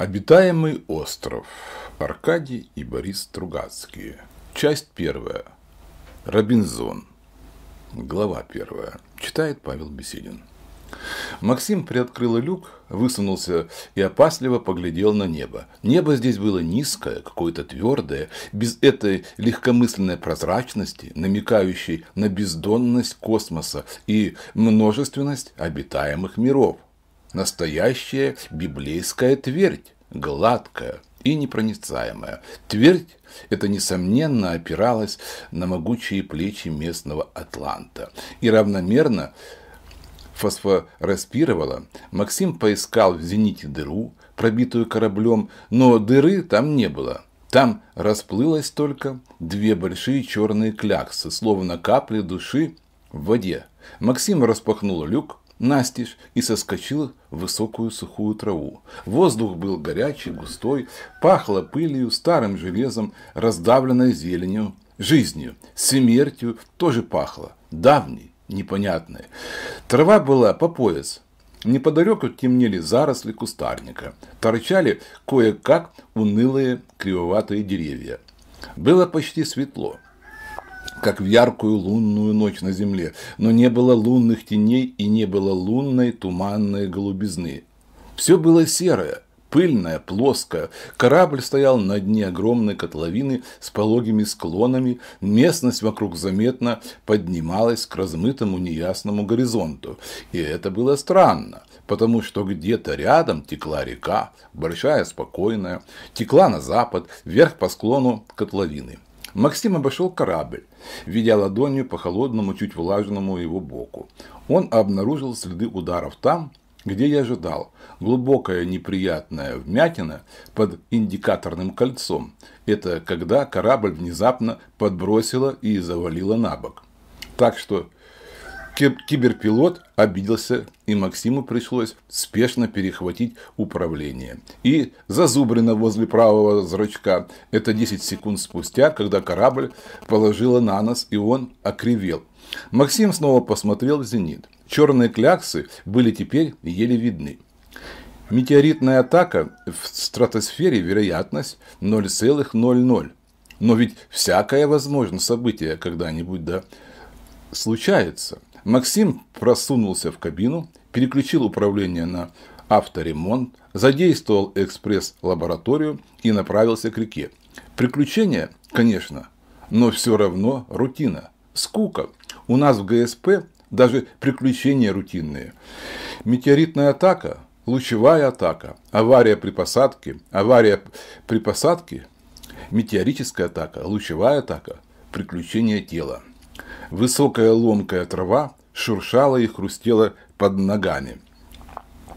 Обитаемый остров. Аркадий и Борис Стругацкие. Часть первая. Робинзон. Глава первая. Читает Павел Беседин. Максим приоткрыл люк, высунулся и опасливо поглядел на небо. Небо здесь было низкое, какое-то твердое, без этой легкомысленной прозрачности, намекающей на бездонность космоса и множественность обитаемых миров – Настоящая библейская твердь, гладкая и непроницаемая. Твердь это, несомненно, опиралась на могучие плечи местного Атланта и равномерно фосфораспировала. Максим поискал в зените дыру, пробитую кораблем, но дыры там не было. Там расплылось только две большие черные кляксы, словно капли души в воде. Максим распахнул люк, настежь и соскочила в высокую сухую траву. Воздух был горячий, густой, пахло пылью, старым железом, раздавленной зеленью, жизнью, смертью тоже пахло, давней, непонятной. Трава была по пояс, Неподалеку темнели заросли кустарника. Торчали кое-как унылые кривоватые деревья. Было почти светло как в яркую лунную ночь на земле, но не было лунных теней и не было лунной туманной голубизны. Все было серое, пыльное, плоское. Корабль стоял на дне огромной котловины с пологими склонами. Местность вокруг заметно поднималась к размытому неясному горизонту. И это было странно, потому что где-то рядом текла река, большая, спокойная, текла на запад, вверх по склону котловины. Максим обошел корабль, ведя ладонью по холодному, чуть влажному его боку. Он обнаружил следы ударов там, где я ожидал. Глубокая неприятная вмятина под индикаторным кольцом. Это когда корабль внезапно подбросило и завалило на бок. Так что Киберпилот обиделся, и Максиму пришлось спешно перехватить управление. И зазубрено возле правого зрачка. Это 10 секунд спустя, когда корабль положила на нос, и он окривел. Максим снова посмотрел в зенит. Черные кляксы были теперь еле видны. Метеоритная атака в стратосфере вероятность 0,00. Но ведь всякое возможно событие когда-нибудь да случается. Максим просунулся в кабину, переключил управление на авторемонт, задействовал экспресс-лабораторию и направился к реке. Приключения, конечно, но все равно рутина, скука. У нас в ГСП даже приключения рутинные. Метеоритная атака, лучевая атака, авария при посадке, авария при посадке, метеорическая атака, лучевая атака, приключение тела. Высокая ломкая трава шуршала и хрустела под ногами.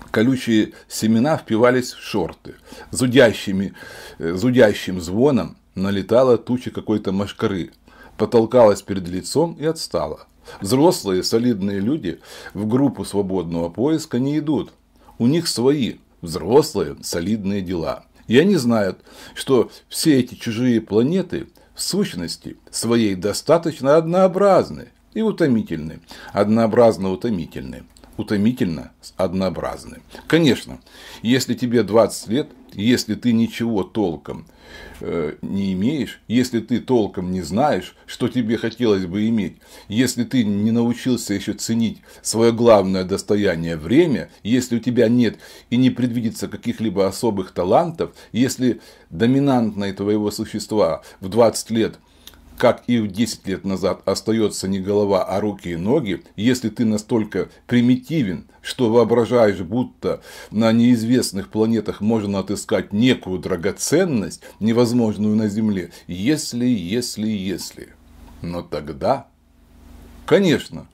Колючие семена впивались в шорты. Зудящими, э, зудящим звоном налетала туча какой-то машкары, потолкалась перед лицом и отстала. Взрослые солидные люди в группу свободного поиска не идут. У них свои взрослые солидные дела. И они знают, что все эти чужие планеты в сущности своей достаточно однообразны и утомительны. Однообразно утомительны. Утомительно однообразны. Конечно, если тебе 20 лет, если ты ничего толком Э, не имеешь, если ты толком не знаешь, что тебе хотелось бы иметь, если ты не научился еще ценить свое главное достояние – время, если у тебя нет и не предвидится каких-либо особых талантов, если доминантное твоего существа в 20 лет – как и в 10 лет назад, остается не голова, а руки и ноги, если ты настолько примитивен, что воображаешь, будто на неизвестных планетах можно отыскать некую драгоценность, невозможную на Земле, если, если, если. Но тогда, конечно,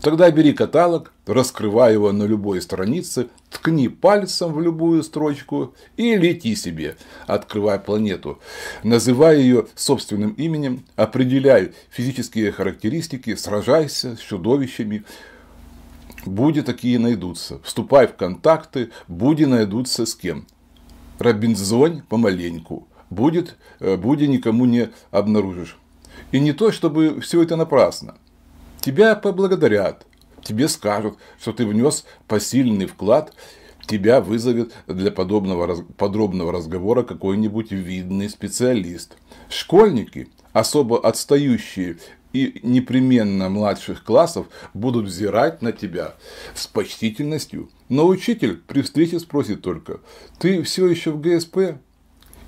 Тогда бери каталог, раскрывай его на любой странице, ткни пальцем в любую строчку и лети себе, открывая планету. Называй ее собственным именем, определяй физические характеристики, сражайся с чудовищами. Буди такие найдутся. Вступай в контакты, буди найдутся с кем. Робинзонь помаленьку. Будет, э, буди никому не обнаружишь. И не то, чтобы все это напрасно – Тебя поблагодарят, тебе скажут, что ты внес посильный вклад, тебя вызовет для подобного, подробного разговора какой-нибудь видный специалист. Школьники, особо отстающие и непременно младших классов будут взирать на тебя с почтительностью. Но учитель при встрече спросит только, ты все еще в ГСП?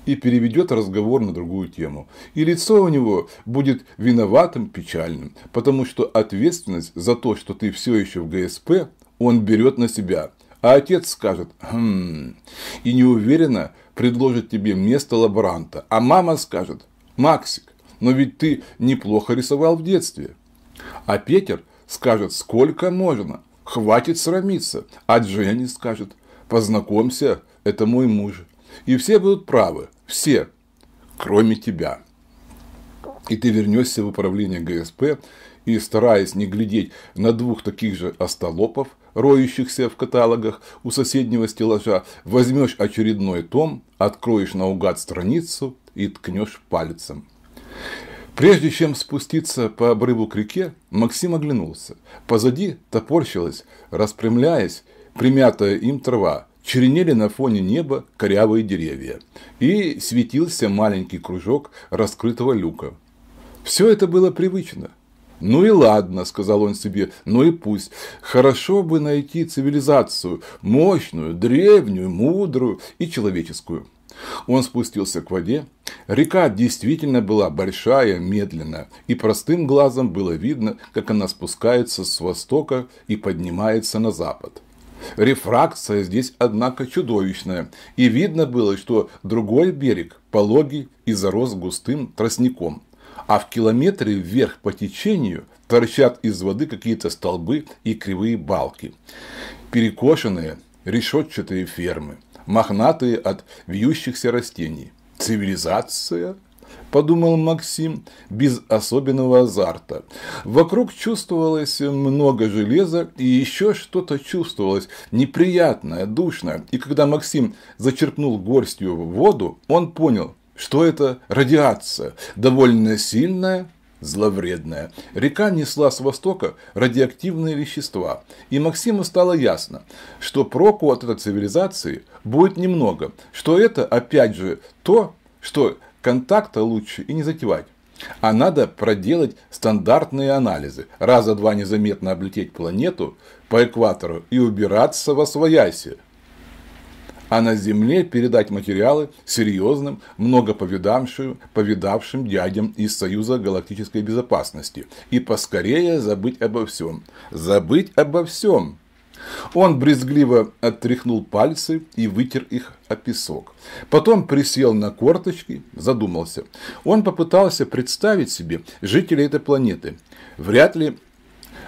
и переведет разговор на другую тему. И лицо у него будет виноватым, печальным, потому что ответственность за то, что ты все еще в ГСП, он берет на себя. А отец скажет «Хм...» и неуверенно предложит тебе место лаборанта. А мама скажет «Максик, но ведь ты неплохо рисовал в детстве». А Петер скажет «Сколько можно? Хватит срамиться». А Дженни скажет «Познакомься, это мой муж». И все будут правы, все, кроме тебя. И ты вернешься в управление ГСП и, стараясь не глядеть на двух таких же остолопов, роющихся в каталогах у соседнего стеллажа, возьмешь очередной том, откроешь наугад страницу и ткнешь пальцем. Прежде чем спуститься по обрыву к реке, Максим оглянулся. Позади топорщилась, распрямляясь, примятая им трава, чернели на фоне неба корявые деревья, и светился маленький кружок раскрытого люка. Все это было привычно. «Ну и ладно», – сказал он себе, – «ну и пусть. Хорошо бы найти цивилизацию, мощную, древнюю, мудрую и человеческую». Он спустился к воде. Река действительно была большая, медленная, и простым глазом было видно, как она спускается с востока и поднимается на запад. Рефракция здесь, однако, чудовищная, и видно было, что другой берег пологий и зарос густым тростником, а в километре вверх по течению торчат из воды какие-то столбы и кривые балки. Перекошенные решетчатые фермы, мохнатые от вьющихся растений. Цивилизация? подумал Максим, без особенного азарта. Вокруг чувствовалось много железа и еще что-то чувствовалось, неприятное, душное. И когда Максим зачерпнул горстью в воду, он понял, что это радиация, довольно сильная, зловредная. Река несла с востока радиоактивные вещества, и Максиму стало ясно, что проку от этой цивилизации будет немного, что это, опять же, то, что контакта лучше и не затевать. А надо проделать стандартные анализы, раза два незаметно облететь планету по экватору и убираться во свояси. А на Земле передать материалы серьезным, много повидавшим дядям из Союза галактической безопасности. И поскорее забыть обо всем. Забыть обо всем. Он брезгливо оттряхнул пальцы и вытер их о песок. Потом присел на корточки, задумался. Он попытался представить себе жителей этой планеты. Вряд ли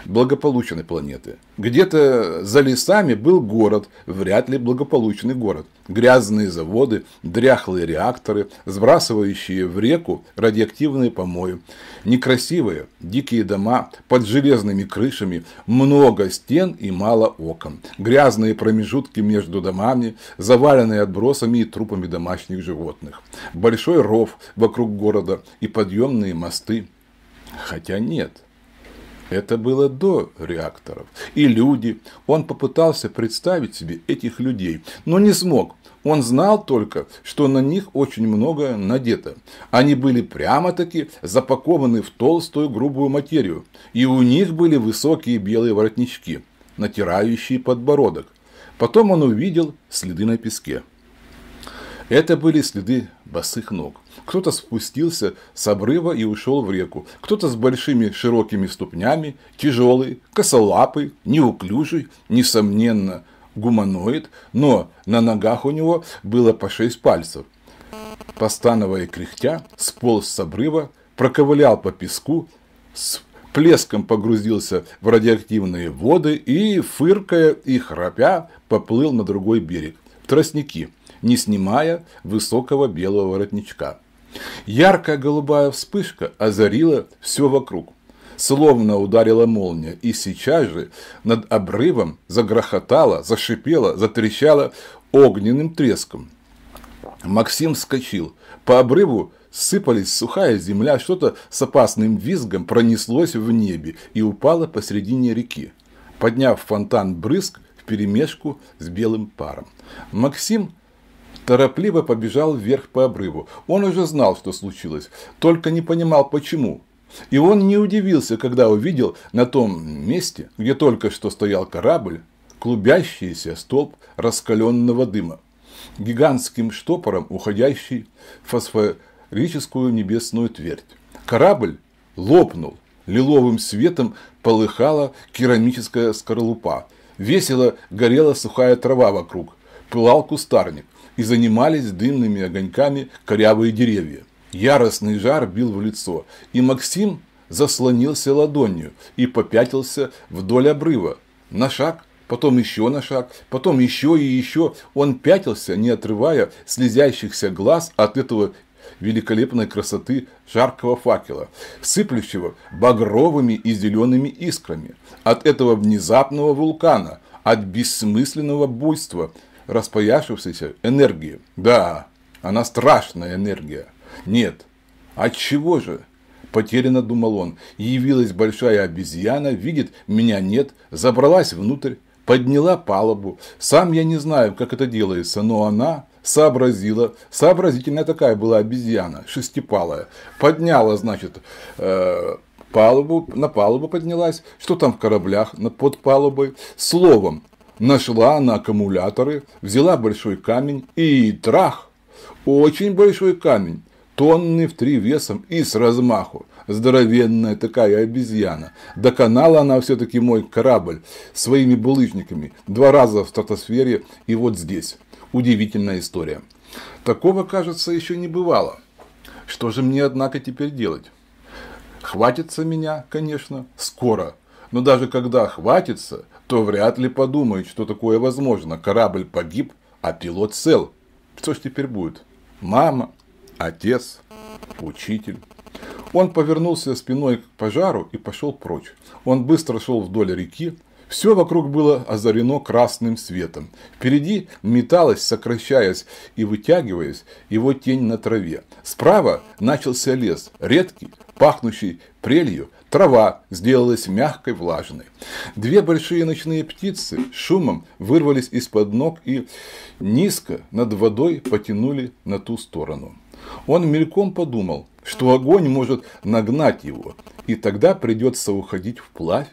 благополучной планеты. Где-то за лесами был город, вряд ли благополучный город. Грязные заводы, дряхлые реакторы, сбрасывающие в реку радиоактивные помои. Некрасивые, дикие дома под железными крышами, много стен и мало окон. Грязные промежутки между домами, заваленные отбросами и трупами домашних животных. Большой ров вокруг города и подъемные мосты. Хотя нет, это было до реакторов. И люди. Он попытался представить себе этих людей, но не смог. Он знал только, что на них очень много надето. Они были прямо-таки запакованы в толстую грубую материю. И у них были высокие белые воротнички, натирающие подбородок. Потом он увидел следы на песке. Это были следы босых ног. Кто-то спустился с обрыва и ушел в реку. Кто-то с большими широкими ступнями, тяжелый, косолапый, неуклюжий, несомненно, гуманоид, но на ногах у него было по шесть пальцев. Постановая кряхтя, сполз с обрыва, проковылял по песку, с плеском погрузился в радиоактивные воды и, фыркая и храпя, поплыл на другой берег, в тростники – не снимая высокого белого воротничка. Яркая голубая вспышка озарила все вокруг. Словно ударила молния, и сейчас же над обрывом загрохотала, зашипела, затрещала огненным треском. Максим вскочил. По обрыву сыпались сухая земля, что-то с опасным визгом пронеслось в небе и упало посредине реки, подняв фонтан брызг в перемешку с белым паром. Максим торопливо побежал вверх по обрыву. Он уже знал, что случилось, только не понимал, почему. И он не удивился, когда увидел на том месте, где только что стоял корабль, клубящийся столб раскаленного дыма, гигантским штопором уходящий в фосфорическую небесную твердь. Корабль лопнул, лиловым светом полыхала керамическая скорлупа, весело горела сухая трава вокруг, пылал кустарник и занимались дымными огоньками корявые деревья. Яростный жар бил в лицо, и Максим заслонился ладонью и попятился вдоль обрыва. На шаг, потом еще на шаг, потом еще и еще. Он пятился, не отрывая слезящихся глаз от этого великолепной красоты жаркого факела, сыплющего багровыми и зелеными искрами, от этого внезапного вулкана, от бессмысленного буйства – распаявшейся энергии. Да, она страшная энергия. Нет, от чего же? Потеряно думал он. Явилась большая обезьяна, видит, меня нет, забралась внутрь, подняла палубу. Сам я не знаю, как это делается, но она сообразила. Сообразительная такая была обезьяна, шестипалая. Подняла, значит, э, палубу, на палубу поднялась. Что там в кораблях под палубой? Словом, Нашла она аккумуляторы, взяла большой камень и трах! Очень большой камень, тонны в три весом и с размаху. Здоровенная такая обезьяна. Доконала она все-таки мой корабль своими булыжниками. Два раза в стратосфере и вот здесь. Удивительная история. Такого, кажется, еще не бывало. Что же мне, однако, теперь делать? Хватится меня, конечно, скоро. Но даже когда хватится, то вряд ли подумают, что такое возможно. Корабль погиб, а пилот цел. Что ж теперь будет? Мама, отец, учитель. Он повернулся спиной к пожару и пошел прочь. Он быстро шел вдоль реки. Все вокруг было озарено красным светом. Впереди металась, сокращаясь и вытягиваясь, его тень на траве. Справа начался лес, редкий, пахнущий прелью, Трава сделалась мягкой, влажной. Две большие ночные птицы шумом вырвались из-под ног и низко над водой потянули на ту сторону. Он мельком подумал, что огонь может нагнать его, и тогда придется уходить вплавь,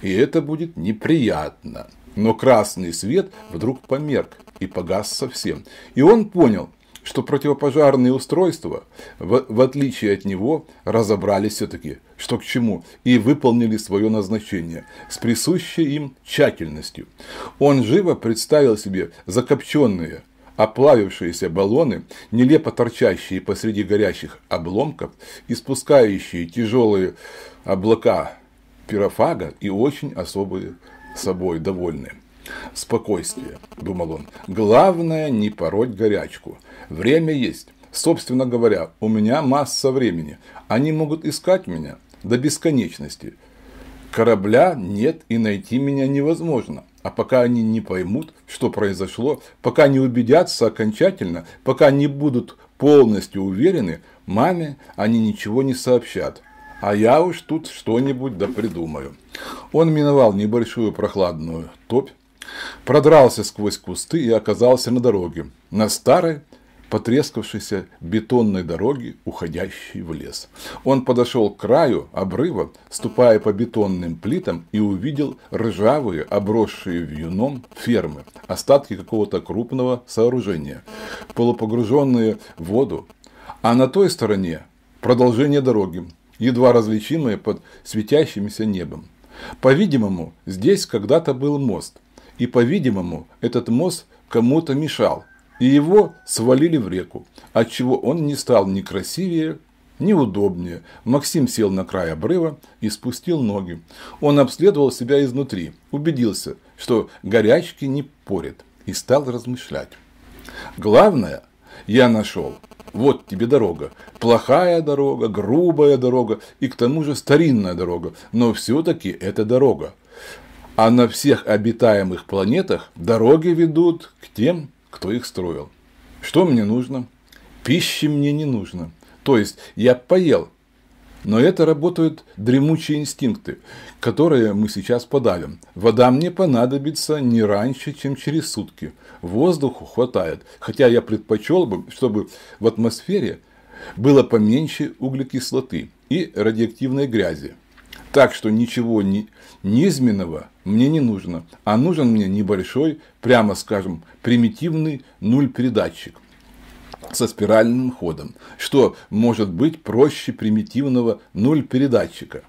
и это будет неприятно. Но красный свет вдруг померк и погас совсем, и он понял, что противопожарные устройства, в, в отличие от него, разобрались все-таки, что к чему, и выполнили свое назначение с присущей им тщательностью. Он живо представил себе закопченные, оплавившиеся баллоны, нелепо торчащие посреди горящих обломков, испускающие тяжелые облака пирофага и очень особые собой довольные. «Спокойствие», – думал он, – «главное не пороть горячку, Время есть. Собственно говоря, у меня масса времени. Они могут искать меня до бесконечности. Корабля нет и найти меня невозможно. А пока они не поймут, что произошло, пока не убедятся окончательно, пока не будут полностью уверены, маме они ничего не сообщат. А я уж тут что-нибудь да придумаю. Он миновал небольшую прохладную топь, продрался сквозь кусты и оказался на дороге, на старой потрескавшейся бетонной дороги, уходящей в лес. Он подошел к краю обрыва, ступая по бетонным плитам, и увидел ржавые, обросшие юном фермы, остатки какого-то крупного сооружения, полупогруженные в воду. А на той стороне продолжение дороги, едва различимое под светящимся небом. По-видимому, здесь когда-то был мост, и, по-видимому, этот мост кому-то мешал, и его свалили в реку, отчего он не стал ни красивее, ни удобнее. Максим сел на край обрыва и спустил ноги. Он обследовал себя изнутри, убедился, что горячки не порят, и стал размышлять. Главное, я нашел. Вот тебе дорога. Плохая дорога, грубая дорога и к тому же старинная дорога. Но все-таки это дорога. А на всех обитаемых планетах дороги ведут к тем кто их строил. Что мне нужно? Пищи мне не нужно. То есть я поел, но это работают дремучие инстинкты, которые мы сейчас подавим. Вода мне понадобится не раньше, чем через сутки. Воздуху хватает. Хотя я предпочел бы, чтобы в атмосфере было поменьше углекислоты и радиоактивной грязи. Так что ничего не мне не нужно, а нужен мне небольшой, прямо скажем, примитивный нуль передатчик со спиральным ходом, что может быть проще примитивного нуль передатчика.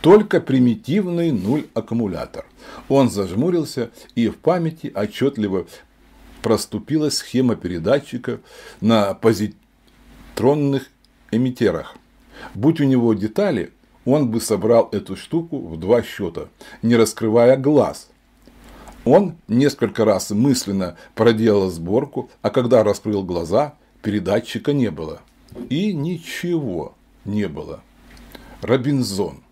Только примитивный нуль аккумулятор. Он зажмурился, и в памяти отчетливо проступила схема передатчика на позитронных эмитерах. Будь у него детали, он бы собрал эту штуку в два счета, не раскрывая глаз. Он несколько раз мысленно проделал сборку, а когда раскрыл глаза, передатчика не было. И ничего не было. Робинзон,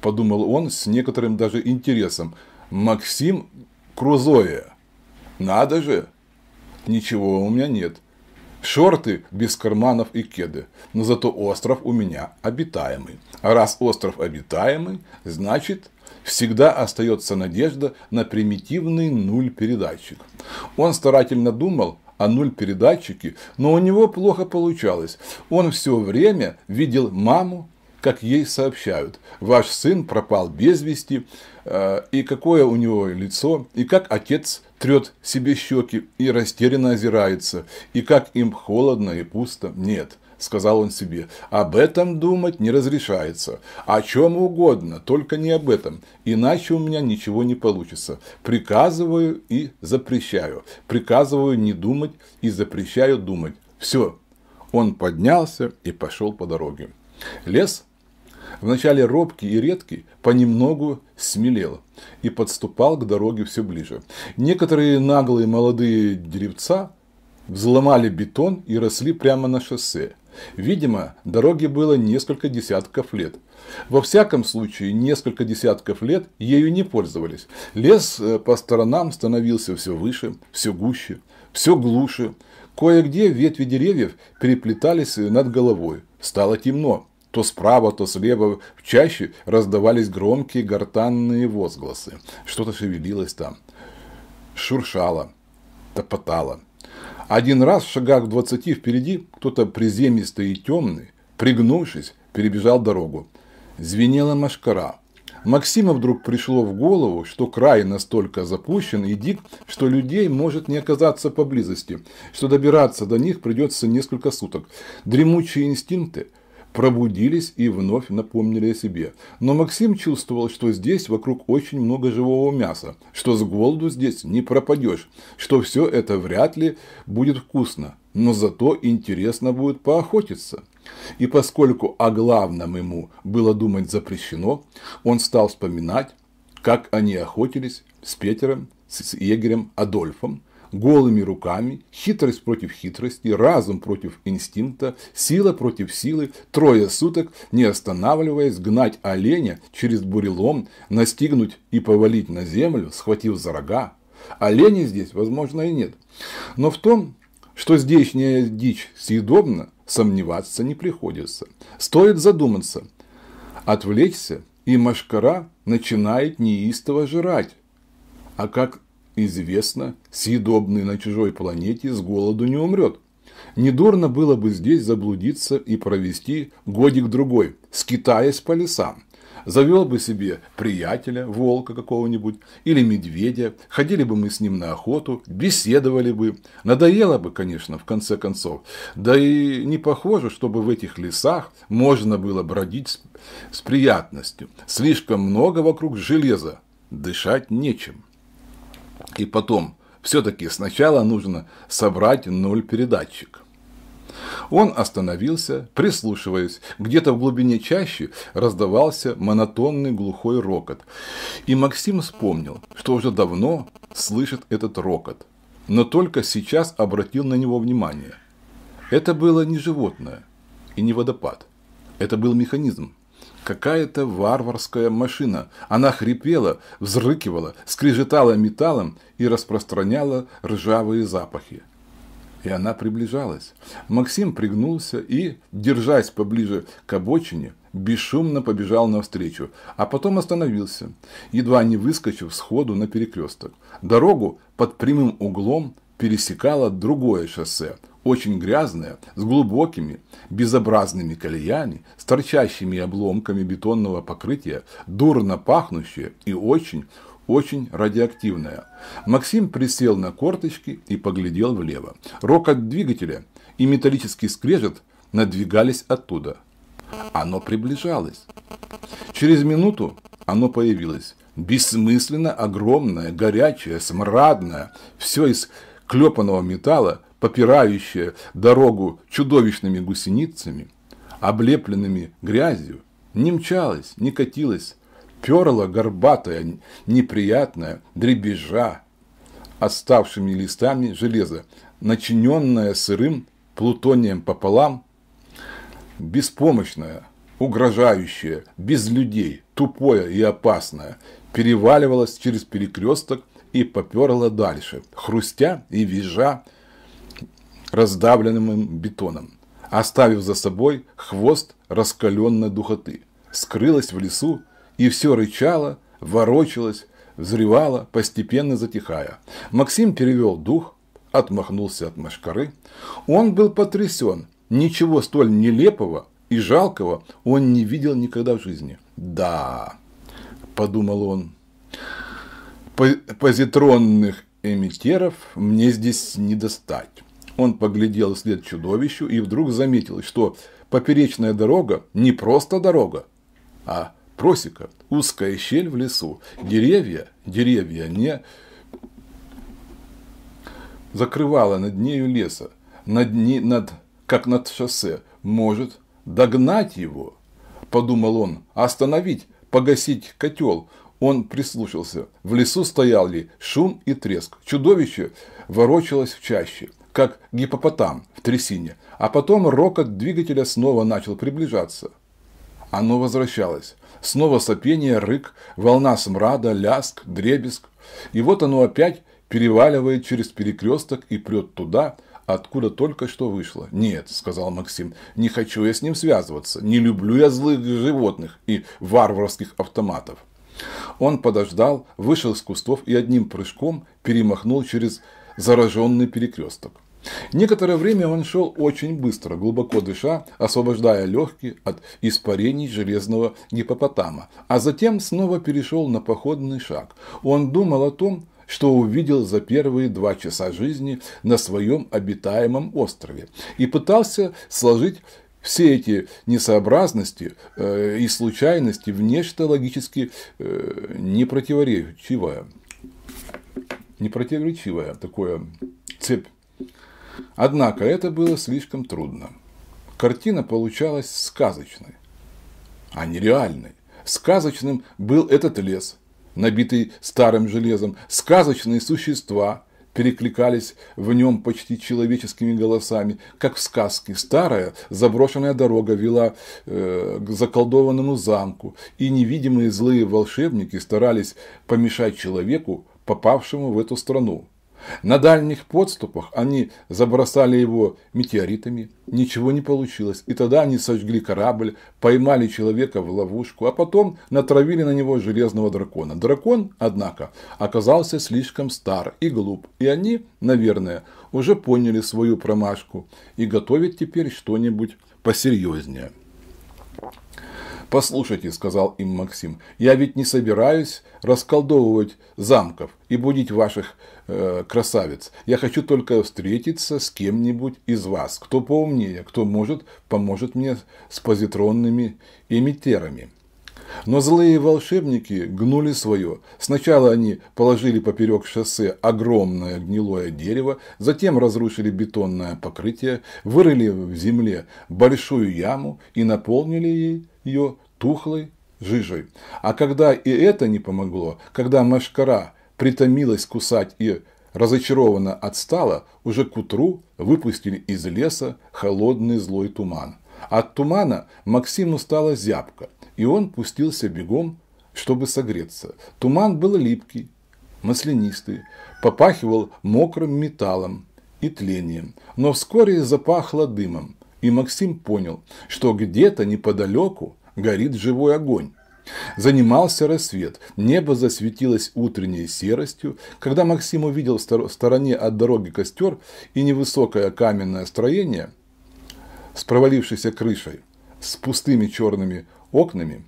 подумал он с некоторым даже интересом. Максим Крузоя. Надо же! Ничего у меня нет. Шорты без карманов и кеды, но зато остров у меня обитаемый. А раз остров обитаемый, значит всегда остается надежда на примитивный нуль передатчик. Он старательно думал о нуль передатчике, но у него плохо получалось. Он все время видел маму, как ей сообщают, ваш сын пропал без вести, э, и какое у него лицо, и как отец трет себе щеки и растерянно озирается, и как им холодно и пусто, нет. – сказал он себе. «Об этом думать не разрешается. О чем угодно, только не об этом. Иначе у меня ничего не получится. Приказываю и запрещаю. Приказываю не думать и запрещаю думать. Все». Он поднялся и пошел по дороге. Лес вначале робкий и редкий, понемногу смелел и подступал к дороге все ближе. Некоторые наглые молодые деревца взломали бетон и росли прямо на шоссе. Видимо, дороге было несколько десятков лет. Во всяком случае, несколько десятков лет ею не пользовались. Лес э, по сторонам становился все выше, все гуще, все глуше. Кое-где ветви деревьев переплетались над головой. Стало темно. То справа, то слева в чаще раздавались громкие гортанные возгласы. Что-то шевелилось там. Шуршало, топотало. Один раз в шагах в двадцати впереди кто-то приземистый и темный, пригнувшись, перебежал дорогу. Звенела машкара. Максима вдруг пришло в голову, что край настолько запущен и дик, что людей может не оказаться поблизости, что добираться до них придется несколько суток. Дремучие инстинкты – пробудились и вновь напомнили о себе. Но Максим чувствовал, что здесь вокруг очень много живого мяса, что с голоду здесь не пропадешь, что все это вряд ли будет вкусно, но зато интересно будет поохотиться. И поскольку о главном ему было думать запрещено, он стал вспоминать, как они охотились с Петером, с егерем Адольфом, голыми руками, хитрость против хитрости, разум против инстинкта, сила против силы, трое суток, не останавливаясь, гнать оленя через бурелом, настигнуть и повалить на землю, схватив за рога. Оленей здесь, возможно, и нет. Но в том, что здешняя дичь съедобна, сомневаться не приходится. Стоит задуматься, отвлечься, и машкара начинает неистово жрать. А как Известно, съедобный на чужой планете с голоду не умрет. Недорно было бы здесь заблудиться и провести годик-другой, скитаясь по лесам. Завел бы себе приятеля, волка какого-нибудь, или медведя, ходили бы мы с ним на охоту, беседовали бы. Надоело бы, конечно, в конце концов. Да и не похоже, чтобы в этих лесах можно было бродить с, с приятностью. Слишком много вокруг железа, дышать нечем. И потом, все-таки сначала нужно собрать ноль передатчик. Он остановился, прислушиваясь. Где-то в глубине чащи раздавался монотонный глухой рокот. И Максим вспомнил, что уже давно слышит этот рокот. Но только сейчас обратил на него внимание. Это было не животное и не водопад. Это был механизм какая-то варварская машина. Она хрипела, взрыкивала, скрежетала металлом и распространяла ржавые запахи. И она приближалась. Максим пригнулся и, держась поближе к обочине, бесшумно побежал навстречу, а потом остановился, едва не выскочив сходу на перекресток. Дорогу под прямым углом пересекало другое шоссе, очень грязное, с глубокими, безобразными колеями, с торчащими обломками бетонного покрытия, дурно пахнущее и очень, очень радиоактивное. Максим присел на корточки и поглядел влево. Рокот двигателя и металлический скрежет надвигались оттуда. Оно приближалось. Через минуту оно появилось. Бессмысленно огромное, горячее, смрадное, все из клепаного металла, попирающая дорогу чудовищными гусеницами, облепленными грязью, не мчалась, не катилась, перла горбатая, неприятная, дребезжа, оставшими листами железа, начиненная сырым плутонием пополам, беспомощная, угрожающая, без людей, тупое и опасное, переваливалась через перекресток и поперла дальше, хрустя и визжа раздавленным бетоном, оставив за собой хвост раскаленной духоты. Скрылась в лесу и все рычало, ворочалось, взревало, постепенно затихая. Максим перевел дух, отмахнулся от машкары. Он был потрясен. Ничего столь нелепого и жалкого он не видел никогда в жизни. «Да», – подумал он, позитронных эмитеров мне здесь не достать. Он поглядел вслед чудовищу и вдруг заметил, что поперечная дорога не просто дорога, а просека, узкая щель в лесу, деревья, деревья не закрывала над нею леса, над, не, над, как над шоссе, может догнать его, подумал он, остановить, погасить котел, он прислушался. В лесу стоял ли шум и треск. Чудовище ворочалось в чаще, как гипопотам в трясине. А потом рокот двигателя снова начал приближаться. Оно возвращалось. Снова сопение, рык, волна смрада, ляск, дребезг. И вот оно опять переваливает через перекресток и прет туда, откуда только что вышло. «Нет», – сказал Максим, – «не хочу я с ним связываться. Не люблю я злых животных и варварских автоматов». Он подождал, вышел из кустов и одним прыжком перемахнул через зараженный перекресток. Некоторое время он шел очень быстро, глубоко дыша, освобождая легкие от испарений железного гипопотама, а затем снова перешел на походный шаг. Он думал о том, что увидел за первые два часа жизни на своем обитаемом острове и пытался сложить все эти несообразности э, и случайности в нечто логически э, непротиворечивое. Непротиворечивое такое цепь. Однако это было слишком трудно. Картина получалась сказочной, а не реальной. Сказочным был этот лес, набитый старым железом, сказочные существа – перекликались в нем почти человеческими голосами, как в сказке. Старая заброшенная дорога вела э, к заколдованному замку, и невидимые злые волшебники старались помешать человеку, попавшему в эту страну. На дальних подступах они забросали его метеоритами, ничего не получилось, и тогда они сожгли корабль, поймали человека в ловушку, а потом натравили на него железного дракона. Дракон, однако, оказался слишком стар и глуп, и они, наверное, уже поняли свою промашку и готовят теперь что-нибудь посерьезнее. «Послушайте», – сказал им Максим, – «я ведь не собираюсь расколдовывать замков и будить ваших э, красавиц. Я хочу только встретиться с кем-нибудь из вас, кто поумнее, кто может, поможет мне с позитронными эмитерами. Но злые волшебники гнули свое. Сначала они положили поперек шоссе огромное гнилое дерево, затем разрушили бетонное покрытие, вырыли в земле большую яму и наполнили ей ее тухлой жижей. А когда и это не помогло, когда машкара притомилась кусать и разочарованно отстала, уже к утру выпустили из леса холодный злой туман. От тумана Максиму стало зябко, и он пустился бегом, чтобы согреться. Туман был липкий, маслянистый, попахивал мокрым металлом и тлением, но вскоре запахло дымом. И Максим понял, что где-то неподалеку горит живой огонь. Занимался рассвет, небо засветилось утренней серостью. Когда Максим увидел в стороне от дороги костер и невысокое каменное строение с провалившейся крышей, с пустыми черными окнами,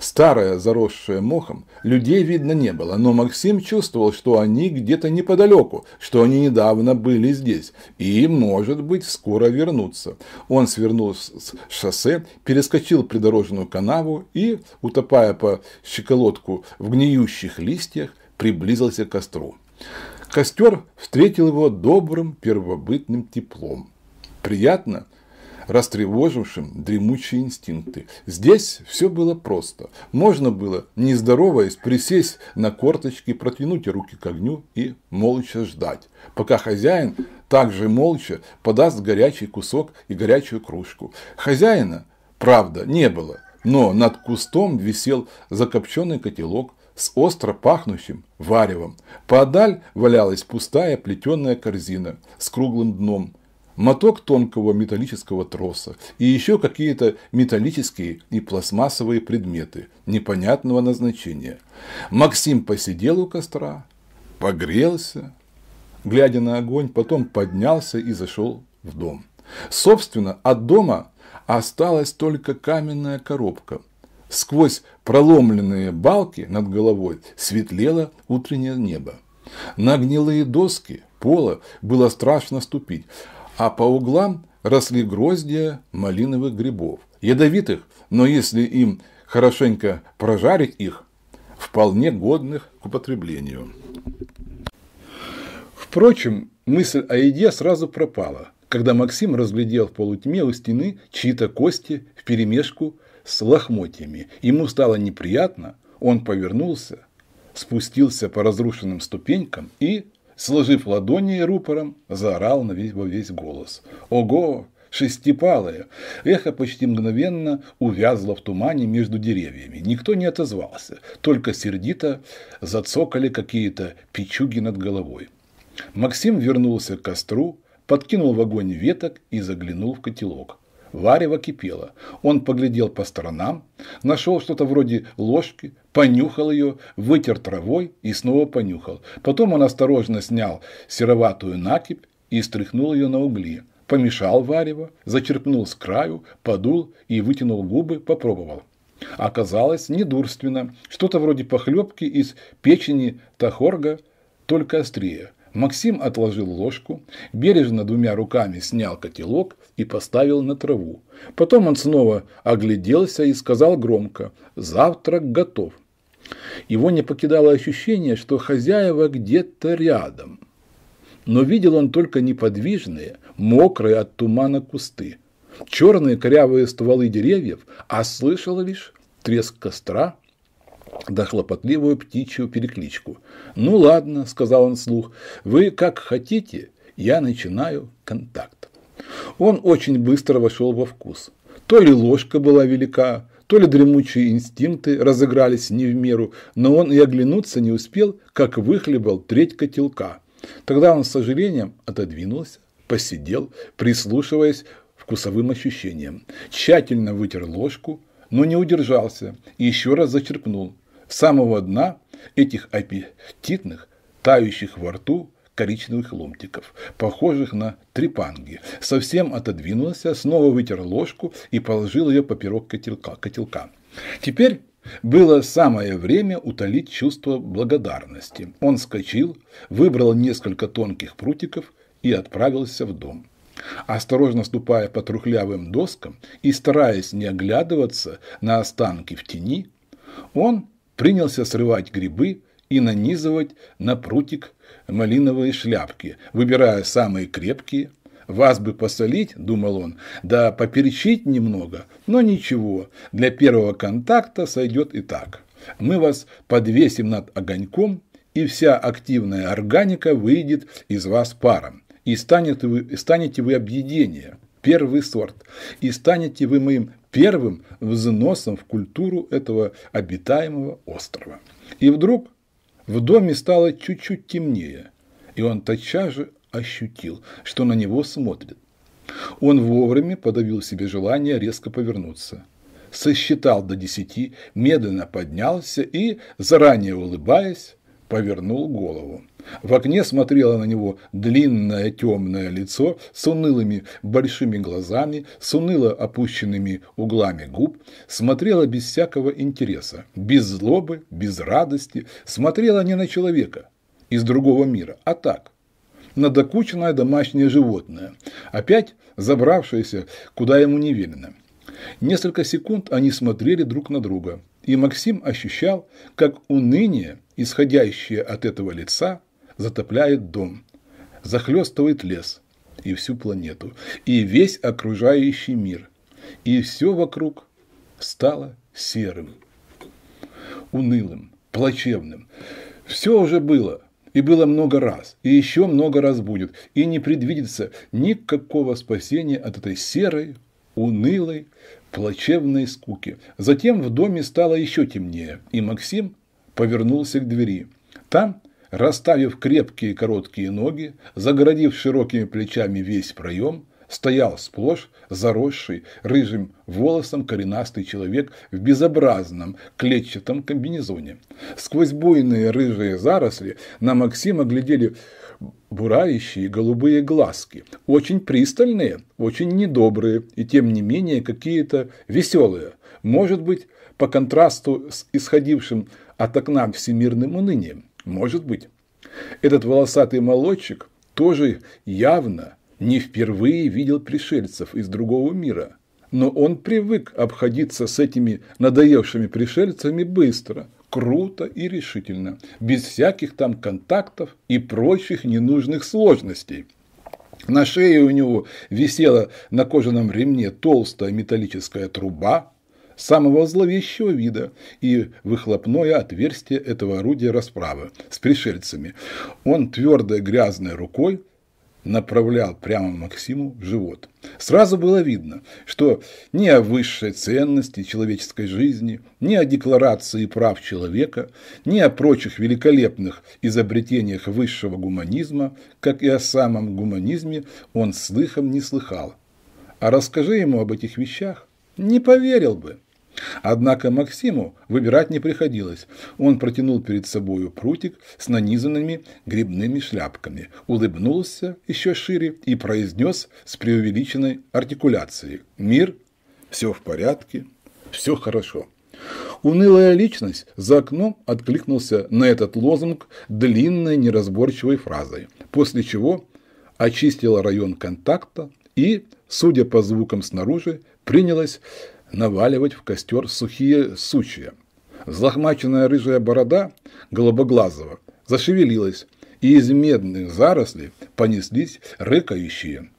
старая, заросшая мохом, людей видно не было, но Максим чувствовал, что они где-то неподалеку, что они недавно были здесь и, может быть, скоро вернутся. Он свернул с шоссе, перескочил придорожную канаву и, утопая по щеколотку в гниющих листьях, приблизился к костру. Костер встретил его добрым первобытным теплом. Приятно, растревожившим дремучие инстинкты. Здесь все было просто. Можно было, не здороваясь, присесть на корточки, протянуть руки к огню и молча ждать, пока хозяин также молча подаст горячий кусок и горячую кружку. Хозяина, правда, не было, но над кустом висел закопченный котелок с остро пахнущим варевом. Подаль валялась пустая плетеная корзина с круглым дном – моток тонкого металлического троса и еще какие-то металлические и пластмассовые предметы непонятного назначения. Максим посидел у костра, погрелся, глядя на огонь, потом поднялся и зашел в дом. Собственно, от дома осталась только каменная коробка. Сквозь проломленные балки над головой светлело утреннее небо. На гнилые доски пола было страшно ступить а по углам росли гроздья малиновых грибов, ядовитых, но если им хорошенько прожарить их, вполне годных к употреблению. Впрочем, мысль о еде сразу пропала, когда Максим разглядел в полутьме у стены чьи-то кости вперемешку с лохмотьями. Ему стало неприятно, он повернулся, спустился по разрушенным ступенькам и сложив ладони и рупором, заорал на весь, во весь голос. «Ого! Шестипалая!» Эхо почти мгновенно увязло в тумане между деревьями. Никто не отозвался, только сердито зацокали какие-то печуги над головой. Максим вернулся к костру, подкинул в огонь веток и заглянул в котелок. Варево кипело. Он поглядел по сторонам, нашел что-то вроде ложки, понюхал ее, вытер травой и снова понюхал. Потом он осторожно снял сероватую накипь и стряхнул ее на угли. Помешал варево, зачерпнул с краю, подул и вытянул губы, попробовал. Оказалось недурственно, что-то вроде похлебки из печени тахорга, только острее. Максим отложил ложку, бережно двумя руками снял котелок и поставил на траву. Потом он снова огляделся и сказал громко «Завтрак готов». Его не покидало ощущение, что хозяева где-то рядом. Но видел он только неподвижные, мокрые от тумана кусты, черные корявые стволы деревьев, а слышал лишь треск костра да хлопотливую птичью перекличку. «Ну ладно», – сказал он слух, – «вы как хотите, я начинаю контакт». Он очень быстро вошел во вкус. То ли ложка была велика, то ли дремучие инстинкты разыгрались не в меру, но он и оглянуться не успел, как выхлебал треть котелка. Тогда он с сожалением отодвинулся, посидел, прислушиваясь вкусовым ощущениям, тщательно вытер ложку, но не удержался и еще раз зачерпнул с самого дна этих аппетитных, тающих во рту коричневых ломтиков, похожих на трепанги. Совсем отодвинулся, снова вытер ложку и положил ее поперек котелка. котелка. Теперь было самое время утолить чувство благодарности. Он скочил, выбрал несколько тонких прутиков и отправился в дом. Осторожно ступая по трухлявым доскам и стараясь не оглядываться на останки в тени, он принялся срывать грибы и нанизывать на прутик малиновые шляпки, выбирая самые крепкие. «Вас бы посолить, — думал он, — да поперечить немного, но ничего, для первого контакта сойдет и так. Мы вас подвесим над огоньком, и вся активная органика выйдет из вас паром, и станете вы, станете вы объедение, первый сорт, и станете вы моим первым взносом в культуру этого обитаемого острова. И вдруг в доме стало чуть-чуть темнее, и он тотчас же ощутил, что на него смотрит. Он вовремя подавил себе желание резко повернуться. Сосчитал до десяти, медленно поднялся и, заранее улыбаясь, повернул голову. В окне смотрело на него длинное темное лицо с унылыми большими глазами, с уныло опущенными углами губ, смотрело без всякого интереса, без злобы, без радости, смотрело не на человека из другого мира, а так, на докученное домашнее животное, опять забравшееся, куда ему не велено. Несколько секунд они смотрели друг на друга, и Максим ощущал, как уныние – исходящее от этого лица, затопляет дом, захлестывает лес и всю планету, и весь окружающий мир, и все вокруг стало серым, унылым, плачевным. Все уже было, и было много раз, и еще много раз будет, и не предвидится никакого спасения от этой серой, унылой, плачевной скуки. Затем в доме стало еще темнее, и Максим повернулся к двери. Там, расставив крепкие короткие ноги, загородив широкими плечами весь проем, стоял сплошь заросший рыжим волосом коренастый человек в безобразном клетчатом комбинезоне. Сквозь буйные рыжие заросли на Максима глядели бурающие голубые глазки, очень пристальные, очень недобрые и тем не менее какие-то веселые, может быть, по контрасту с исходившим от окна всемирным унынием? Может быть. Этот волосатый молодчик тоже явно не впервые видел пришельцев из другого мира. Но он привык обходиться с этими надоевшими пришельцами быстро, круто и решительно, без всяких там контактов и прочих ненужных сложностей. На шее у него висела на кожаном ремне толстая металлическая труба, самого зловещего вида и выхлопное отверстие этого орудия расправы с пришельцами. Он твердой грязной рукой направлял прямо Максиму в живот. Сразу было видно, что ни о высшей ценности человеческой жизни, ни о декларации прав человека, ни о прочих великолепных изобретениях высшего гуманизма, как и о самом гуманизме, он слыхом не слыхал. А расскажи ему об этих вещах, не поверил бы. Однако Максиму выбирать не приходилось. Он протянул перед собою прутик с нанизанными грибными шляпками, улыбнулся еще шире и произнес с преувеличенной артикуляцией «Мир, все в порядке, все хорошо». Унылая личность за окном откликнулся на этот лозунг длинной неразборчивой фразой, после чего очистила район контакта и, судя по звукам снаружи, принялась наваливать в костер сухие сучья. Злохмаченная рыжая борода голубоглазого зашевелилась, и из медных зарослей понеслись рыкающие,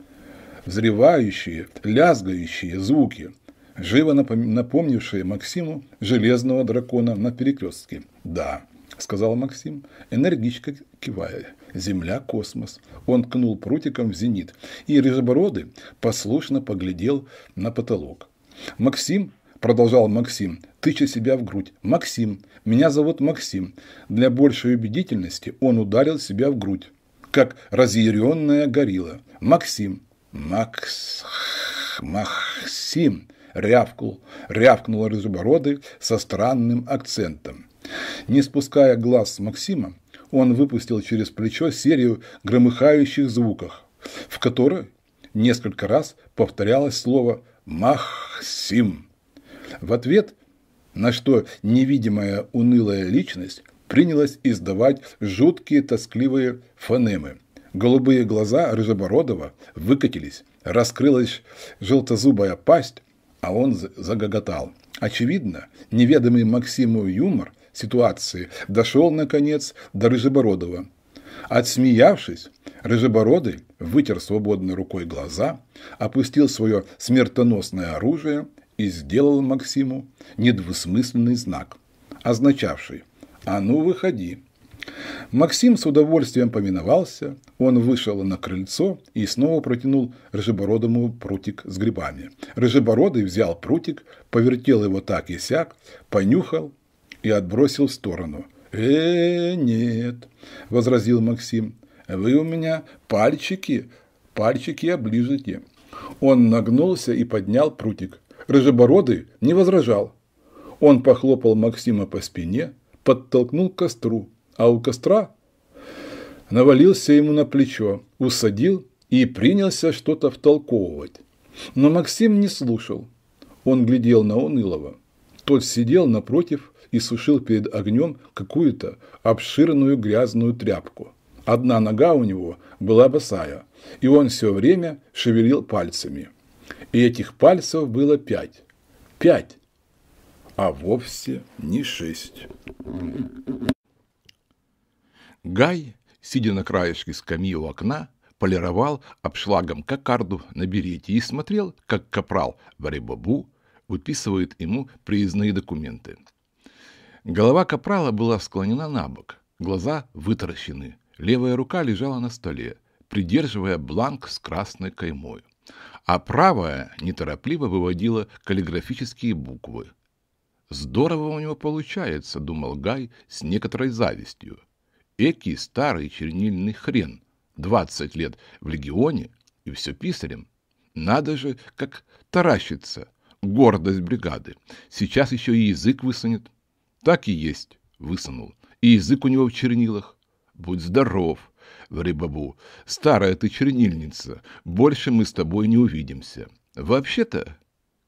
взревающие, лязгающие звуки, живо напомнившие Максиму железного дракона на перекрестке. «Да», – сказал Максим, энергичко кивая. «Земля – космос». Он ткнул прутиком в зенит, и Рыжебородый послушно поглядел на потолок. Максим, продолжал Максим, тыча себя в грудь. Максим, меня зовут Максим. Для большей убедительности он ударил себя в грудь, как разъяренная горилла. Максим, Макс, Максим, рявкнул, рявкнул разубороды со странным акцентом. Не спуская глаз с Максима, он выпустил через плечо серию громыхающих звуков, в которой несколько раз повторялось слово «Махсим». В ответ на что невидимая унылая личность принялась издавать жуткие тоскливые фонемы. Голубые глаза Рыжебородова выкатились, раскрылась желтозубая пасть, а он загоготал. Очевидно, неведомый Максиму юмор ситуации дошел, наконец, до Рыжебородова – Отсмеявшись, Рыжебородый вытер свободной рукой глаза, опустил свое смертоносное оружие и сделал Максиму недвусмысленный знак, означавший «А ну, выходи!». Максим с удовольствием поминовался, он вышел на крыльцо и снова протянул Рыжебородому прутик с грибами. Рыжебородый взял прутик, повертел его так и сяк, понюхал и отбросил в сторону – «Э, нет», – возразил Максим, – «вы у меня пальчики, пальчики оближете». Он нагнулся и поднял прутик. Рыжебородый не возражал. Он похлопал Максима по спине, подтолкнул к костру, а у костра навалился ему на плечо, усадил и принялся что-то втолковывать. Но Максим не слушал. Он глядел на Унылого. Тот сидел напротив, и сушил перед огнем какую-то обширную грязную тряпку. Одна нога у него была босая, и он все время шевелил пальцами. И этих пальцев было пять. Пять! А вовсе не шесть. Гай, сидя на краешке скамьи у окна, полировал обшлагом кокарду на берете и смотрел, как капрал Варебабу выписывает ему приездные документы. Голова капрала была склонена на бок, глаза вытаращены, левая рука лежала на столе, придерживая бланк с красной каймой, а правая неторопливо выводила каллиграфические буквы. «Здорово у него получается», — думал Гай с некоторой завистью. «Экий старый чернильный хрен, двадцать лет в легионе и все писарем. Надо же, как таращится, гордость бригады. Сейчас еще и язык высунет». Так и есть, высунул. И язык у него в чернилах. Будь здоров, бабу. Старая ты чернильница. Больше мы с тобой не увидимся. Вообще-то,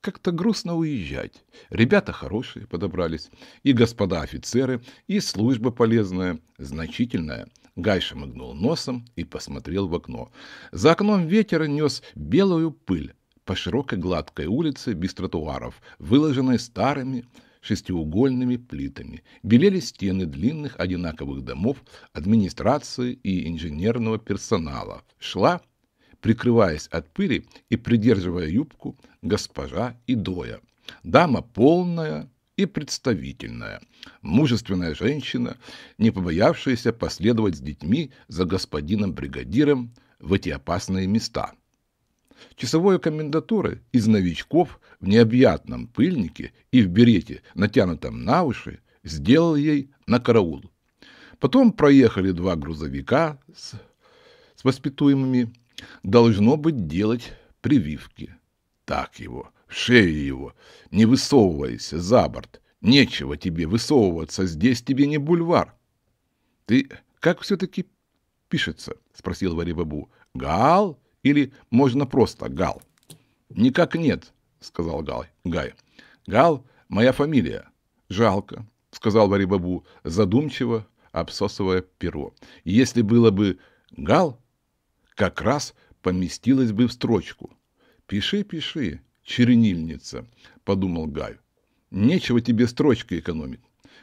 как-то грустно уезжать. Ребята хорошие подобрались, и господа офицеры, и служба полезная, значительная. Гайша мыгнул носом и посмотрел в окно. За окном ветер нес белую пыль по широкой гладкой улице без тротуаров, выложенной старыми шестиугольными плитами. Белели стены длинных одинаковых домов, администрации и инженерного персонала. Шла, прикрываясь от пыли и придерживая юбку, госпожа Идоя. Дама полная и представительная, мужественная женщина, не побоявшаяся последовать с детьми за господином-бригадиром в эти опасные места – Часовой комендатуры из новичков в необъятном пыльнике и в берете, натянутом на уши, сделал ей на караул. Потом проехали два грузовика с, с воспитуемыми. Должно быть делать прививки. Так его, в шею его. Не высовывайся за борт. Нечего тебе высовываться, здесь тебе не бульвар. Ты как все-таки пишется? Спросил Варибабу. Гал? Или можно просто Гал?» «Никак нет», — сказал Гал, Гай. «Гал — моя фамилия. Жалко», — сказал Варибабу, задумчиво обсосывая перо. «Если было бы Гал, как раз поместилось бы в строчку. «Пиши, пиши, чернильница», — подумал Гай. «Нечего тебе строчкой экономить.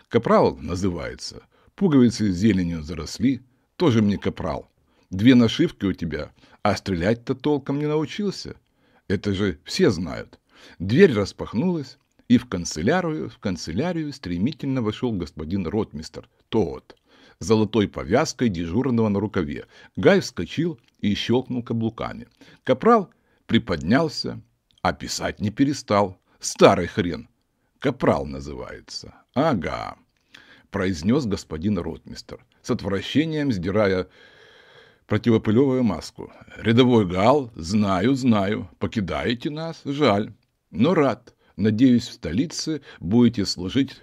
Капрал называется. Пуговицы зеленью заросли. Тоже мне капрал две нашивки у тебя, а стрелять-то толком не научился. Это же все знают. Дверь распахнулась, и в канцелярию, в канцелярию стремительно вошел господин ротмистер, тот, золотой повязкой дежурного на рукаве. Гай вскочил и щелкнул каблуками. Капрал приподнялся, а писать не перестал. Старый хрен. Капрал называется. Ага, произнес господин ротмистер, с отвращением сдирая противопылевую маску. «Рядовой Гал, знаю, знаю, покидаете нас, жаль, но рад. Надеюсь, в столице будете служить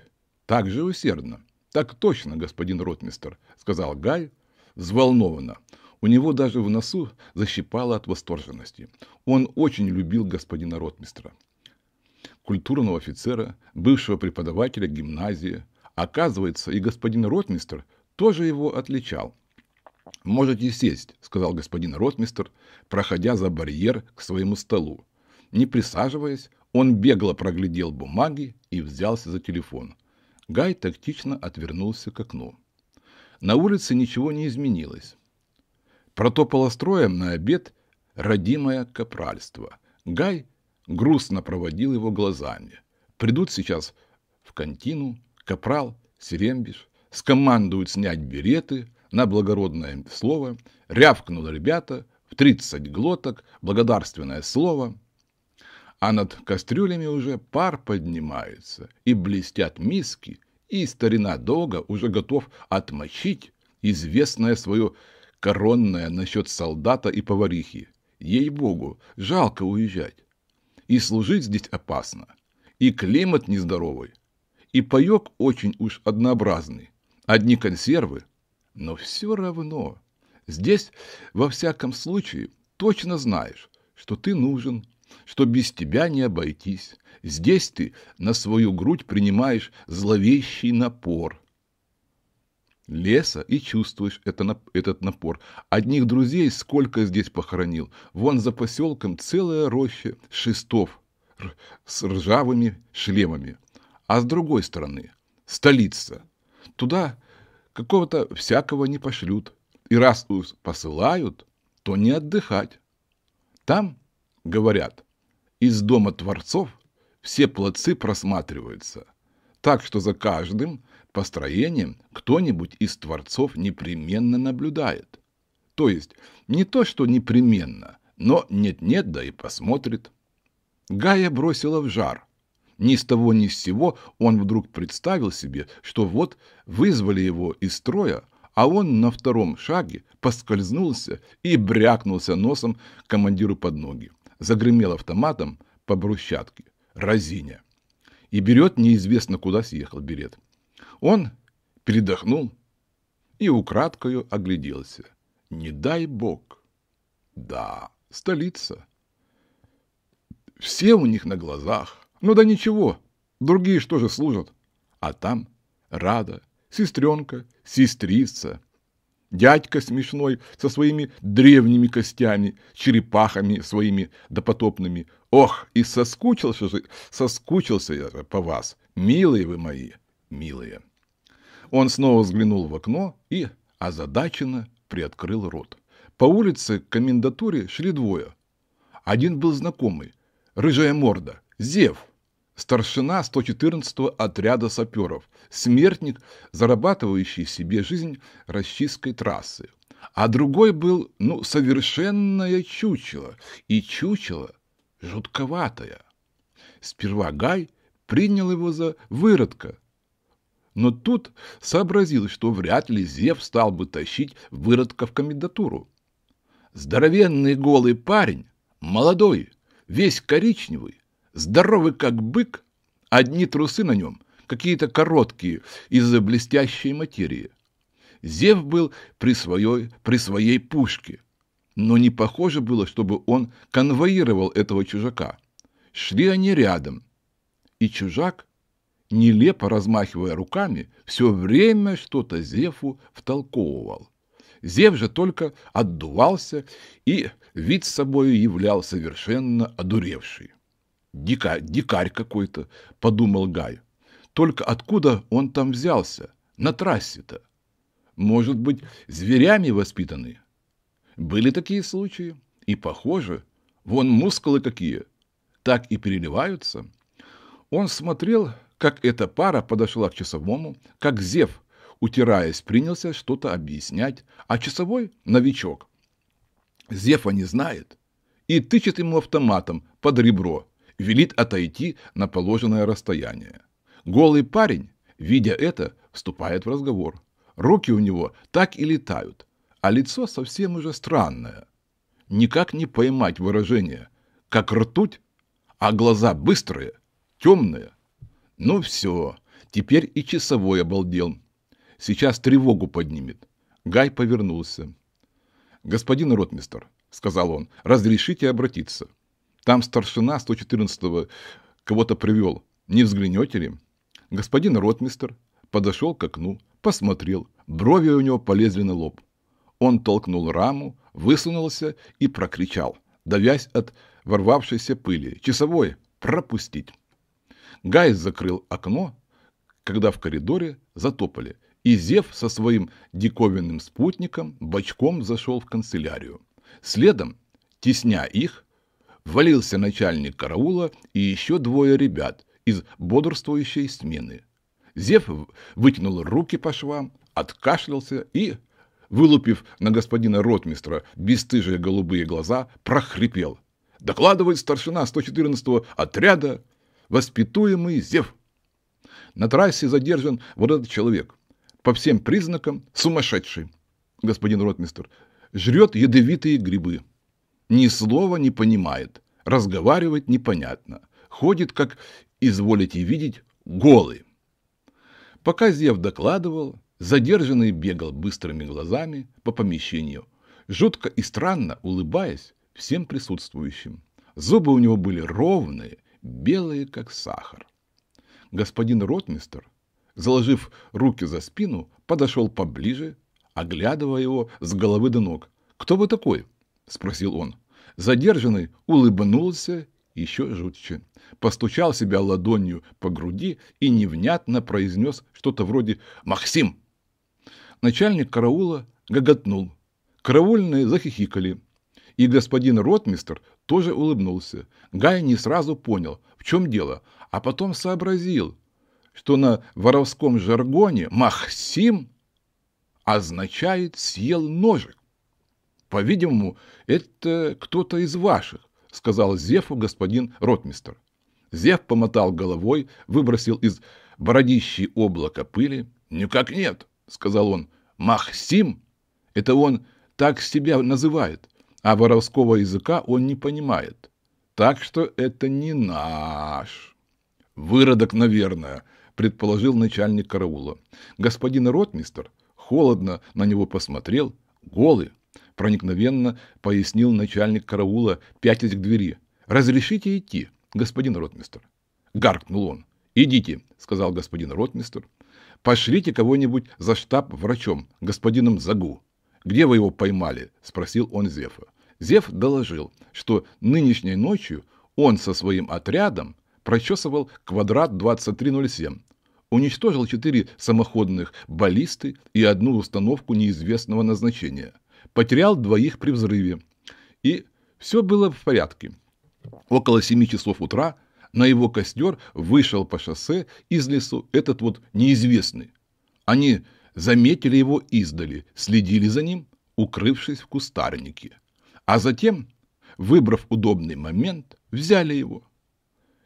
так же усердно». «Так точно, господин ротмистер», — сказал Гай взволнованно. У него даже в носу защипало от восторженности. Он очень любил господина ротмистра, культурного офицера, бывшего преподавателя гимназии. Оказывается, и господин ротмистр тоже его отличал. «Можете сесть», – сказал господин Ротмистер, проходя за барьер к своему столу. Не присаживаясь, он бегло проглядел бумаги и взялся за телефон. Гай тактично отвернулся к окну. На улице ничего не изменилось. Протопало строем на обед родимое капральство. Гай грустно проводил его глазами. Придут сейчас в контину, капрал, серембиш, скомандуют снять береты, на благородное слово, рявкнуло ребята, в тридцать глоток, благодарственное слово, а над кастрюлями уже пар поднимается, и блестят миски, и старина долго уже готов отмочить известное свое коронное насчет солдата и поварихи. Ей-богу, жалко уезжать. И служить здесь опасно. И климат нездоровый. И паек очень уж однообразный. Одни консервы, но все равно, здесь, во всяком случае, точно знаешь, что ты нужен, что без тебя не обойтись. Здесь ты на свою грудь принимаешь зловещий напор. Леса и чувствуешь это, этот напор. Одних друзей сколько здесь похоронил. Вон за поселком целая роща шестов с ржавыми шлемами. А с другой стороны – столица. Туда какого-то всякого не пошлют. И раз уж посылают, то не отдыхать. Там, говорят, из дома творцов все плотцы просматриваются, так что за каждым построением кто-нибудь из творцов непременно наблюдает. То есть не то, что непременно, но нет-нет, да и посмотрит. Гая бросила в жар – ни с того ни с сего он вдруг представил себе, что вот вызвали его из строя, а он на втором шаге поскользнулся и брякнулся носом командиру под ноги. Загремел автоматом по брусчатке. Разиня. И берет неизвестно куда съехал берет. Он передохнул и украдкою огляделся. Не дай бог. Да, столица. Все у них на глазах. Ну да ничего, другие что же служат? А там Рада, сестренка, сестрица, дядька смешной со своими древними костями, черепахами своими допотопными. Ох, и соскучился же, соскучился я по вас, милые вы мои, милые. Он снова взглянул в окно и озадаченно приоткрыл рот. По улице к комендатуре шли двое. Один был знакомый, рыжая морда, Зев – старшина 114-го отряда саперов, смертник, зарабатывающий себе жизнь расчисткой трассы. А другой был, ну, совершенное чучело, и чучело жутковатое. Сперва Гай принял его за выродка, но тут сообразил, что вряд ли Зев стал бы тащить выродка в комендатуру. Здоровенный голый парень, молодой, весь коричневый, Здоровый как бык, одни трусы на нем, какие-то короткие, из-за блестящей материи. Зев был при своей, при своей пушке, но не похоже было, чтобы он конвоировал этого чужака. Шли они рядом, и чужак, нелепо размахивая руками, все время что-то Зефу втолковывал. Зев же только отдувался и вид с собою являл совершенно одуревший. Дикарь, дикарь какой-то, подумал Гай. Только откуда он там взялся? На трассе-то. Может быть, зверями воспитаны? Были такие случаи. И похоже, вон мускулы какие. Так и переливаются. Он смотрел, как эта пара подошла к часовому, как Зев, утираясь, принялся что-то объяснять, а часовой – новичок. Зефа не знает и тычет ему автоматом под ребро – велит отойти на положенное расстояние. Голый парень, видя это, вступает в разговор. Руки у него так и летают, а лицо совсем уже странное. Никак не поймать выражение, как ртуть, а глаза быстрые, темные. Ну все, теперь и часовой обалдел. Сейчас тревогу поднимет. Гай повернулся. «Господин ротмистер», — сказал он, — «разрешите обратиться». Там старшина 114-го кого-то привел. Не взглянете ли? Господин ротмистер подошел к окну, посмотрел. Брови у него полезли на лоб. Он толкнул раму, высунулся и прокричал, давясь от ворвавшейся пыли. «Часовой! Пропустить!» Гайс закрыл окно, когда в коридоре затопали, и Зев со своим диковинным спутником бочком зашел в канцелярию. Следом, тесня их, ввалился начальник караула и еще двое ребят из бодрствующей смены. Зев вытянул руки по швам, откашлялся и, вылупив на господина ротмистра бесстыжие голубые глаза, прохрипел. «Докладывает старшина 114-го отряда, воспитуемый Зев. На трассе задержан вот этот человек, по всем признакам сумасшедший, господин ротмистр, жрет ядовитые грибы». Ни слова не понимает, разговаривать непонятно. Ходит, как изволите видеть, голый. Пока Зев докладывал, задержанный бегал быстрыми глазами по помещению, жутко и странно улыбаясь всем присутствующим. Зубы у него были ровные, белые, как сахар. Господин ротмистер, заложив руки за спину, подошел поближе, оглядывая его с головы до ног. «Кто вы такой?» – спросил он. Задержанный улыбнулся еще жутче, постучал себя ладонью по груди и невнятно произнес что-то вроде «Максим!». Начальник караула гоготнул. Караульные захихикали. И господин ротмистр тоже улыбнулся. Гай не сразу понял, в чем дело, а потом сообразил, что на воровском жаргоне «Махсим» означает «съел ножик». «По-видимому, это кто-то из ваших», — сказал Зефу господин ротмистер. Зев помотал головой, выбросил из бородищи облако пыли. «Никак нет», — сказал он. «Махсим? Это он так себя называет, а воровского языка он не понимает. Так что это не наш». «Выродок, наверное», — предположил начальник караула. Господин ротмистер холодно на него посмотрел, голый, – проникновенно пояснил начальник караула, пятясь к двери. «Разрешите идти, господин ротмистр?» – гаркнул он. «Идите», – сказал господин ротмистр. «Пошлите кого-нибудь за штаб врачом, господином Загу». «Где вы его поймали?» – спросил он Зефа. Зев доложил, что нынешней ночью он со своим отрядом прочесывал квадрат 2307, уничтожил четыре самоходных баллисты и одну установку неизвестного назначения потерял двоих при взрыве. И все было в порядке. Около семи часов утра на его костер вышел по шоссе из лесу этот вот неизвестный. Они заметили его издали, следили за ним, укрывшись в кустарнике. А затем, выбрав удобный момент, взяли его.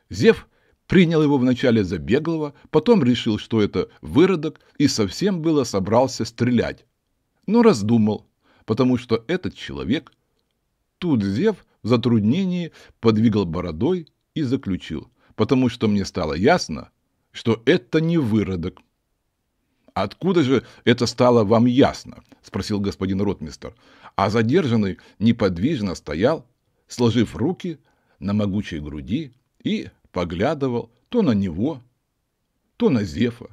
Зев принял его вначале за беглого, потом решил, что это выродок, и совсем было собрался стрелять. Но раздумал, потому что этот человек, тут Зев в затруднении подвигал бородой и заключил, потому что мне стало ясно, что это не выродок. «Откуда же это стало вам ясно?» – спросил господин ротмистер. А задержанный неподвижно стоял, сложив руки на могучей груди и поглядывал то на него, то на Зефа.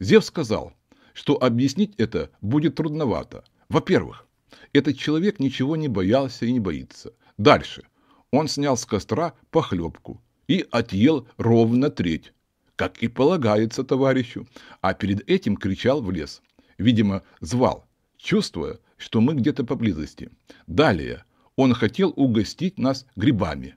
Зев сказал, что объяснить это будет трудновато. Во-первых, этот человек ничего не боялся и не боится. Дальше. Он снял с костра похлебку и отъел ровно треть, как и полагается товарищу, а перед этим кричал в лес. Видимо, звал, чувствуя, что мы где-то поблизости. Далее он хотел угостить нас грибами.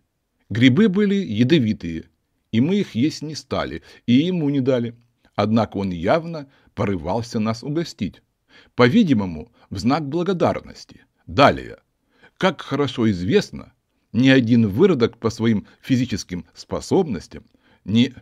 Грибы были ядовитые, и мы их есть не стали, и ему не дали. Однако он явно порывался нас угостить. По-видимому, в знак благодарности. Далее. Как хорошо известно, ни один выродок по своим физическим способностям не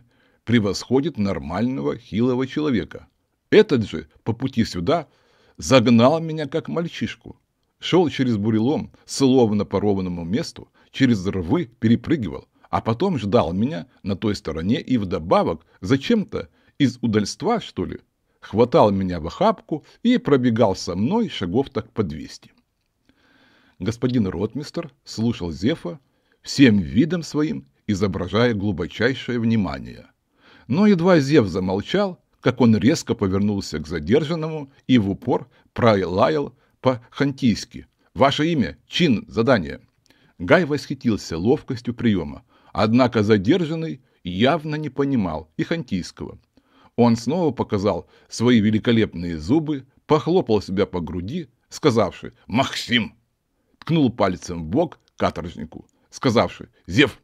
превосходит нормального хилого человека. Этот же по пути сюда загнал меня как мальчишку. Шел через бурелом, словно по ровному месту, через рвы перепрыгивал, а потом ждал меня на той стороне и вдобавок зачем-то из удальства, что ли, хватал меня в охапку и пробегал со мной шагов так по двести. Господин ротмистер слушал Зефа всем видом своим, изображая глубочайшее внимание. Но едва Зев замолчал, как он резко повернулся к задержанному и в упор пролаял по-хантийски. «Ваше имя, чин, задание». Гай восхитился ловкостью приема, однако задержанный явно не понимал и хантийского. Он снова показал свои великолепные зубы, похлопал себя по груди, сказавши «Максим!» Ткнул пальцем в бок каторжнику, сказавши «Зев!»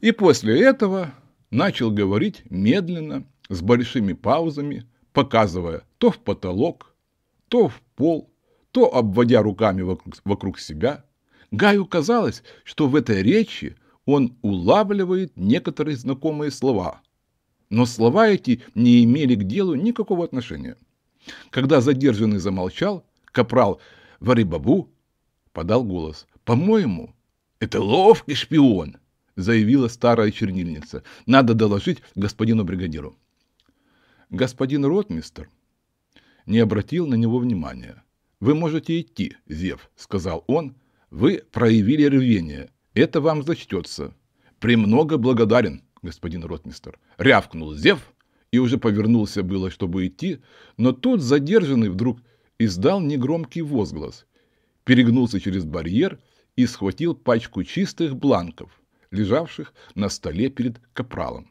И после этого начал говорить медленно, с большими паузами, показывая то в потолок, то в пол, то обводя руками вокруг, вокруг себя. Гаю казалось, что в этой речи он улавливает некоторые знакомые слова, но слова эти не имели к делу никакого отношения. Когда задержанный замолчал, капрал Варибабу подал голос. «По-моему, это ловкий шпион», — заявила старая чернильница. «Надо доложить господину бригадиру». Господин ротмистер не обратил на него внимания. «Вы можете идти, Зев», — сказал он. «Вы проявили рвение. Это вам зачтется. Премного благодарен» господин Ротмистер. Рявкнул Зев и уже повернулся было, чтобы идти, но тут задержанный вдруг издал негромкий возглас, перегнулся через барьер и схватил пачку чистых бланков, лежавших на столе перед капралом.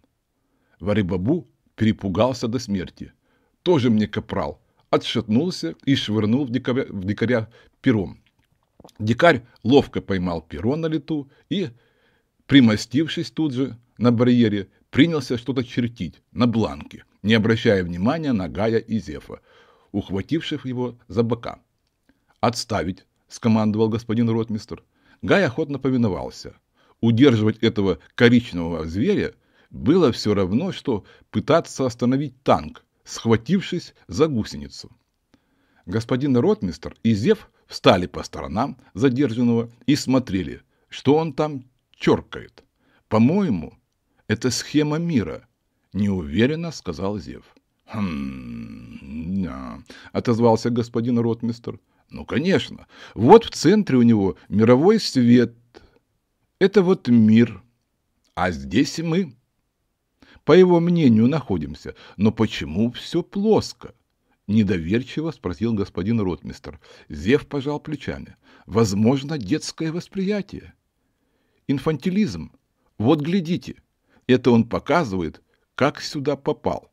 Варибабу перепугался до смерти. «Тоже мне капрал!» отшатнулся и швырнул в дикаря, в дикаря пером. Дикарь ловко поймал перо на лету и, примостившись тут же, на барьере принялся что-то чертить на бланке, не обращая внимания на Гая и Зефа, ухвативших его за бока. «Отставить!» – скомандовал господин ротмистр. Гай охотно повиновался. Удерживать этого коричневого зверя было все равно, что пытаться остановить танк, схватившись за гусеницу. Господин ротмистр и Зев встали по сторонам задержанного и смотрели, что он там черкает. По-моему, это схема мира, неуверенно сказал Зев. «Хм, да», — отозвался господин ротмистер. «Ну, конечно. Вот в центре у него мировой свет. Это вот мир. А здесь мы, по его мнению, находимся. Но почему все плоско?» Недоверчиво спросил господин ротмистер. Зев пожал плечами. «Возможно, детское восприятие. Инфантилизм. Вот глядите». Это он показывает, как сюда попал.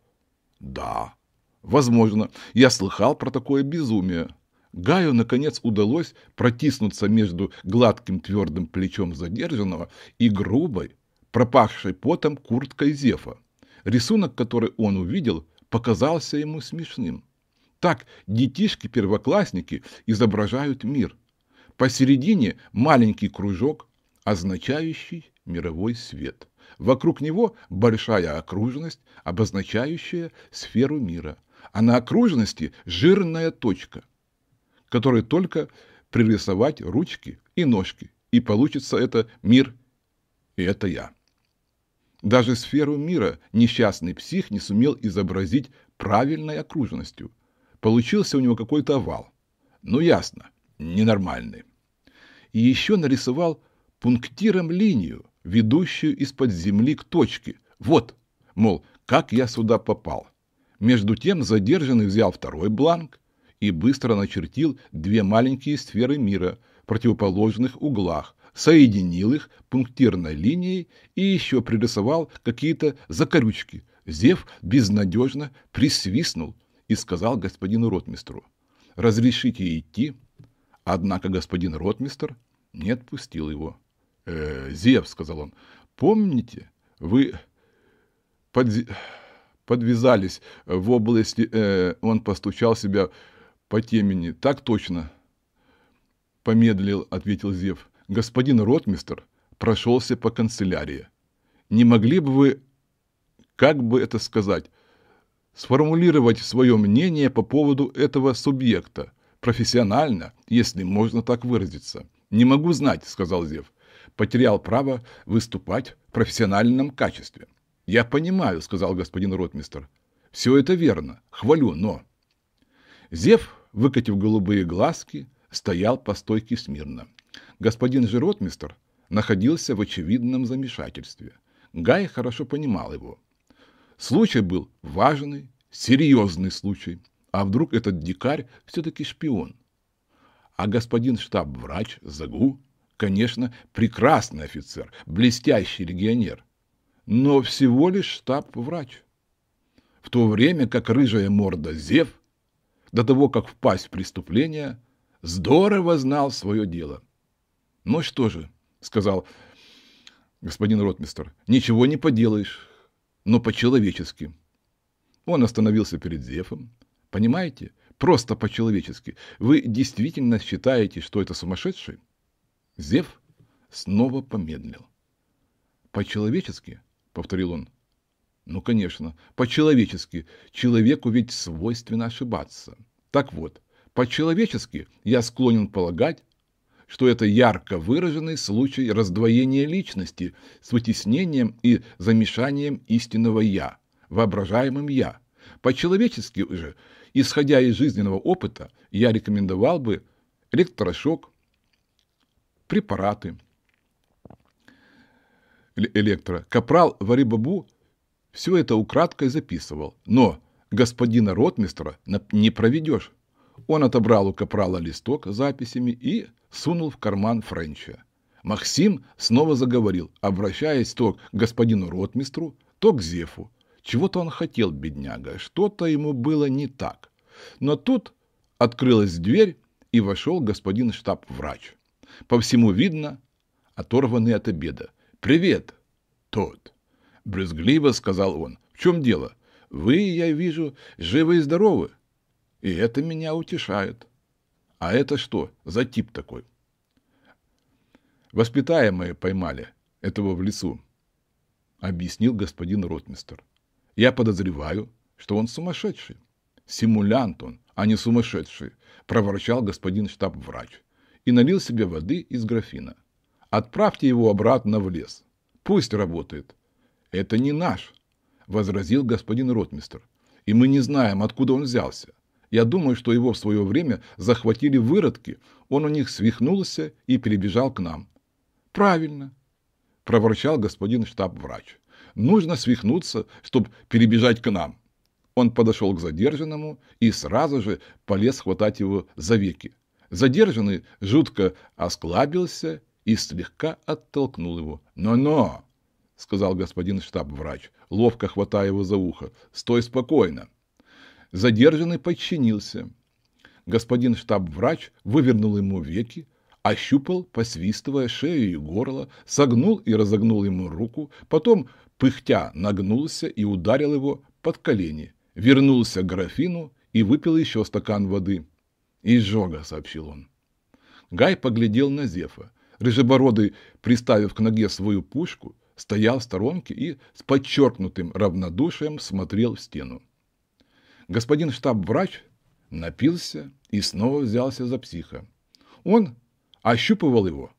Да, возможно, я слыхал про такое безумие. Гаю, наконец, удалось протиснуться между гладким твердым плечом задержанного и грубой, пропахшей потом курткой Зефа. Рисунок, который он увидел, показался ему смешным. Так детишки-первоклассники изображают мир. Посередине маленький кружок, означающий мировой свет. Вокруг него большая окружность, обозначающая сферу мира, а на окружности жирная точка, которой только пририсовать ручки и ножки, и получится это мир, и это я. Даже сферу мира несчастный псих не сумел изобразить правильной окружностью. Получился у него какой-то овал. Ну ясно, ненормальный. И еще нарисовал пунктиром линию, ведущую из-под земли к точке. Вот, мол, как я сюда попал. Между тем задержанный взял второй бланк и быстро начертил две маленькие сферы мира в противоположных углах, соединил их пунктирной линией и еще пририсовал какие-то закорючки. Зев безнадежно присвистнул и сказал господину ротмистру, «Разрешите идти?» Однако господин ротмистр не отпустил его э, Зев, — сказал он, — помните, вы под... подвязались в области, э, он постучал себя по темени. Так точно, — помедлил, — ответил Зев. Господин ротмистер прошелся по канцелярии. Не могли бы вы, как бы это сказать, сформулировать свое мнение по поводу этого субъекта, профессионально, если можно так выразиться. «Не могу знать», — сказал Зев потерял право выступать в профессиональном качестве. «Я понимаю», – сказал господин ротмистер. «Все это верно. Хвалю, но...» Зев, выкатив голубые глазки, стоял по стойке смирно. Господин же ротмистер находился в очевидном замешательстве. Гай хорошо понимал его. Случай был важный, серьезный случай. А вдруг этот дикарь все-таки шпион? А господин штаб-врач Загу Конечно, прекрасный офицер, блестящий легионер, но всего лишь штаб-врач. В то время как рыжая морда Зев, до того, как впасть в преступление, здорово знал свое дело. «Ну что же», — сказал господин ротмистер, — «ничего не поделаешь, но по-человечески». Он остановился перед Зефом. «Понимаете, просто по-человечески. Вы действительно считаете, что это сумасшедший?» Зев снова помедлил. «По-человечески?» — повторил он. «Ну, конечно, по-человечески. Человеку ведь свойственно ошибаться. Так вот, по-человечески я склонен полагать, что это ярко выраженный случай раздвоения личности с вытеснением и замешанием истинного «я», воображаемым «я». По-человечески уже, исходя из жизненного опыта, я рекомендовал бы электрошок, препараты электро. Капрал Варибабу все это украдкой записывал, но господина ротмистра не проведешь. Он отобрал у капрала листок с записями и сунул в карман Френча. Максим снова заговорил, обращаясь то к господину ротмистру, то к Зефу. Чего-то он хотел, бедняга, что-то ему было не так. Но тут открылась дверь, и вошел господин штаб-врач. По всему видно, оторванный от обеда. «Привет!» «Тот!» – брезгливо сказал он. «В чем дело? Вы, я вижу, живы и здоровы. И это меня утешает. А это что за тип такой?» «Воспитаемые поймали этого в лесу», – объяснил господин ротмистер. «Я подозреваю, что он сумасшедший. Симулянт он, а не сумасшедший», – проворчал господин штаб-врач и налил себе воды из графина. «Отправьте его обратно в лес. Пусть работает». «Это не наш», – возразил господин ротмистр. «И мы не знаем, откуда он взялся. Я думаю, что его в свое время захватили выродки, он у них свихнулся и перебежал к нам». «Правильно», – проворчал господин штаб-врач. «Нужно свихнуться, чтобы перебежать к нам». Он подошел к задержанному и сразу же полез хватать его за веки. Задержанный жутко осклабился и слегка оттолкнул его. «Но-но!» — сказал господин штаб-врач, ловко хватая его за ухо. «Стой спокойно!» Задержанный подчинился. Господин штаб-врач вывернул ему веки, ощупал, посвистывая шею и горло, согнул и разогнул ему руку, потом, пыхтя, нагнулся и ударил его под колени, вернулся к графину и выпил еще стакан воды. «Изжога», — сообщил он. Гай поглядел на Зефа. Рыжебородый, приставив к ноге свою пушку, стоял в сторонке и с подчеркнутым равнодушием смотрел в стену. Господин штаб-врач напился и снова взялся за психа. Он ощупывал его,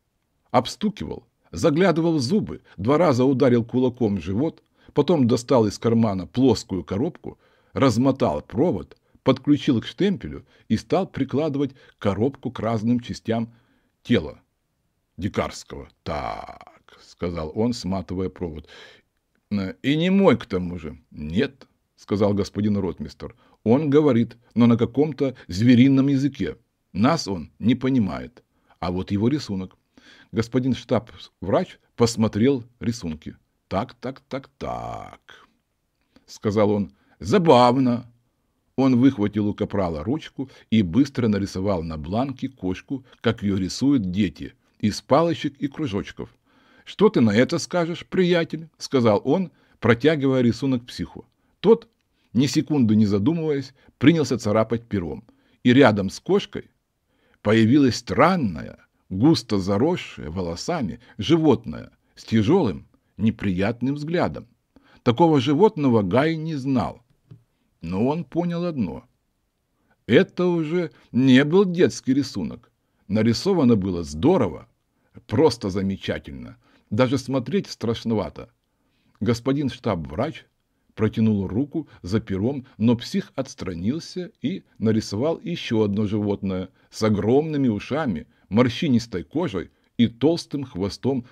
обстукивал, заглядывал в зубы, два раза ударил кулаком в живот, потом достал из кармана плоскую коробку, размотал провод – подключил к штемпелю и стал прикладывать коробку к разным частям тела дикарского. «Так», — сказал он, сматывая провод. «И не мой, к тому же». «Нет», — сказал господин ротмистер. «Он говорит, но на каком-то зверином языке. Нас он не понимает. А вот его рисунок». Господин штаб-врач посмотрел рисунки. «Так, так, так, так», — сказал он. «Забавно. Он выхватил у капрала ручку и быстро нарисовал на бланке кошку, как ее рисуют дети, из палочек и кружочков. «Что ты на это скажешь, приятель?» – сказал он, протягивая рисунок психу. Тот, ни секунду не задумываясь, принялся царапать пером. И рядом с кошкой появилась странная, густо заросшее волосами животное с тяжелым, неприятным взглядом. Такого животного Гай не знал но он понял одно. Это уже не был детский рисунок. Нарисовано было здорово, просто замечательно. Даже смотреть страшновато. Господин штаб-врач протянул руку за пером, но псих отстранился и нарисовал еще одно животное с огромными ушами, морщинистой кожей и толстым хвостом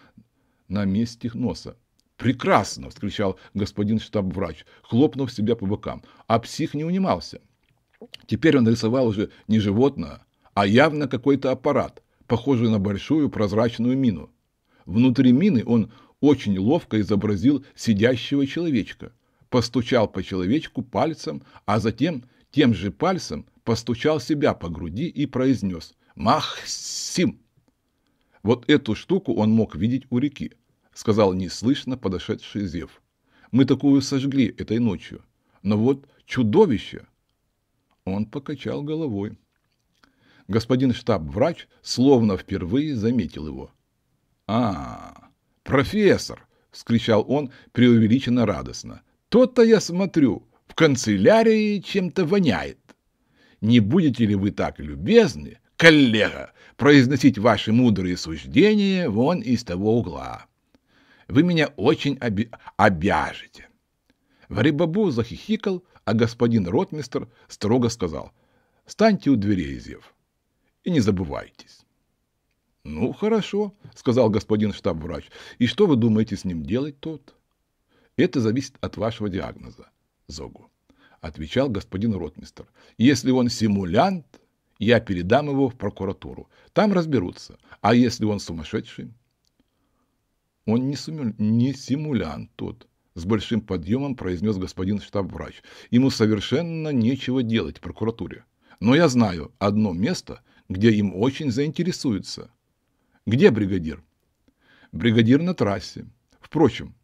на месте носа. «Прекрасно!» – вскричал господин штаб-врач, хлопнув себя по бокам. А псих не унимался. Теперь он рисовал уже не животное, а явно какой-то аппарат, похожий на большую прозрачную мину. Внутри мины он очень ловко изобразил сидящего человечка, постучал по человечку пальцем, а затем тем же пальцем постучал себя по груди и произнес «Махсим!». Вот эту штуку он мог видеть у реки сказал неслышно подошедший Зев. Мы такую сожгли этой ночью. Но вот чудовище! Он покачал головой. Господин штаб-врач словно впервые заметил его. а, профессор!» — вскричал он преувеличенно радостно. «То-то я смотрю, в канцелярии чем-то воняет. Не будете ли вы так любезны, коллега, произносить ваши мудрые суждения вон из того угла?» Вы меня очень оби обяжете. Варибабу захихикал, а господин ротмистр строго сказал, «Станьте у дверей, Зев, и не забывайтесь». «Ну, хорошо», — сказал господин штаб-врач. «И что вы думаете с ним делать тот?» «Это зависит от вашего диагноза, Зогу», — отвечал господин ротмистр. «Если он симулянт, я передам его в прокуратуру. Там разберутся. А если он сумасшедший?» Он не, симуля... не симулянт тот, с большим подъемом произнес господин штаб-врач. Ему совершенно нечего делать в прокуратуре. Но я знаю одно место, где им очень заинтересуются. Где бригадир? Бригадир на трассе. Впрочем,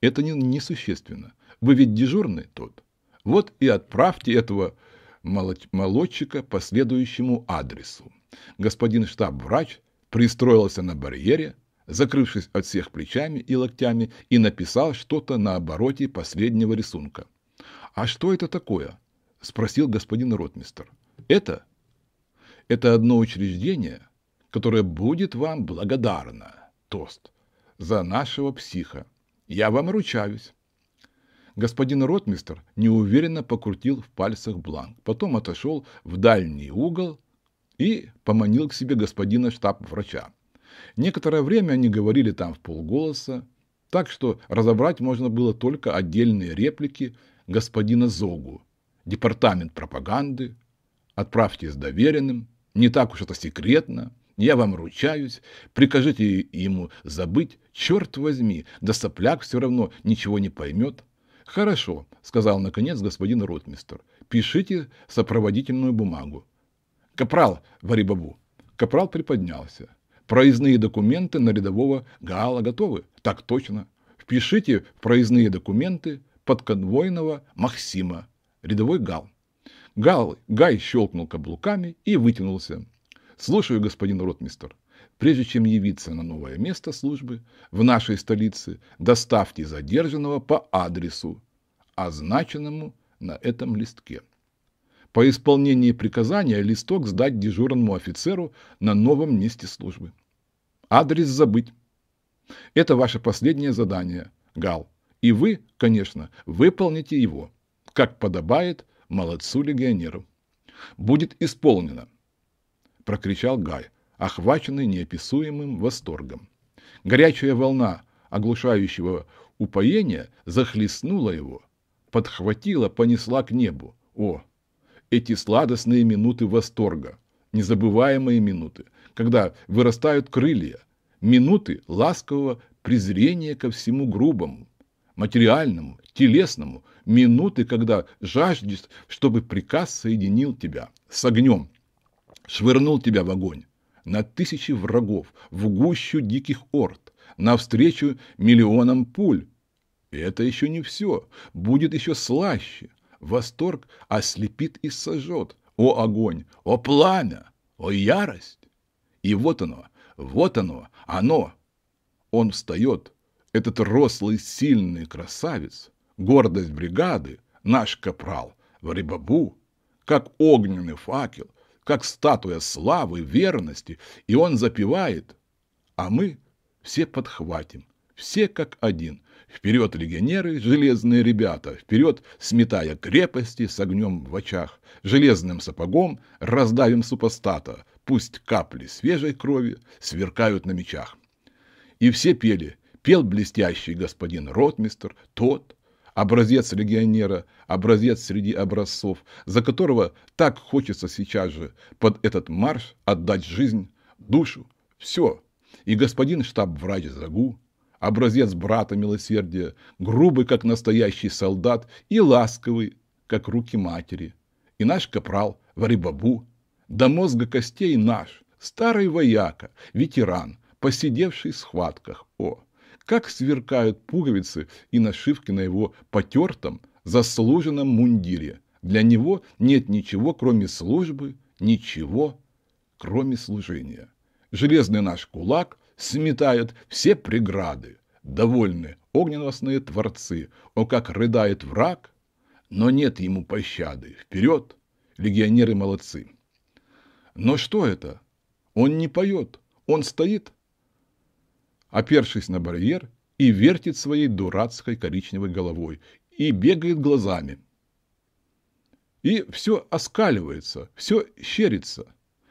это не несущественно. Вы ведь дежурный тот. Вот и отправьте этого молодчика по следующему адресу. Господин штаб-врач пристроился на барьере, закрывшись от всех плечами и локтями, и написал что-то на обороте последнего рисунка. «А что это такое?» – спросил господин ротмистер. «Это? Это одно учреждение, которое будет вам благодарно, тост, за нашего психа. Я вам ручаюсь». Господин ротмистер неуверенно покрутил в пальцах бланк, потом отошел в дальний угол и поманил к себе господина штаб-врача. Некоторое время они говорили там в полголоса, так что разобрать можно было только отдельные реплики господина Зогу. Департамент пропаганды, отправьте с доверенным, не так уж это секретно, я вам ручаюсь, прикажите ему забыть, черт возьми, да сопляк все равно ничего не поймет. Хорошо, сказал наконец господин ротмистер, пишите сопроводительную бумагу. Капрал, варибабу. Капрал приподнялся. Проездные документы на рядового Гаала готовы. Так точно. Впишите в проездные документы подконвойного Максима. Рядовой Гал. Гал, Гай щелкнул каблуками и вытянулся. Слушаю, господин ротмистер. Прежде чем явиться на новое место службы в нашей столице, доставьте задержанного по адресу, означенному на этом листке. По исполнении приказания листок сдать дежурному офицеру на новом месте службы. Адрес забыть. Это ваше последнее задание, Гал. И вы, конечно, выполните его, как подобает молодцу-легионеру. Будет исполнено, прокричал Гай, охваченный неописуемым восторгом. Горячая волна оглушающего упоения захлестнула его, подхватила, понесла к небу. О, эти сладостные минуты восторга, незабываемые минуты, когда вырастают крылья, минуты ласкового презрения ко всему грубому, материальному, телесному, минуты, когда жаждешь, чтобы приказ соединил тебя с огнем, швырнул тебя в огонь, на тысячи врагов, в гущу диких орд, навстречу миллионам пуль. И это еще не все, будет еще слаще, Восторг ослепит и сожжет. О огонь! О пламя! О ярость! И вот оно, вот оно, оно! Он встает, этот рослый, сильный красавец, гордость бригады, наш капрал, в рибабу, как огненный факел, как статуя славы, верности, и он запевает, а мы все подхватим, все как один, Вперед, легионеры, железные ребята, вперед, сметая крепости с огнем в очах, железным сапогом раздавим супостата, пусть капли свежей крови сверкают на мечах. И все пели, пел блестящий господин ротмистр, тот, образец легионера, образец среди образцов, за которого так хочется сейчас же под этот марш отдать жизнь, душу, все. И господин штаб-врач Загу, образец брата милосердия, грубый, как настоящий солдат, и ласковый, как руки матери. И наш капрал, варибабу, до мозга костей наш, старый вояка, ветеран, посидевший в схватках. О, как сверкают пуговицы и нашивки на его потертом, заслуженном мундире. Для него нет ничего, кроме службы, ничего, кроме служения. Железный наш кулак – сметают все преграды. Довольны огненосные творцы, о как рыдает враг, но нет ему пощады. Вперед, легионеры молодцы. Но что это? Он не поет, он стоит, опершись на барьер, и вертит своей дурацкой коричневой головой, и бегает глазами. И все оскаливается, все щерится.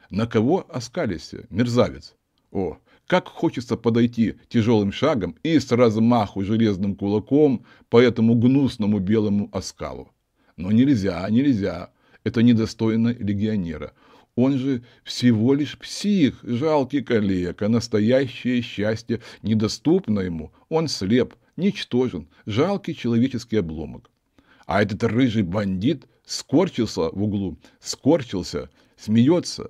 На кого оскалишься, мерзавец? О, как хочется подойти тяжелым шагом и с размаху железным кулаком по этому гнусному белому оскалу. Но нельзя, нельзя. Это недостойно легионера. Он же всего лишь псих, жалкий калека, настоящее счастье недоступно ему. Он слеп, ничтожен, жалкий человеческий обломок. А этот рыжий бандит скорчился в углу, скорчился, смеется.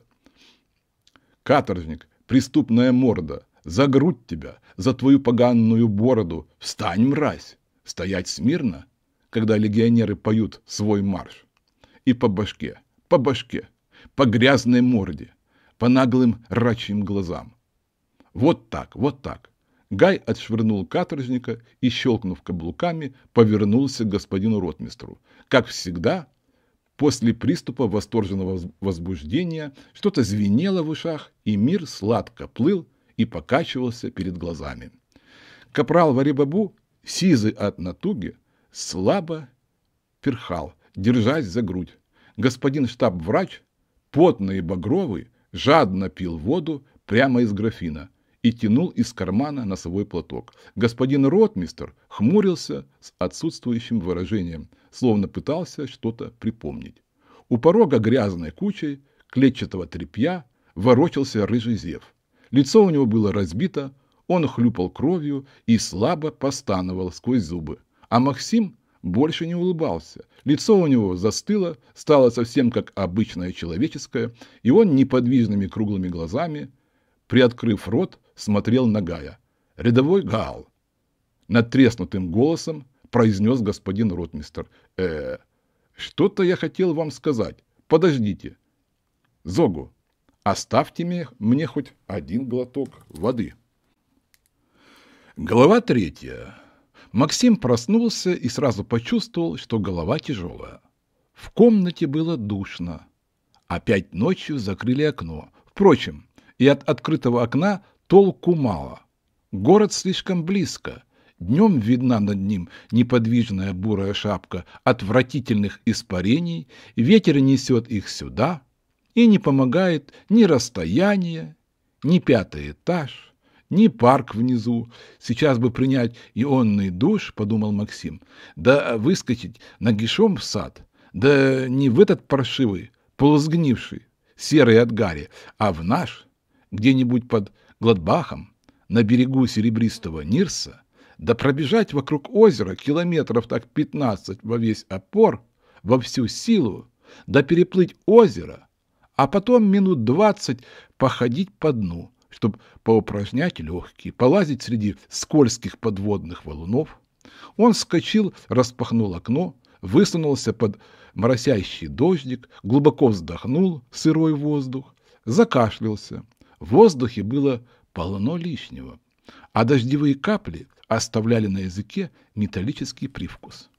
Каторжник, преступная морда, за грудь тебя, за твою поганную бороду, встань, мразь, стоять смирно, когда легионеры поют свой марш. И по башке, по башке, по грязной морде, по наглым рачьим глазам. Вот так, вот так. Гай отшвырнул каторжника и, щелкнув каблуками, повернулся к господину ротмистру, как всегда После приступа восторженного возбуждения что-то звенело в ушах, и мир сладко плыл и покачивался перед глазами. Капрал Варибабу, сизый от натуги, слабо перхал, держась за грудь. Господин штаб-врач, потный и багровый, жадно пил воду прямо из графина, и тянул из кармана носовой платок. Господин ротмистер хмурился с отсутствующим выражением, словно пытался что-то припомнить. У порога грязной кучей клетчатого тряпья ворочался рыжий зев. Лицо у него было разбито, он хлюпал кровью и слабо постановал сквозь зубы. А Максим больше не улыбался. Лицо у него застыло, стало совсем как обычное человеческое, и он неподвижными круглыми глазами, приоткрыв рот, смотрел на Гая. «Рядовой Гал!» Натреснутым голосом произнес господин ротмистер. э что-то я хотел вам сказать. Подождите. Зогу, оставьте мне, мне хоть один глоток воды». Глава третья. Максим проснулся и сразу почувствовал, что голова тяжелая. В комнате было душно. Опять ночью закрыли окно. Впрочем, и от открытого окна толку мало. Город слишком близко. Днем видна над ним неподвижная бурая шапка отвратительных испарений, ветер несет их сюда, и не помогает ни расстояние, ни пятый этаж, ни парк внизу. Сейчас бы принять ионный душ, подумал Максим, да выскочить нагишом в сад, да не в этот паршивый, полузгнивший, серый от гари, а в наш, где-нибудь под Гладбахом на берегу серебристого Нирса, да пробежать вокруг озера километров так 15 во весь опор, во всю силу, да переплыть озеро, а потом минут 20 походить по дну, чтобы поупражнять легкие, полазить среди скользких подводных валунов. Он вскочил, распахнул окно, высунулся под моросящий дождик, глубоко вздохнул сырой воздух, закашлялся, в воздухе было полно лишнего, а дождевые капли оставляли на языке металлический привкус.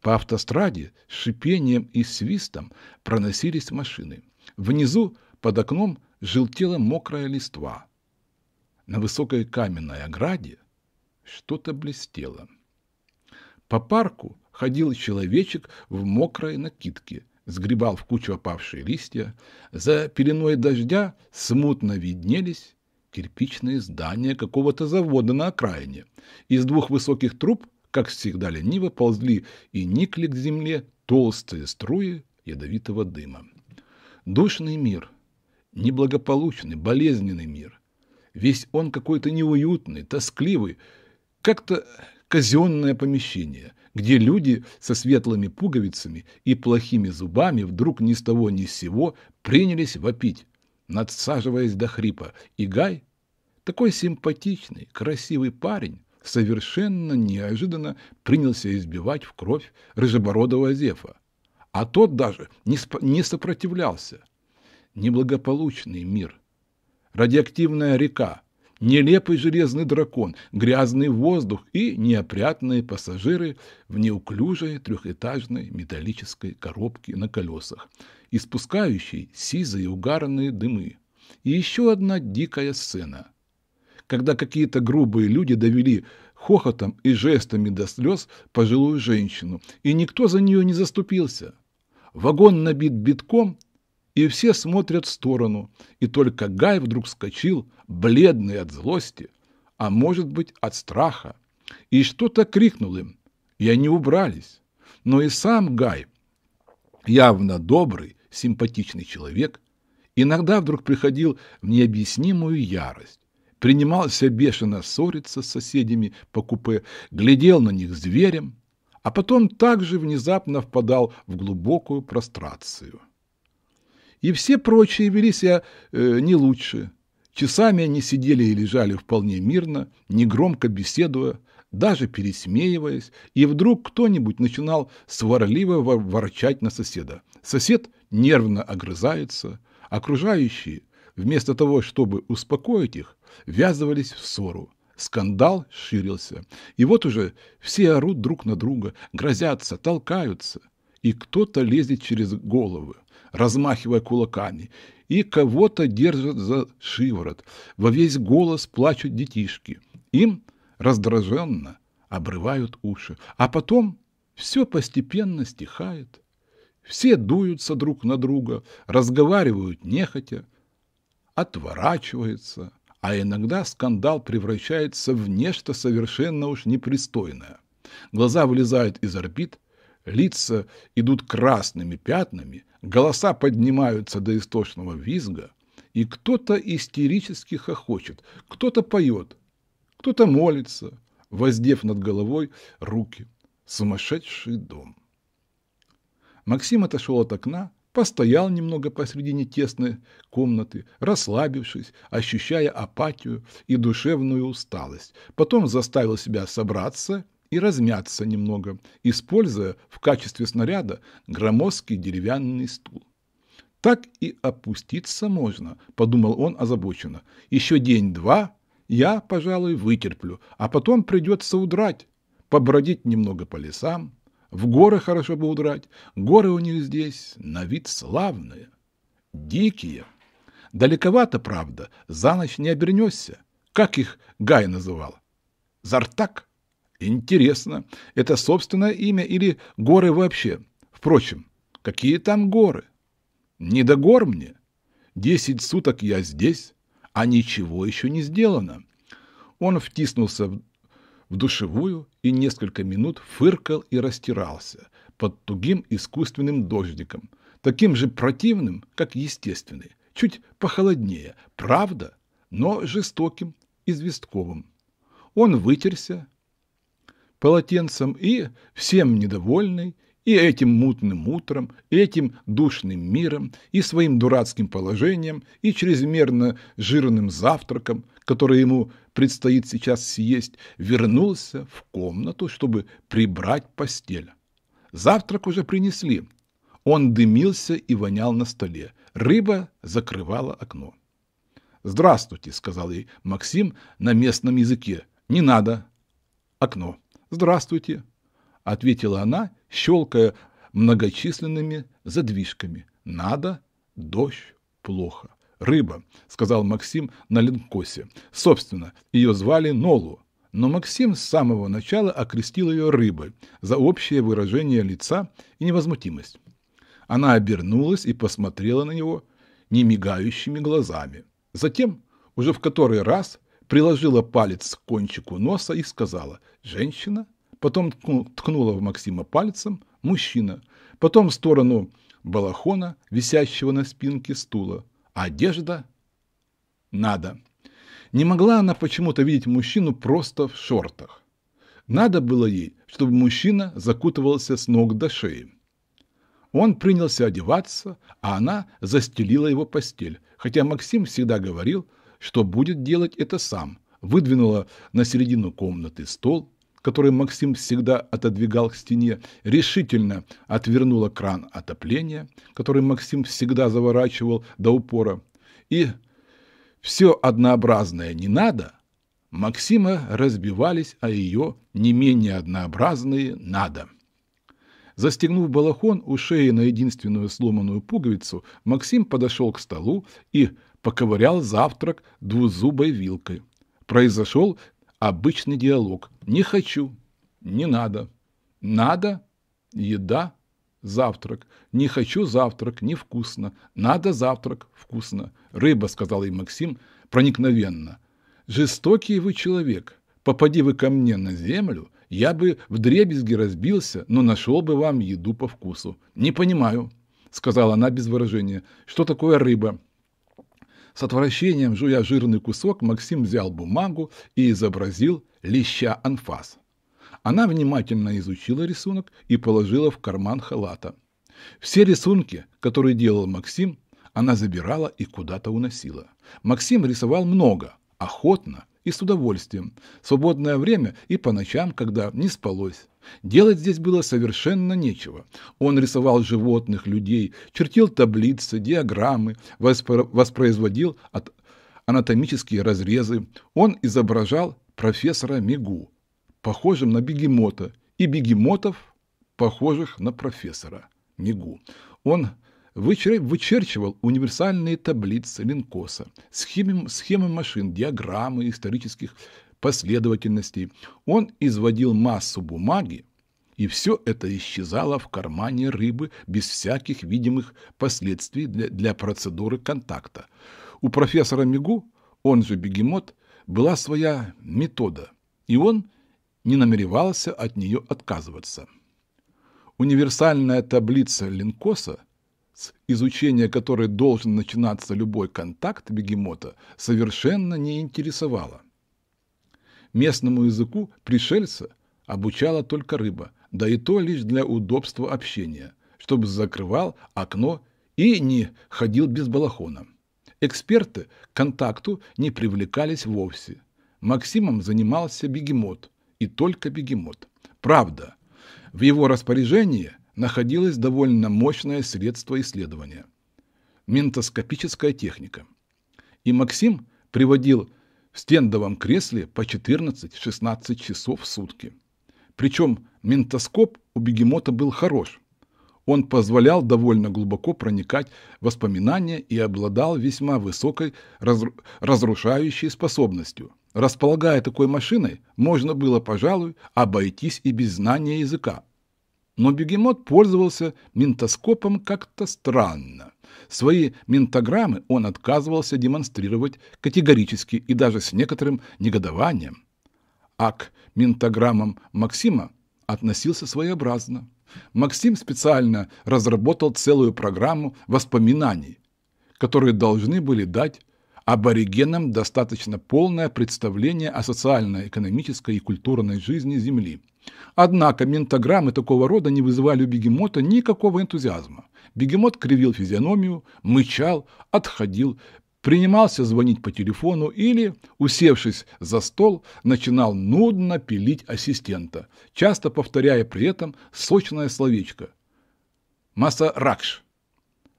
По автостраде с шипением и свистом проносились машины. Внизу под окном желтела мокрая листва. На высокой каменной ограде что-то блестело. По парку ходил человечек в мокрой накидке – сгребал в кучу опавшие листья. За пеленой дождя смутно виднелись кирпичные здания какого-то завода на окраине. Из двух высоких труб, как всегда лениво, ползли и никли к земле толстые струи ядовитого дыма. Душный мир, неблагополучный, болезненный мир. Весь он какой-то неуютный, тоскливый, как-то казенное помещение где люди со светлыми пуговицами и плохими зубами вдруг ни с того ни с сего принялись вопить, надсаживаясь до хрипа. И Гай, такой симпатичный, красивый парень, совершенно неожиданно принялся избивать в кровь рыжебородого Зефа. А тот даже не, не сопротивлялся. Неблагополучный мир. Радиоактивная река, нелепый железный дракон, грязный воздух и неопрятные пассажиры в неуклюжей трехэтажной металлической коробке на колесах, испускающей сизые угарные дымы. И еще одна дикая сцена, когда какие-то грубые люди довели хохотом и жестами до слез пожилую женщину, и никто за нее не заступился. Вагон набит битком, и все смотрят в сторону, и только Гай вдруг вскочил, бледный от злости, а может быть от страха, и что-то крикнул им, и они убрались. Но и сам Гай, явно добрый, симпатичный человек, иногда вдруг приходил в необъяснимую ярость, принимался бешено ссориться с соседями по купе, глядел на них зверем, а потом также внезапно впадал в глубокую прострацию. И все прочие вели себя э, не лучше. Часами они сидели и лежали вполне мирно, негромко беседуя, даже пересмеиваясь, и вдруг кто-нибудь начинал сварливо ворчать на соседа. Сосед нервно огрызается, окружающие, вместо того, чтобы успокоить их, ввязывались в ссору. Скандал ширился, и вот уже все орут друг на друга, грозятся, толкаются, и кто-то лезет через головы размахивая кулаками, и кого-то держат за шиворот. Во весь голос плачут детишки. Им раздраженно обрывают уши. А потом все постепенно стихает. Все дуются друг на друга, разговаривают нехотя, отворачиваются, а иногда скандал превращается в нечто совершенно уж непристойное. Глаза вылезают из орбит, лица идут красными пятнами, голоса поднимаются до истошного визга, и кто-то истерически хохочет, кто-то поет, кто-то молится, воздев над головой руки. Сумасшедший дом. Максим отошел от окна, постоял немного посредине тесной комнаты, расслабившись, ощущая апатию и душевную усталость. Потом заставил себя собраться и размяться немного, используя в качестве снаряда громоздкий деревянный стул. «Так и опуститься можно», – подумал он озабоченно. «Еще день-два я, пожалуй, вытерплю, а потом придется удрать, побродить немного по лесам. В горы хорошо бы удрать. Горы у них здесь на вид славные, дикие. Далековато, правда, за ночь не обернешься. Как их Гай называл? Зартак? Интересно, это собственное имя или горы вообще? Впрочем, какие там горы? Не до гор мне. Десять суток я здесь, а ничего еще не сделано. Он втиснулся в душевую и несколько минут фыркал и растирался под тугим искусственным дождиком, таким же противным, как естественный, чуть похолоднее, правда, но жестоким, известковым. Он вытерся, полотенцем и всем недовольный, и этим мутным утром, и этим душным миром, и своим дурацким положением, и чрезмерно жирным завтраком, который ему предстоит сейчас съесть, вернулся в комнату, чтобы прибрать постель. Завтрак уже принесли. Он дымился и вонял на столе. Рыба закрывала окно. «Здравствуйте», — сказал ей Максим на местном языке. «Не надо. Окно». «Здравствуйте», — ответила она, щелкая многочисленными задвижками. «Надо, дождь, плохо». «Рыба», — сказал Максим на линкосе. Собственно, ее звали Нолу, но Максим с самого начала окрестил ее рыбой за общее выражение лица и невозмутимость. Она обернулась и посмотрела на него немигающими глазами. Затем, уже в который раз, приложила палец к кончику носа и сказала «женщина», потом ткнула в Максима пальцем «мужчина», потом в сторону балахона, висящего на спинке стула. Одежда «надо». Не могла она почему-то видеть мужчину просто в шортах. Надо было ей, чтобы мужчина закутывался с ног до шеи. Он принялся одеваться, а она застелила его постель, хотя Максим всегда говорил – что будет делать это сам, выдвинула на середину комнаты стол, который Максим всегда отодвигал к стене, решительно отвернула кран отопления, который Максим всегда заворачивал до упора, и все однообразное не надо, Максима разбивались а ее не менее однообразные надо. Застегнув балахон у шеи на единственную сломанную пуговицу, Максим подошел к столу и, поковырял завтрак двузубой вилкой. Произошел обычный диалог. «Не хочу», «Не надо», «Надо», «Еда», «Завтрак», «Не хочу завтрак», «Невкусно», «Надо завтрак», «Вкусно», «Рыба», — сказал ей Максим проникновенно. «Жестокий вы человек. Попади вы ко мне на землю, я бы в дребезги разбился, но нашел бы вам еду по вкусу. Не понимаю, сказала она без выражения. Что такое рыба? С отвращением, жуя жирный кусок, Максим взял бумагу и изобразил леща анфас. Она внимательно изучила рисунок и положила в карман халата. Все рисунки, которые делал Максим, она забирала и куда-то уносила. Максим рисовал много, охотно и с удовольствием, свободное время и по ночам, когда не спалось. Делать здесь было совершенно нечего. Он рисовал животных, людей, чертил таблицы, диаграммы, воспро воспроизводил анатомические разрезы. Он изображал профессора Мигу, похожим на бегемота, и бегемотов, похожих на профессора Мигу. Он вычерчивал универсальные таблицы линкоса, схемы, схемы машин, диаграммы исторических последовательностей. Он изводил массу бумаги, и все это исчезало в кармане рыбы без всяких видимых последствий для, для процедуры контакта. У профессора Мигу, он же бегемот, была своя метода, и он не намеревался от нее отказываться. Универсальная таблица Линкоса, с изучения которой должен начинаться любой контакт бегемота, совершенно не интересовала. Местному языку пришельца обучала только рыба, да и то лишь для удобства общения, чтобы закрывал окно и не ходил без балахона. Эксперты к контакту не привлекались вовсе. Максимом занимался бегемот, и только бегемот. Правда, в его распоряжении находилось довольно мощное средство исследования – ментоскопическая техника. И Максим приводил в стендовом кресле по 14-16 часов в сутки. Причем ментоскоп у бегемота был хорош. Он позволял довольно глубоко проникать в воспоминания и обладал весьма высокой разрушающей способностью. Располагая такой машиной, можно было, пожалуй, обойтись и без знания языка. Но бегемот пользовался ментоскопом как-то странно. Свои ментограммы он отказывался демонстрировать категорически и даже с некоторым негодованием. А к ментограммам Максима относился своеобразно. Максим специально разработал целую программу воспоминаний, которые должны были дать аборигенам достаточно полное представление о социально-экономической и культурной жизни Земли. Однако ментограммы такого рода не вызывали у бегемота никакого энтузиазма. Бегемот кривил физиономию, мычал, отходил, принимался звонить по телефону или, усевшись за стол, начинал нудно пилить ассистента, часто повторяя при этом сочное словечко «Масса Ракш».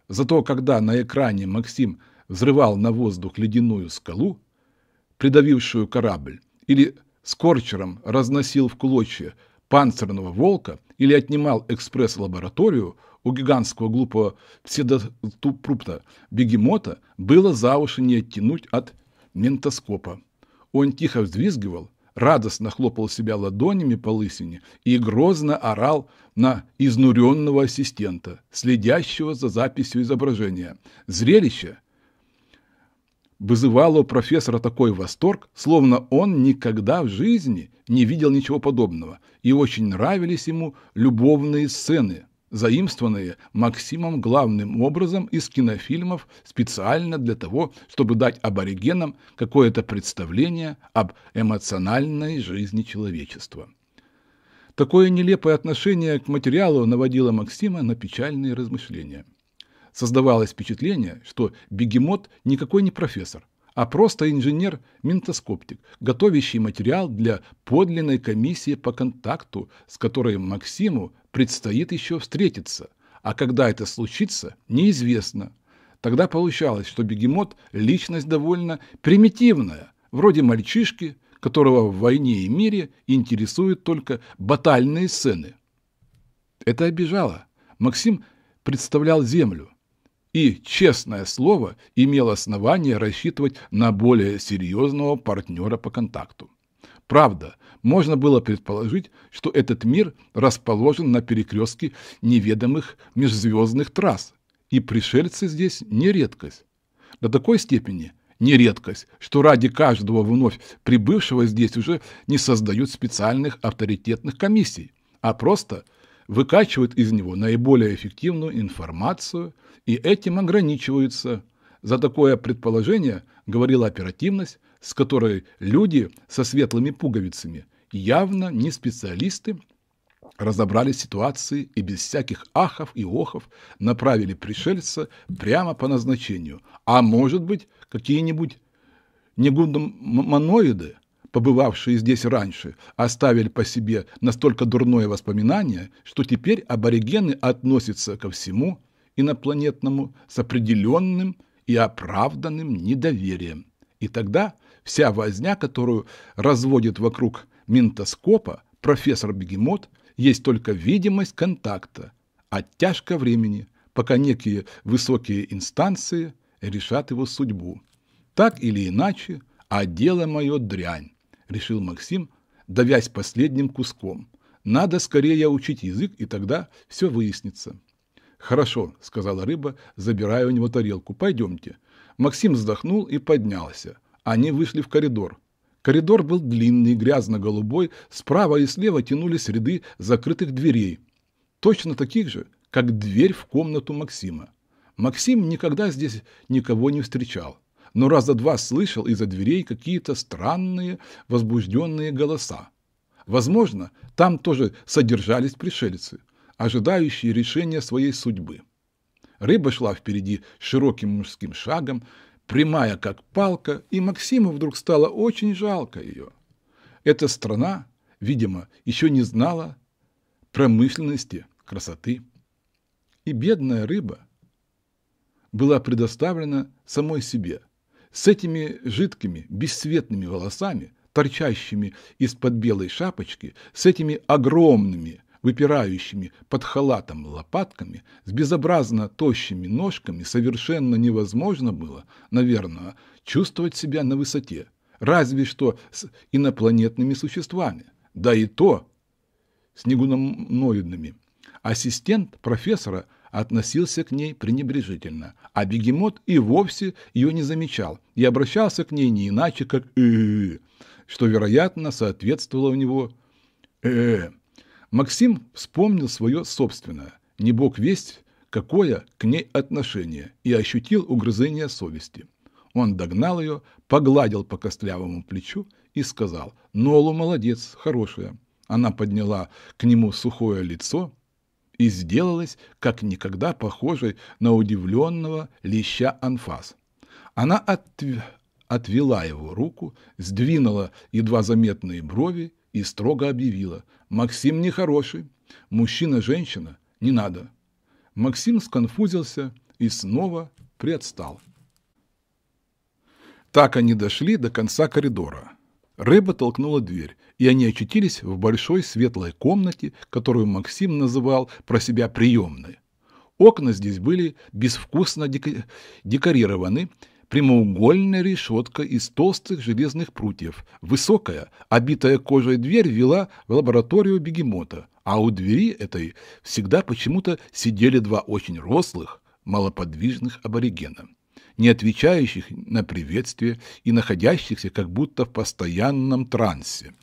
Зато когда на экране Максим взрывал на воздух ледяную скалу, придавившую корабль, или скорчером разносил в клочья панцирного волка или отнимал экспресс-лабораторию, у гигантского глупого пседотупрупта бегемота было за уши не оттянуть от ментоскопа. Он тихо взвизгивал, радостно хлопал себя ладонями по лысине и грозно орал на изнуренного ассистента, следящего за записью изображения. Зрелище вызывало у профессора такой восторг, словно он никогда в жизни не видел ничего подобного, и очень нравились ему любовные сцены заимствованные Максимом главным образом из кинофильмов специально для того, чтобы дать аборигенам какое-то представление об эмоциональной жизни человечества. Такое нелепое отношение к материалу наводило Максима на печальные размышления. Создавалось впечатление, что бегемот никакой не профессор, а просто инженер-ментоскоптик, готовящий материал для подлинной комиссии по контакту, с которой Максиму предстоит еще встретиться, а когда это случится, неизвестно. Тогда получалось, что бегемот – личность довольно примитивная, вроде мальчишки, которого в «Войне и мире» интересуют только батальные сцены. Это обижало. Максим представлял землю. И, честное слово, имел основание рассчитывать на более серьезного партнера по контакту. Правда, можно было предположить, что этот мир расположен на перекрестке неведомых межзвездных трасс, и пришельцы здесь не редкость. До такой степени не редкость, что ради каждого вновь прибывшего здесь уже не создают специальных авторитетных комиссий, а просто выкачивают из него наиболее эффективную информацию и этим ограничиваются. За такое предположение говорила оперативность, с которой люди со светлыми пуговицами явно не специалисты, разобрали ситуации и без всяких ахов и охов направили пришельца прямо по назначению. А может быть, какие-нибудь негуманоиды, побывавшие здесь раньше, оставили по себе настолько дурное воспоминание, что теперь аборигены относятся ко всему инопланетному с определенным и оправданным недоверием. И тогда вся возня, которую разводит вокруг ментоскопа профессор Бегемот есть только видимость контакта, оттяжка времени, пока некие высокие инстанции решат его судьбу. Так или иначе, а дело мое дрянь, решил Максим, давясь последним куском. Надо скорее учить язык, и тогда все выяснится. «Хорошо», — сказала рыба, забирая у него тарелку. «Пойдемте». Максим вздохнул и поднялся. Они вышли в коридор. Коридор был длинный, грязно-голубой, справа и слева тянулись ряды закрытых дверей, точно таких же, как дверь в комнату Максима. Максим никогда здесь никого не встречал, но раза два слышал из-за дверей какие-то странные, возбужденные голоса. Возможно, там тоже содержались пришельцы, ожидающие решения своей судьбы. Рыба шла впереди широким мужским шагом, прямая как палка, и Максиму вдруг стало очень жалко ее. Эта страна, видимо, еще не знала промышленности, красоты. И бедная рыба была предоставлена самой себе, с этими жидкими, бесцветными волосами, торчащими из-под белой шапочки, с этими огромными, выпирающими под халатом лопатками, с безобразно тощими ножками совершенно невозможно было, наверное, чувствовать себя на высоте, разве что с инопланетными существами, да и то с негуманоидными. Ассистент профессора относился к ней пренебрежительно, а бегемот и вовсе ее не замечал и обращался к ней не иначе, как «э-э-э», что, вероятно, соответствовало у него «э-э-э» Максим вспомнил свое собственное, не бог весть, какое к ней отношение, и ощутил угрызение совести. Он догнал ее, погладил по костлявому плечу и сказал «Нолу молодец, хорошая». Она подняла к нему сухое лицо и сделалась как никогда похожей на удивленного леща Анфас. Она от... отвела его руку, сдвинула едва заметные брови и строго объявила «Максим нехороший, мужчина-женщина, не надо». Максим сконфузился и снова приотстал. Так они дошли до конца коридора. Рэба толкнула дверь, и они очутились в большой светлой комнате, которую Максим называл про себя приемной. Окна здесь были безвкусно декорированы прямоугольная решетка из толстых железных прутьев. Высокая, обитая кожей дверь вела в лабораторию бегемота, а у двери этой всегда почему-то сидели два очень рослых, малоподвижных аборигена, не отвечающих на приветствие и находящихся как будто в постоянном трансе.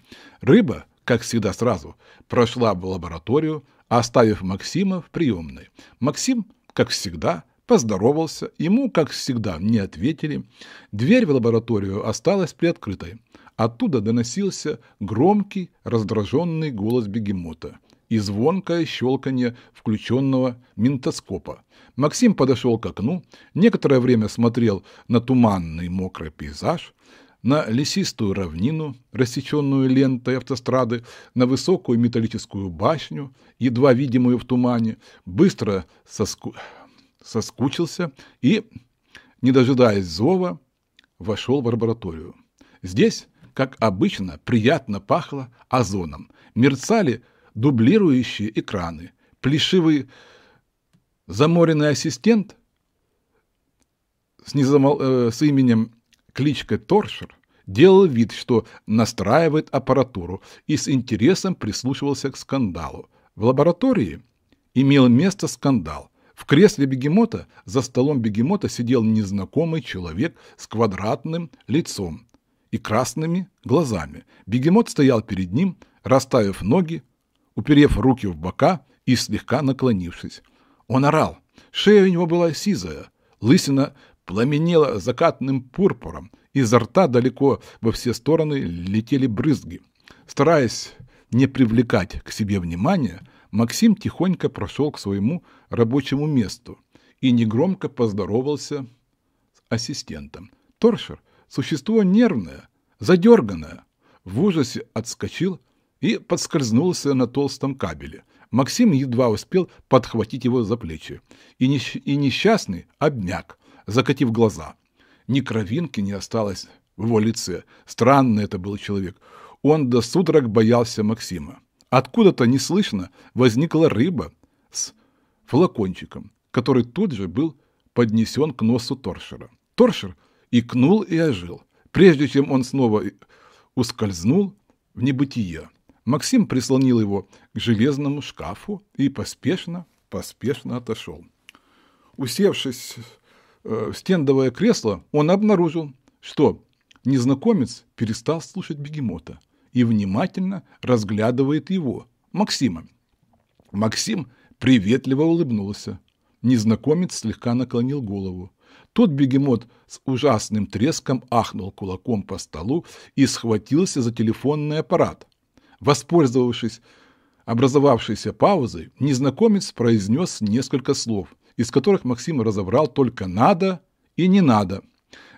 Рыба, как всегда сразу, прошла в лабораторию, оставив Максима в приемной. Максим, как всегда, Поздоровался, ему, как всегда, не ответили. Дверь в лабораторию осталась приоткрытой. Оттуда доносился громкий, раздраженный голос бегемота и звонкое щелканье включенного ментоскопа. Максим подошел к окну, некоторое время смотрел на туманный мокрый пейзаж, на лесистую равнину, рассеченную лентой автострады, на высокую металлическую башню, едва видимую в тумане, быстро соску соскучился и, не дожидаясь зова, вошел в лабораторию. Здесь, как обычно, приятно пахло озоном. Мерцали дублирующие экраны. Плешивый заморенный ассистент с, незамол... э, с именем кличка Торшер делал вид, что настраивает аппаратуру и с интересом прислушивался к скандалу. В лаборатории имел место скандал, в кресле бегемота за столом бегемота сидел незнакомый человек с квадратным лицом и красными глазами. Бегемот стоял перед ним, расставив ноги, уперев руки в бока и слегка наклонившись. Он орал. Шея у него была сизая, лысина пламенела закатным пурпуром, изо рта далеко во все стороны летели брызги. Стараясь не привлекать к себе внимания, Максим тихонько прошел к своему рабочему месту и негромко поздоровался с ассистентом. Торшер – существо нервное, задерганное. В ужасе отскочил и подскользнулся на толстом кабеле. Максим едва успел подхватить его за плечи. И, несч и несчастный обмяк, закатив глаза. Ни кровинки не осталось в его лице. Странный это был человек. Он до судорог боялся Максима. Откуда-то неслышно возникла рыба с флакончиком, который тут же был поднесен к носу торшера. Торшер икнул и ожил, прежде чем он снова ускользнул в небытие. Максим прислонил его к железному шкафу и поспешно, поспешно отошел. Усевшись э, в стендовое кресло, он обнаружил, что незнакомец перестал слушать бегемота – и внимательно разглядывает его, Максима. Максим приветливо улыбнулся. Незнакомец слегка наклонил голову. Тот бегемот с ужасным треском ахнул кулаком по столу и схватился за телефонный аппарат. Воспользовавшись образовавшейся паузой, незнакомец произнес несколько слов, из которых Максим разобрал только «надо» и «не надо»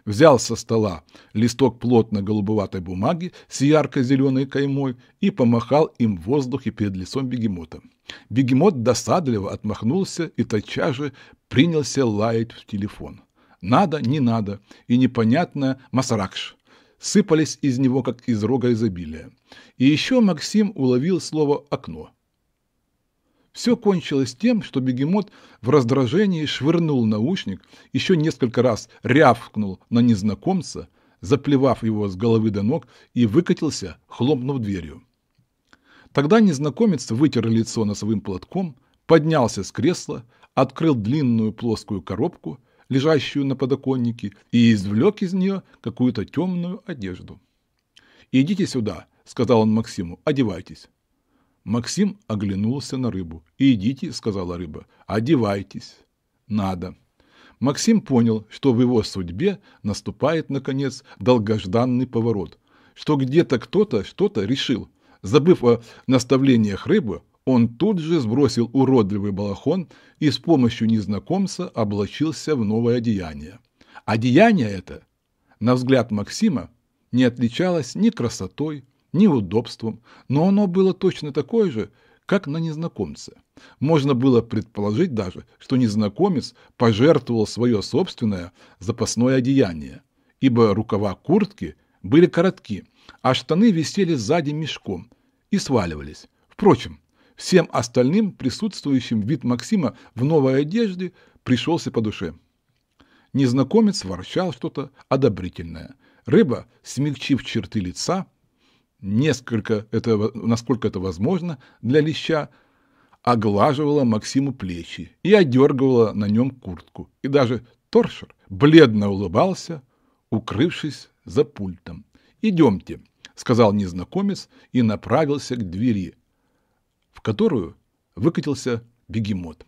взял со стола листок плотно голубоватой бумаги с ярко-зеленой каймой и помахал им в воздухе перед лицом бегемота. Бегемот досадливо отмахнулся и тотчас же принялся лаять в телефон. Надо, не надо и непонятно масаракш. Сыпались из него, как из рога изобилия. И еще Максим уловил слово «окно». Все кончилось тем, что бегемот в раздражении швырнул наушник, еще несколько раз рявкнул на незнакомца, заплевав его с головы до ног и выкатился, хлопнув дверью. Тогда незнакомец вытер лицо носовым платком, поднялся с кресла, открыл длинную плоскую коробку, лежащую на подоконнике, и извлек из нее какую-то темную одежду. «Идите сюда», — сказал он Максиму, — «одевайтесь». Максим оглянулся на рыбу. «Идите», – сказала рыба, – «одевайтесь». «Надо». Максим понял, что в его судьбе наступает, наконец, долгожданный поворот, что где-то кто-то что-то решил. Забыв о наставлениях рыбы, он тут же сбросил уродливый балахон и с помощью незнакомца облачился в новое одеяние. Одеяние это, на взгляд Максима, не отличалось ни красотой, ни удобством, но оно было точно такое же, как на незнакомце. Можно было предположить даже, что незнакомец пожертвовал свое собственное запасное одеяние, ибо рукава куртки были коротки, а штаны висели сзади мешком и сваливались. Впрочем, всем остальным присутствующим вид Максима в новой одежде пришелся по душе. Незнакомец ворчал что-то одобрительное. Рыба, смягчив черты лица, несколько это, насколько это возможно для леща, оглаживала Максиму плечи и одергивала на нем куртку. И даже торшер бледно улыбался, укрывшись за пультом. «Идемте», — сказал незнакомец и направился к двери, в которую выкатился бегемот.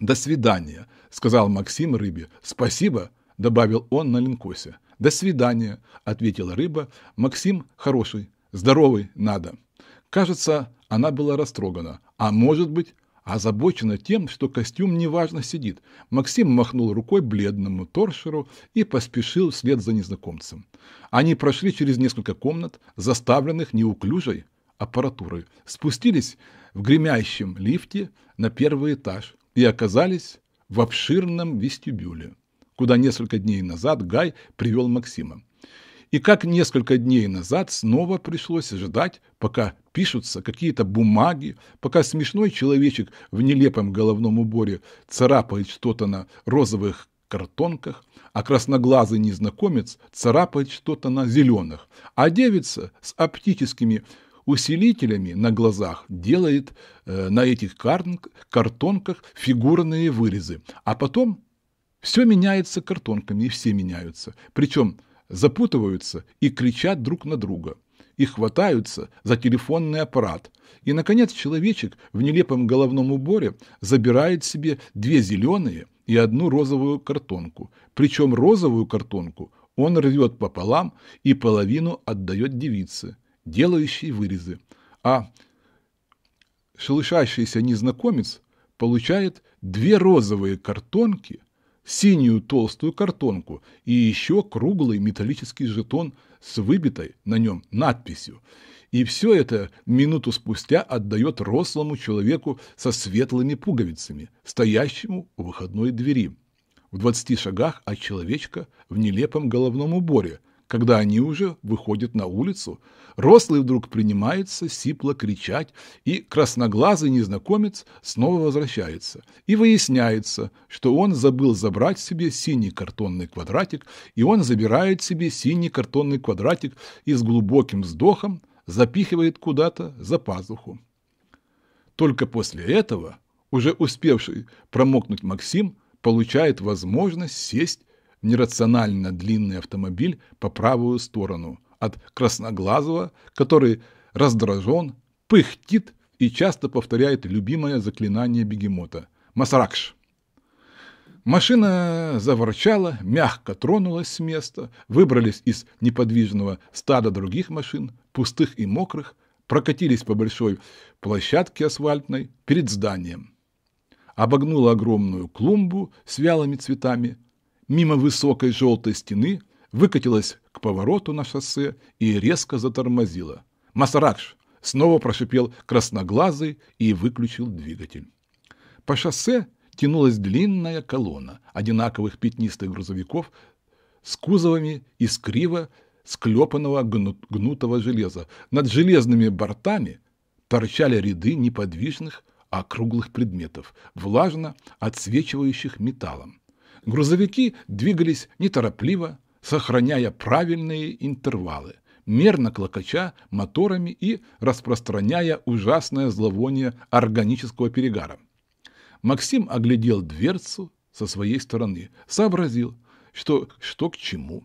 «До свидания», — сказал Максим рыбе. «Спасибо», — добавил он на линкосе. «До свидания», — ответила рыба. «Максим хороший, здоровый надо». Кажется, она была растрогана, а может быть, озабочена тем, что костюм неважно сидит. Максим махнул рукой бледному торшеру и поспешил вслед за незнакомцем. Они прошли через несколько комнат, заставленных неуклюжей аппаратурой, спустились в гремящем лифте на первый этаж и оказались в обширном вестибюле куда несколько дней назад Гай привел Максима. И как несколько дней назад снова пришлось ждать, пока пишутся какие-то бумаги, пока смешной человечек в нелепом головном уборе царапает что-то на розовых картонках, а красноглазый незнакомец царапает что-то на зеленых, а девица с оптическими усилителями на глазах делает э, на этих картонках фигурные вырезы, а потом все меняется картонками, и все меняются. Причем запутываются и кричат друг на друга. И хватаются за телефонный аппарат. И, наконец, человечек в нелепом головном уборе забирает себе две зеленые и одну розовую картонку. Причем розовую картонку он рвет пополам и половину отдает девице, делающей вырезы. А шелушащийся незнакомец получает две розовые картонки – синюю толстую картонку и еще круглый металлический жетон с выбитой на нем надписью. И все это минуту спустя отдает рослому человеку со светлыми пуговицами, стоящему у выходной двери, в двадцати шагах от человечка в нелепом головном уборе, когда они уже выходят на улицу, рослый вдруг принимается сипло кричать, и красноглазый незнакомец снова возвращается. И выясняется, что он забыл забрать себе синий картонный квадратик, и он забирает себе синий картонный квадратик и с глубоким вздохом запихивает куда-то за пазуху. Только после этого уже успевший промокнуть Максим получает возможность сесть нерационально длинный автомобиль по правую сторону от красноглазого, который раздражен, пыхтит и часто повторяет любимое заклинание бегемота «Масаракш». Машина заворчала, мягко тронулась с места, выбрались из неподвижного стада других машин, пустых и мокрых, прокатились по большой площадке асфальтной перед зданием. Обогнула огромную клумбу с вялыми цветами, мимо высокой желтой стены, выкатилась к повороту на шоссе и резко затормозила. «Масаракш!» – снова прошипел красноглазый и выключил двигатель. По шоссе тянулась длинная колонна одинаковых пятнистых грузовиков с кузовами из криво склепанного гнутого железа. Над железными бортами торчали ряды неподвижных округлых предметов, влажно отсвечивающих металлом. Грузовики двигались неторопливо, сохраняя правильные интервалы, мерно клокоча моторами и распространяя ужасное зловоние органического перегара. Максим оглядел дверцу со своей стороны, сообразил, что, что к чему,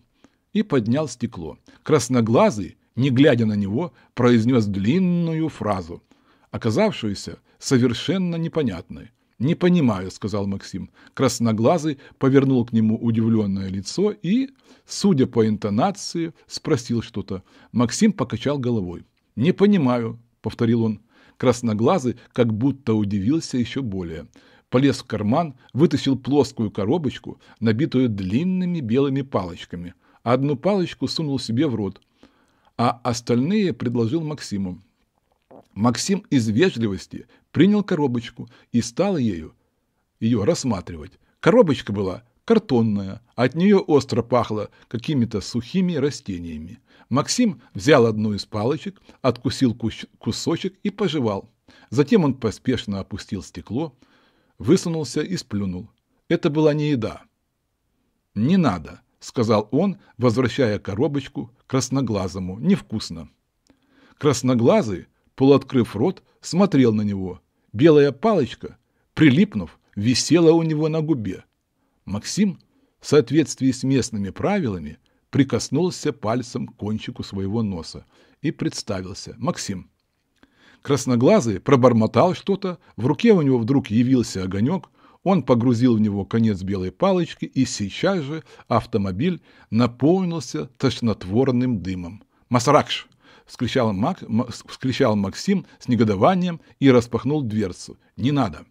и поднял стекло. Красноглазый, не глядя на него, произнес длинную фразу, оказавшуюся совершенно непонятной – «Не понимаю», — сказал Максим. Красноглазый повернул к нему удивленное лицо и, судя по интонации, спросил что-то. Максим покачал головой. «Не понимаю», — повторил он. Красноглазый как будто удивился еще более. Полез в карман, вытащил плоскую коробочку, набитую длинными белыми палочками. Одну палочку сунул себе в рот, а остальные предложил Максиму. Максим из вежливости принял коробочку и стал ею ее рассматривать. Коробочка была картонная, а от нее остро пахло какими-то сухими растениями. Максим взял одну из палочек, откусил кусочек и пожевал. Затем он поспешно опустил стекло, высунулся и сплюнул. Это была не еда. «Не надо», — сказал он, возвращая коробочку красноглазому. «Невкусно». Красноглазый полуоткрыв рот, смотрел на него. Белая палочка, прилипнув, висела у него на губе. Максим, в соответствии с местными правилами, прикоснулся пальцем к кончику своего носа и представился. «Максим». Красноглазый пробормотал что-то, в руке у него вдруг явился огонек, он погрузил в него конец белой палочки, и сейчас же автомобиль наполнился тошнотворным дымом. «Масаракш!» вскричал, Мак, вскричал Максим с негодованием и распахнул дверцу. «Не надо!»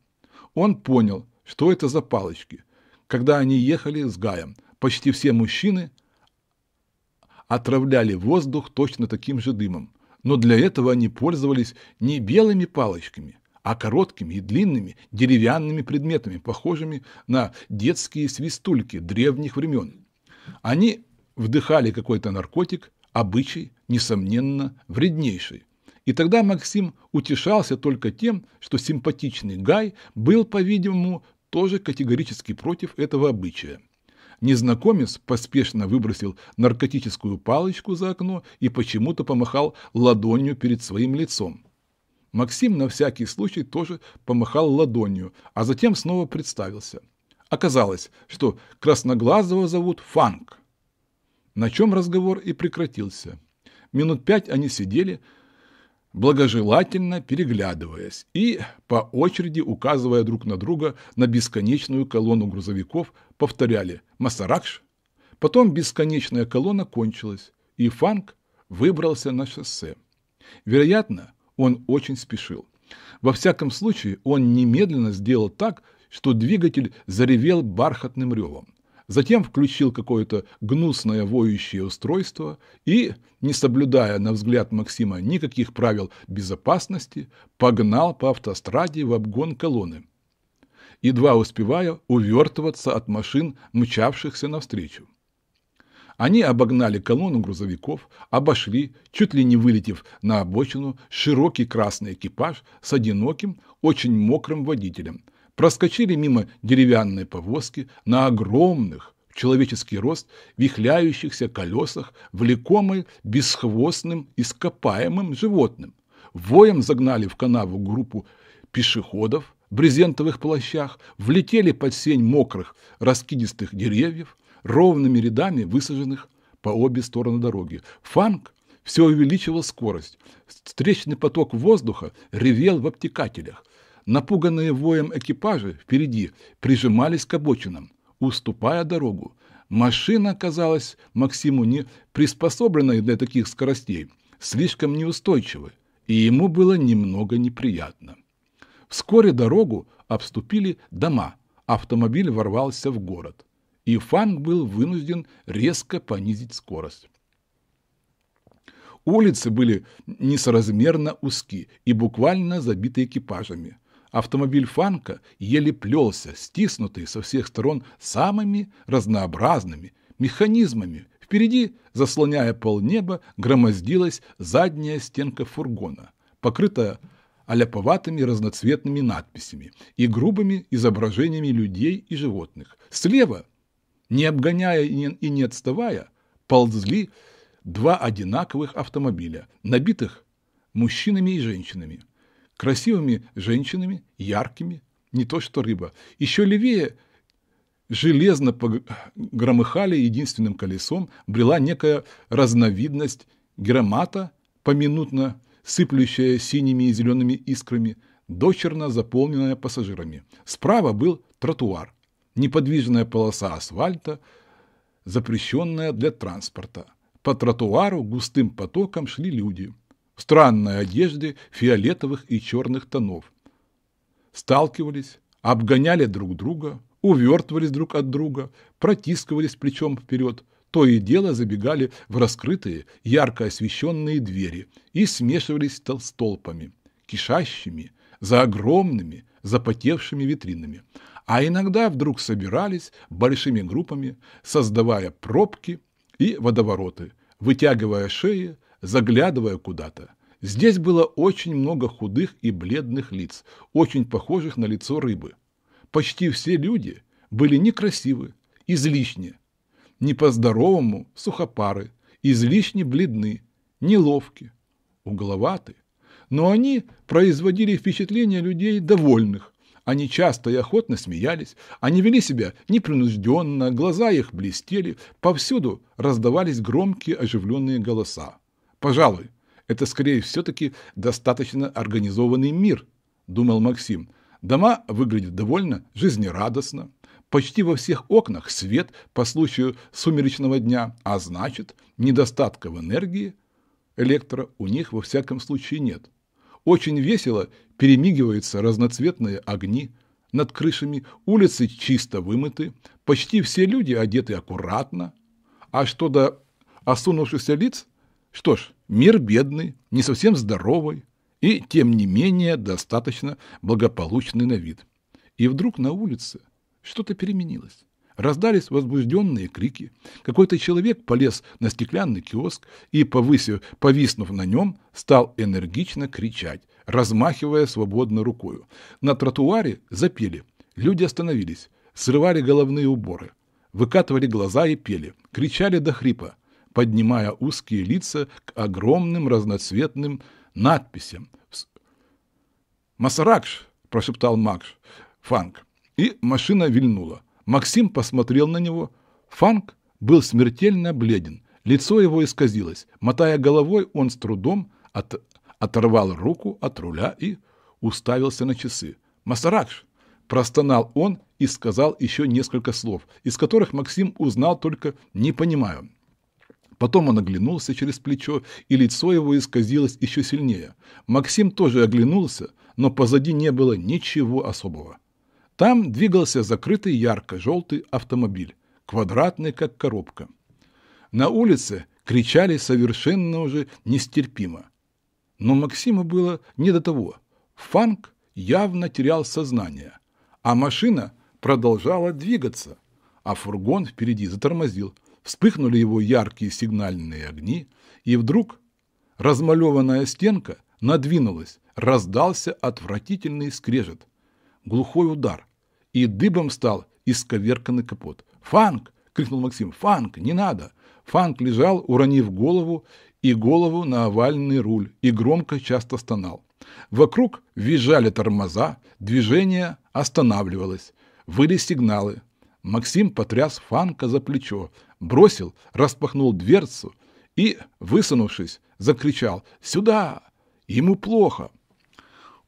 Он понял, что это за палочки. Когда они ехали с Гаем, почти все мужчины отравляли воздух точно таким же дымом. Но для этого они пользовались не белыми палочками, а короткими и длинными деревянными предметами, похожими на детские свистульки древних времен. Они вдыхали какой-то наркотик, обычай, несомненно, вреднейший. И тогда Максим утешался только тем, что симпатичный Гай был, по-видимому, тоже категорически против этого обычая. Незнакомец поспешно выбросил наркотическую палочку за окно и почему-то помахал ладонью перед своим лицом. Максим на всякий случай тоже помахал ладонью, а затем снова представился. Оказалось, что Красноглазого зовут Фанк на чем разговор и прекратился. Минут пять они сидели, благожелательно переглядываясь и по очереди указывая друг на друга на бесконечную колонну грузовиков, повторяли «Масаракш». Потом бесконечная колонна кончилась, и Фанк выбрался на шоссе. Вероятно, он очень спешил. Во всяком случае, он немедленно сделал так, что двигатель заревел бархатным ревом затем включил какое-то гнусное воющее устройство и, не соблюдая, на взгляд Максима, никаких правил безопасности, погнал по автостраде в обгон колонны, едва успевая увертываться от машин, мчавшихся навстречу. Они обогнали колонну грузовиков, обошли, чуть ли не вылетев на обочину, широкий красный экипаж с одиноким, очень мокрым водителем, проскочили мимо деревянной повозки на огромных, в человеческий рост, вихляющихся колесах, влекомой бесхвостным ископаемым животным. Воем загнали в канаву группу пешеходов в брезентовых плащах, влетели под сень мокрых раскидистых деревьев, ровными рядами высаженных по обе стороны дороги. Фанк все увеличивал скорость. Встречный поток воздуха ревел в обтекателях. Напуганные воем экипажи впереди прижимались к обочинам, уступая дорогу. Машина казалась Максиму не приспособленной для таких скоростей, слишком неустойчивой, и ему было немного неприятно. Вскоре дорогу обступили дома, автомобиль ворвался в город, и Фанк был вынужден резко понизить скорость. Улицы были несоразмерно узки и буквально забиты экипажами. Автомобиль Фанка еле плелся, стиснутый со всех сторон самыми разнообразными механизмами. Впереди, заслоняя полнеба, громоздилась задняя стенка фургона, покрытая аляповатыми разноцветными надписями и грубыми изображениями людей и животных. Слева, не обгоняя и не отставая, ползли два одинаковых автомобиля, набитых мужчинами и женщинами красивыми женщинами, яркими, не то что рыба. Еще левее железно громыхали единственным колесом, брела некая разновидность геромата, поминутно сыплющая синими и зелеными искрами, дочерно заполненная пассажирами. Справа был тротуар, неподвижная полоса асфальта, запрещенная для транспорта. По тротуару густым потоком шли люди – странной одежде фиолетовых и черных тонов. Сталкивались, обгоняли друг друга, увертывались друг от друга, протискивались плечом вперед, то и дело забегали в раскрытые, ярко освещенные двери и смешивались с толпами, кишащими, за огромными, запотевшими витринами, а иногда вдруг собирались большими группами, создавая пробки и водовороты, вытягивая шеи заглядывая куда-то. Здесь было очень много худых и бледных лиц, очень похожих на лицо рыбы. Почти все люди были некрасивы, излишне. Не по-здоровому сухопары, излишне бледны, неловки, угловаты. Но они производили впечатление людей довольных. Они часто и охотно смеялись, они вели себя непринужденно, глаза их блестели, повсюду раздавались громкие оживленные голоса. Пожалуй, это скорее все-таки достаточно организованный мир, думал Максим. Дома выглядят довольно жизнерадостно. Почти во всех окнах свет по случаю сумеречного дня, а значит, недостатка в энергии, электро у них во всяком случае нет. Очень весело перемигиваются разноцветные огни, над крышами улицы чисто вымыты, почти все люди одеты аккуратно. А что до осунувшихся лиц, что ж, мир бедный, не совсем здоровый и, тем не менее, достаточно благополучный на вид. И вдруг на улице что-то переменилось. Раздались возбужденные крики. Какой-то человек полез на стеклянный киоск и, повысив, повиснув на нем, стал энергично кричать, размахивая свободно рукою. На тротуаре запели. Люди остановились, срывали головные уборы, выкатывали глаза и пели, кричали до хрипа поднимая узкие лица к огромным разноцветным надписям. «Масаракш!» – прошептал Макс, Фанк. И машина вильнула. Максим посмотрел на него. Фанк был смертельно бледен. Лицо его исказилось. Мотая головой, он с трудом от... оторвал руку от руля и уставился на часы. «Масаракш!» – простонал он и сказал еще несколько слов, из которых Максим узнал только «не понимаю». Потом он оглянулся через плечо, и лицо его исказилось еще сильнее. Максим тоже оглянулся, но позади не было ничего особого. Там двигался закрытый ярко-желтый автомобиль, квадратный, как коробка. На улице кричали совершенно уже нестерпимо. Но Максиму было не до того. Фанк явно терял сознание, а машина продолжала двигаться, а фургон впереди затормозил, Вспыхнули его яркие сигнальные огни, и вдруг размалеванная стенка надвинулась, раздался отвратительный скрежет, глухой удар, и дыбом стал исковерканный капот. «Фанк!» – крикнул Максим. «Фанк! Не надо!» Фанк лежал, уронив голову и голову на овальный руль, и громко часто стонал. Вокруг визжали тормоза, движение останавливалось. Выли сигналы. Максим потряс Фанка за плечо, бросил, распахнул дверцу и, высунувшись, закричал «Сюда! Ему плохо!».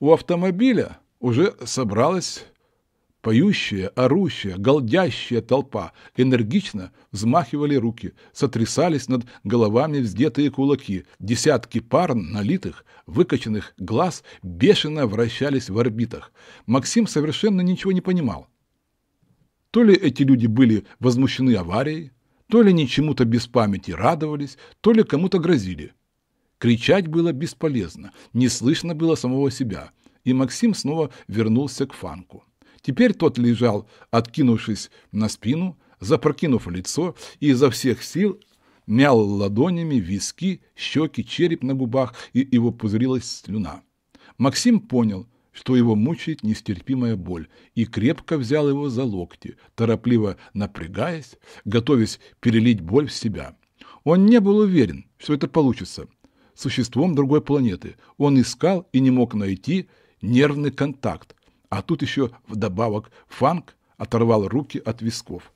У автомобиля уже собралась поющая, орущая, голдящая толпа, энергично взмахивали руки, сотрясались над головами вздетые кулаки, десятки пар налитых, выкоченных глаз бешено вращались в орбитах. Максим совершенно ничего не понимал. То ли эти люди были возмущены аварией, то ли они чему-то без памяти радовались, то ли кому-то грозили. Кричать было бесполезно, не слышно было самого себя, и Максим снова вернулся к фанку. Теперь тот лежал, откинувшись на спину, запрокинув лицо и изо всех сил мял ладонями виски, щеки, череп на губах, и его пузырилась слюна. Максим понял, что его мучает нестерпимая боль, и крепко взял его за локти, торопливо напрягаясь, готовясь перелить боль в себя. Он не был уверен, что это получится. Существом другой планеты он искал и не мог найти нервный контакт, а тут еще вдобавок Фанк оторвал руки от висков.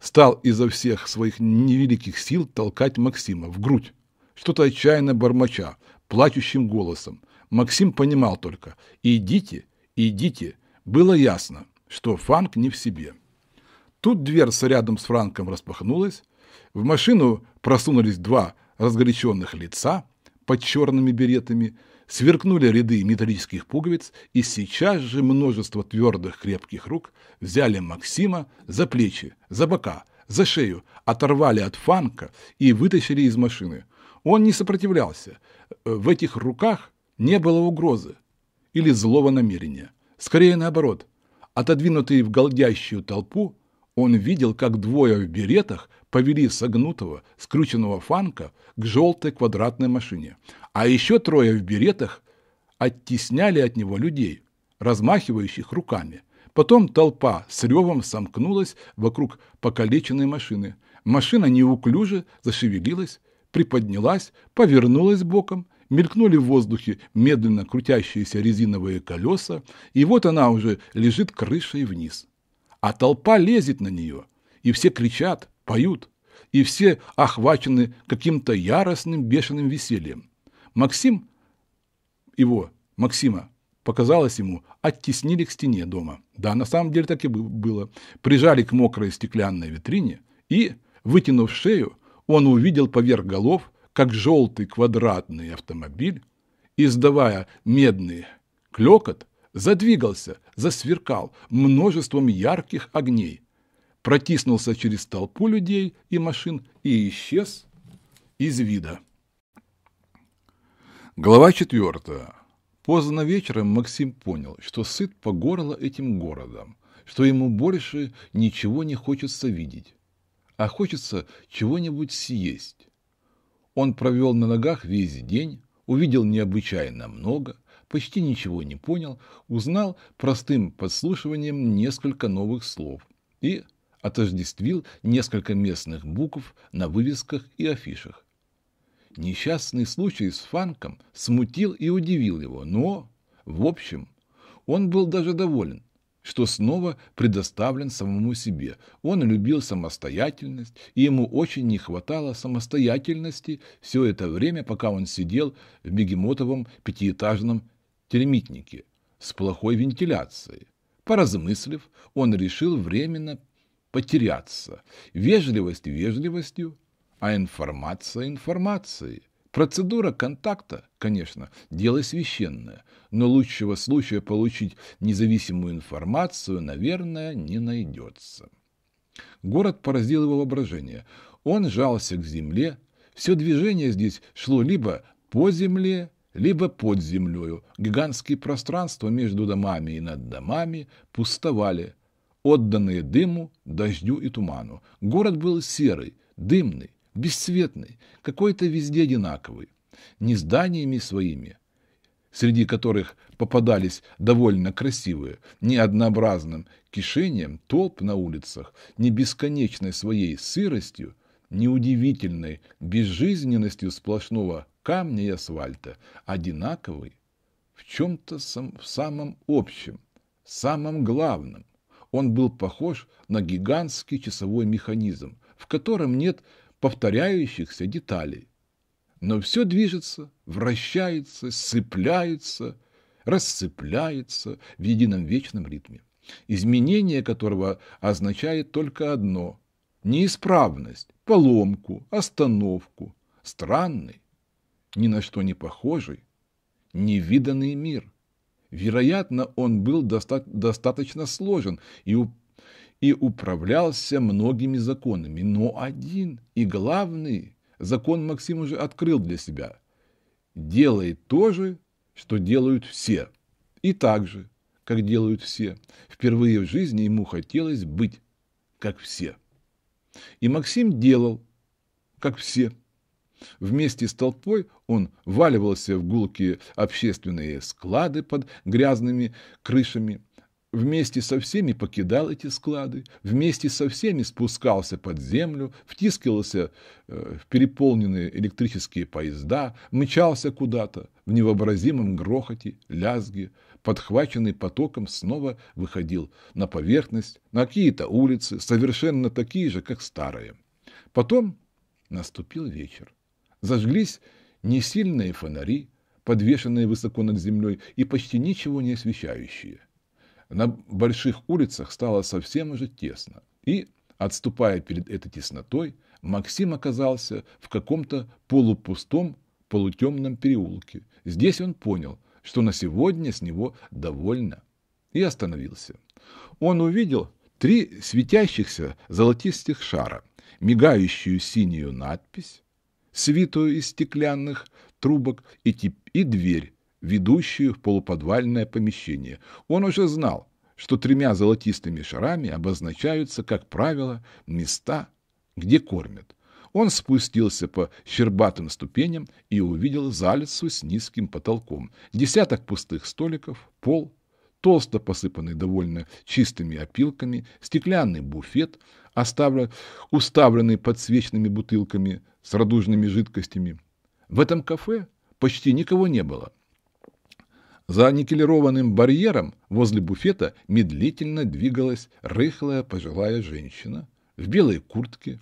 Стал изо всех своих невеликих сил толкать Максима в грудь, что-то отчаянно бормоча, плачущим голосом – Максим понимал только «идите, идите». Было ясно, что Фанк не в себе. Тут дверца рядом с Франком распахнулась, в машину просунулись два разгоряченных лица под черными беретами, сверкнули ряды металлических пуговиц, и сейчас же множество твердых крепких рук взяли Максима за плечи, за бока, за шею, оторвали от фанка и вытащили из машины. Он не сопротивлялся. В этих руках не было угрозы или злого намерения. Скорее наоборот, отодвинутый в голдящую толпу, он видел, как двое в беретах повели согнутого, скрученного фанка к желтой квадратной машине, а еще трое в беретах оттесняли от него людей, размахивающих руками. Потом толпа с ревом сомкнулась вокруг покалеченной машины. Машина неуклюже зашевелилась, приподнялась, повернулась боком, Мелькнули в воздухе медленно крутящиеся резиновые колеса, и вот она уже лежит крышей вниз. А толпа лезет на нее, и все кричат, поют, и все охвачены каким-то яростным бешеным весельем. Максим, его, Максима, показалось ему, оттеснили к стене дома. Да, на самом деле так и было. Прижали к мокрой стеклянной витрине, и, вытянув шею, он увидел поверх голов как желтый квадратный автомобиль, издавая медный клекот, задвигался, засверкал множеством ярких огней, протиснулся через толпу людей и машин и исчез из вида. Глава четвертая. Поздно вечером Максим понял, что сыт по горло этим городом, что ему больше ничего не хочется видеть, а хочется чего-нибудь съесть. Он провел на ногах весь день, увидел необычайно много, почти ничего не понял, узнал простым подслушиванием несколько новых слов и отождествил несколько местных букв на вывесках и афишах. Несчастный случай с Фанком смутил и удивил его, но, в общем, он был даже доволен, что снова предоставлен самому себе. Он любил самостоятельность, и ему очень не хватало самостоятельности все это время, пока он сидел в бегемотовом пятиэтажном термитнике с плохой вентиляцией. Поразмыслив, он решил временно потеряться. Вежливость вежливостью, а информация информацией. Процедура контакта, конечно, дело священное, но лучшего случая получить независимую информацию, наверное, не найдется. Город поразил его воображение. Он жался к земле. Все движение здесь шло либо по земле, либо под землею. Гигантские пространства между домами и над домами пустовали, отданные дыму, дождю и туману. Город был серый, дымный, бесцветный, какой-то везде одинаковый, не зданиями своими, среди которых попадались довольно красивые, не однообразным кишением толп на улицах, не бесконечной своей сыростью, не удивительной безжизненностью сплошного камня и асфальта, одинаковый в чем-то сам, в самом общем, самом главном. Он был похож на гигантский часовой механизм, в котором нет повторяющихся деталей. Но все движется, вращается, сцепляется, расцепляется в едином вечном ритме, изменение которого означает только одно – неисправность, поломку, остановку, странный, ни на что не похожий, невиданный мир. Вероятно, он был доста достаточно сложен и и управлялся многими законами, но один и главный закон Максим уже открыл для себя. Делай то же, что делают все, и так же, как делают все. Впервые в жизни ему хотелось быть, как все. И Максим делал, как все. Вместе с толпой он валивался в гулкие общественные склады под грязными крышами, вместе со всеми покидал эти склады, вместе со всеми спускался под землю, втискивался э, в переполненные электрические поезда, мчался куда-то в невообразимом грохоте, лязге, подхваченный потоком, снова выходил на поверхность, на какие-то улицы, совершенно такие же, как старые. Потом наступил вечер. Зажглись несильные фонари, подвешенные высоко над землей и почти ничего не освещающие. На больших улицах стало совсем уже тесно, и, отступая перед этой теснотой, Максим оказался в каком-то полупустом, полутемном переулке. Здесь он понял, что на сегодня с него довольно, и остановился. Он увидел три светящихся золотистых шара, мигающую синюю надпись, свитую из стеклянных трубок и, тип, и дверь, ведущую в полуподвальное помещение. Он уже знал, что тремя золотистыми шарами обозначаются, как правило, места, где кормят. Он спустился по щербатым ступеням и увидел залицу с низким потолком, десяток пустых столиков, пол, толсто посыпанный довольно чистыми опилками, стеклянный буфет, уставленный подсвечными бутылками с радужными жидкостями. В этом кафе почти никого не было. За никелированным барьером возле буфета медлительно двигалась рыхлая пожилая женщина в белой куртке,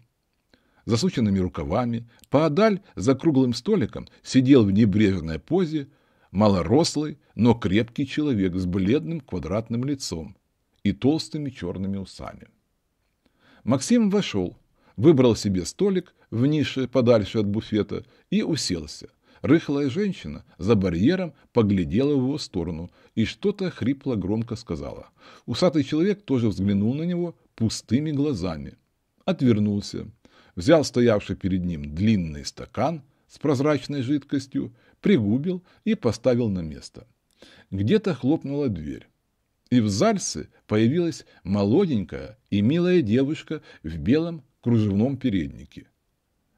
засученными рукавами. Поодаль за круглым столиком сидел в небрежной позе малорослый, но крепкий человек с бледным квадратным лицом и толстыми черными усами. Максим вошел, выбрал себе столик в нише подальше от буфета и уселся – Рыхлая женщина за барьером поглядела в его сторону и что-то хрипло громко сказала. Усатый человек тоже взглянул на него пустыми глазами. Отвернулся, взял стоявший перед ним длинный стакан с прозрачной жидкостью, пригубил и поставил на место. Где-то хлопнула дверь. И в Зальце появилась молоденькая и милая девушка в белом кружевном переднике.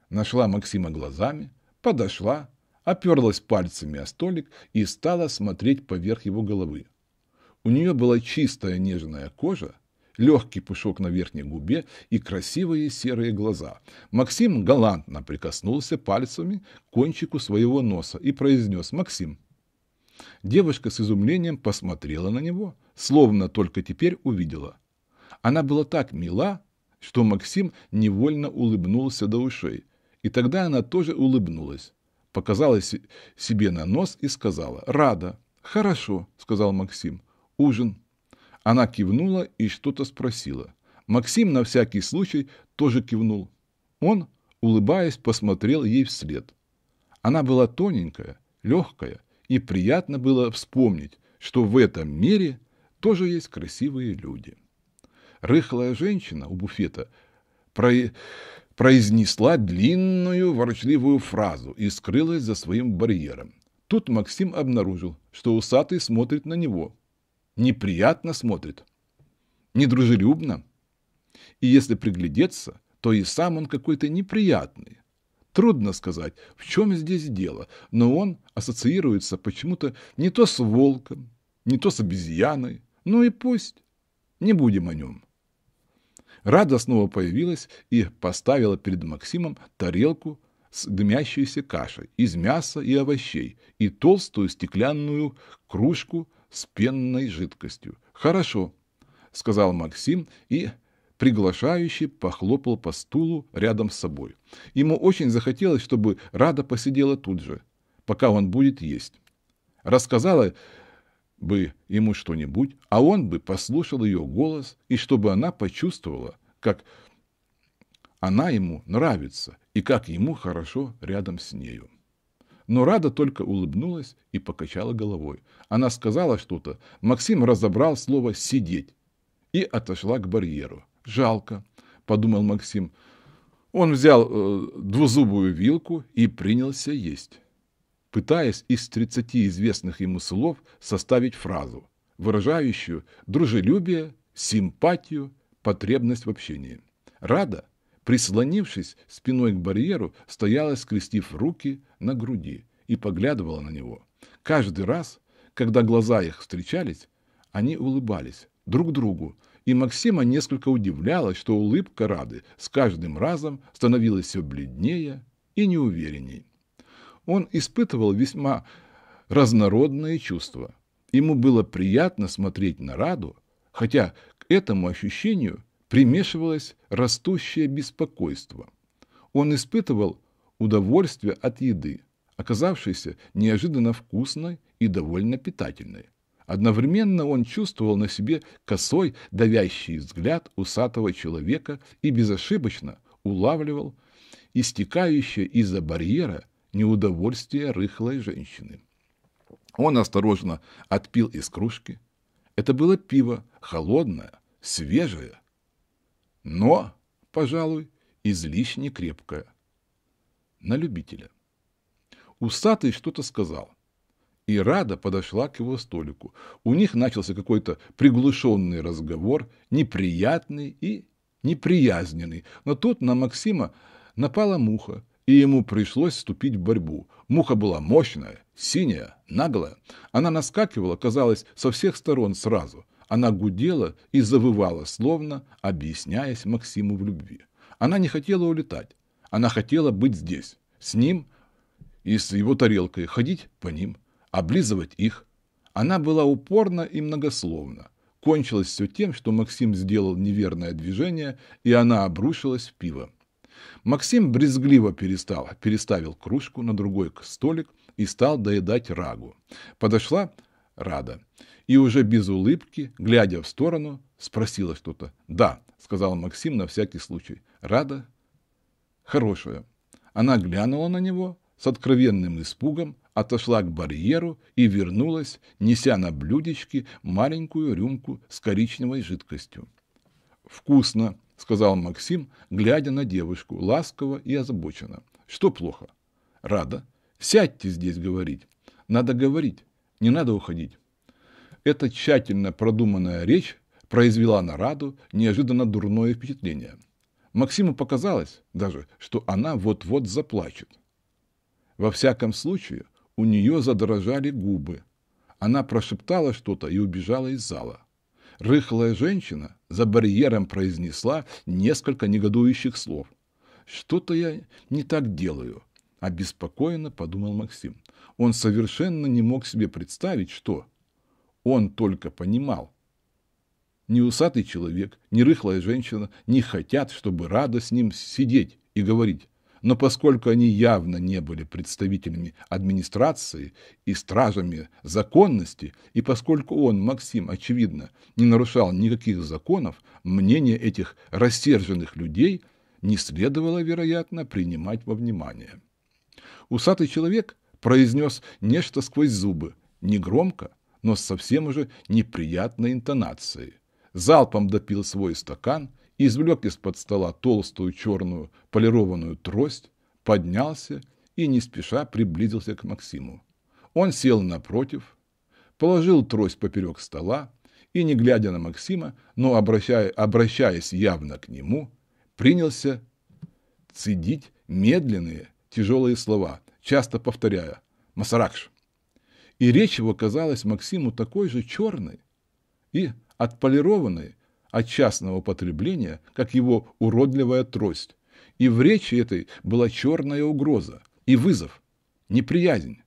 Нашла Максима глазами, подошла, оперлась пальцами о столик и стала смотреть поверх его головы. У нее была чистая нежная кожа, легкий пушок на верхней губе и красивые серые глаза. Максим галантно прикоснулся пальцами к кончику своего носа и произнес «Максим». Девушка с изумлением посмотрела на него, словно только теперь увидела. Она была так мила, что Максим невольно улыбнулся до ушей, и тогда она тоже улыбнулась показала себе на нос и сказала «Рада». «Хорошо», — сказал Максим. «Ужин». Она кивнула и что-то спросила. Максим на всякий случай тоже кивнул. Он, улыбаясь, посмотрел ей вслед. Она была тоненькая, легкая, и приятно было вспомнить, что в этом мире тоже есть красивые люди. Рыхлая женщина у буфета про произнесла длинную ворчливую фразу и скрылась за своим барьером. Тут Максим обнаружил, что усатый смотрит на него. Неприятно смотрит. Недружелюбно. И если приглядеться, то и сам он какой-то неприятный. Трудно сказать, в чем здесь дело, но он ассоциируется почему-то не то с волком, не то с обезьяной. Ну и пусть. Не будем о нем. Рада снова появилась и поставила перед Максимом тарелку с дымящейся кашей из мяса и овощей и толстую стеклянную кружку с пенной жидкостью. «Хорошо», — сказал Максим и приглашающе похлопал по стулу рядом с собой. Ему очень захотелось, чтобы Рада посидела тут же, пока он будет есть. Рассказала бы ему что-нибудь, а он бы послушал ее голос, и чтобы она почувствовала, как она ему нравится и как ему хорошо рядом с нею. Но Рада только улыбнулась и покачала головой. Она сказала что-то. Максим разобрал слово «сидеть» и отошла к барьеру. «Жалко», — подумал Максим. Он взял э, двузубую вилку и принялся есть пытаясь из 30 известных ему слов составить фразу, выражающую дружелюбие, симпатию, потребность в общении. Рада, прислонившись спиной к барьеру, стояла, скрестив руки на груди и поглядывала на него. Каждый раз, когда глаза их встречались, они улыбались друг другу, и Максима несколько удивлялась, что улыбка Рады с каждым разом становилась все бледнее и неуверенней. Он испытывал весьма разнородные чувства. Ему было приятно смотреть на Раду, хотя к этому ощущению примешивалось растущее беспокойство. Он испытывал удовольствие от еды, оказавшейся неожиданно вкусной и довольно питательной. Одновременно он чувствовал на себе косой, давящий взгляд усатого человека и безошибочно улавливал истекающее из-за барьера неудовольствие рыхлой женщины. Он осторожно отпил из кружки. Это было пиво, холодное, свежее, но, пожалуй, излишне крепкое. На любителя. Усатый что-то сказал. И Рада подошла к его столику. У них начался какой-то приглушенный разговор, неприятный и неприязненный. Но тут на Максима напала муха, и ему пришлось вступить в борьбу. Муха была мощная, синяя, наглая. Она наскакивала, казалось, со всех сторон сразу. Она гудела и завывала, словно объясняясь Максиму в любви. Она не хотела улетать. Она хотела быть здесь, с ним и с его тарелкой, ходить по ним, облизывать их. Она была упорна и многословна. Кончилось все тем, что Максим сделал неверное движение, и она обрушилась в пиво. Максим брезгливо перестал, переставил кружку на другой столик и стал доедать рагу. Подошла Рада и уже без улыбки, глядя в сторону, спросила что-то. «Да», — сказал Максим на всякий случай. «Рада?» «Хорошая». Она глянула на него с откровенным испугом, отошла к барьеру и вернулась, неся на блюдечке маленькую рюмку с коричневой жидкостью. «Вкусно!» – сказал Максим, глядя на девушку, ласково и озабоченно. «Что плохо?» «Рада. Сядьте здесь говорить. Надо говорить, не надо уходить». Эта тщательно продуманная речь произвела на Раду неожиданно дурное впечатление. Максиму показалось даже, что она вот-вот заплачет. Во всяком случае, у нее задрожали губы. Она прошептала что-то и убежала из зала. Рыхлая женщина за барьером произнесла несколько негодующих слов. «Что-то я не так делаю», – обеспокоенно подумал Максим. Он совершенно не мог себе представить, что. Он только понимал. Ни усатый человек, ни рыхлая женщина не хотят, чтобы рада с ним сидеть и говорить но поскольку они явно не были представителями администрации и стражами законности, и поскольку он, Максим, очевидно, не нарушал никаких законов, мнение этих рассерженных людей не следовало, вероятно, принимать во внимание. Усатый человек произнес нечто сквозь зубы, негромко, но с совсем уже неприятной интонацией. Залпом допил свой стакан извлек из-под стола толстую черную полированную трость, поднялся и не спеша приблизился к Максиму. Он сел напротив, положил трость поперек стола и, не глядя на Максима, но обращая, обращаясь явно к нему, принялся цедить медленные, тяжелые слова, часто повторяя «Масаракш». И речь его казалась Максиму такой же черной и отполированной, от частного потребления, как его уродливая трость. И в речи этой была черная угроза, и вызов, неприязнь.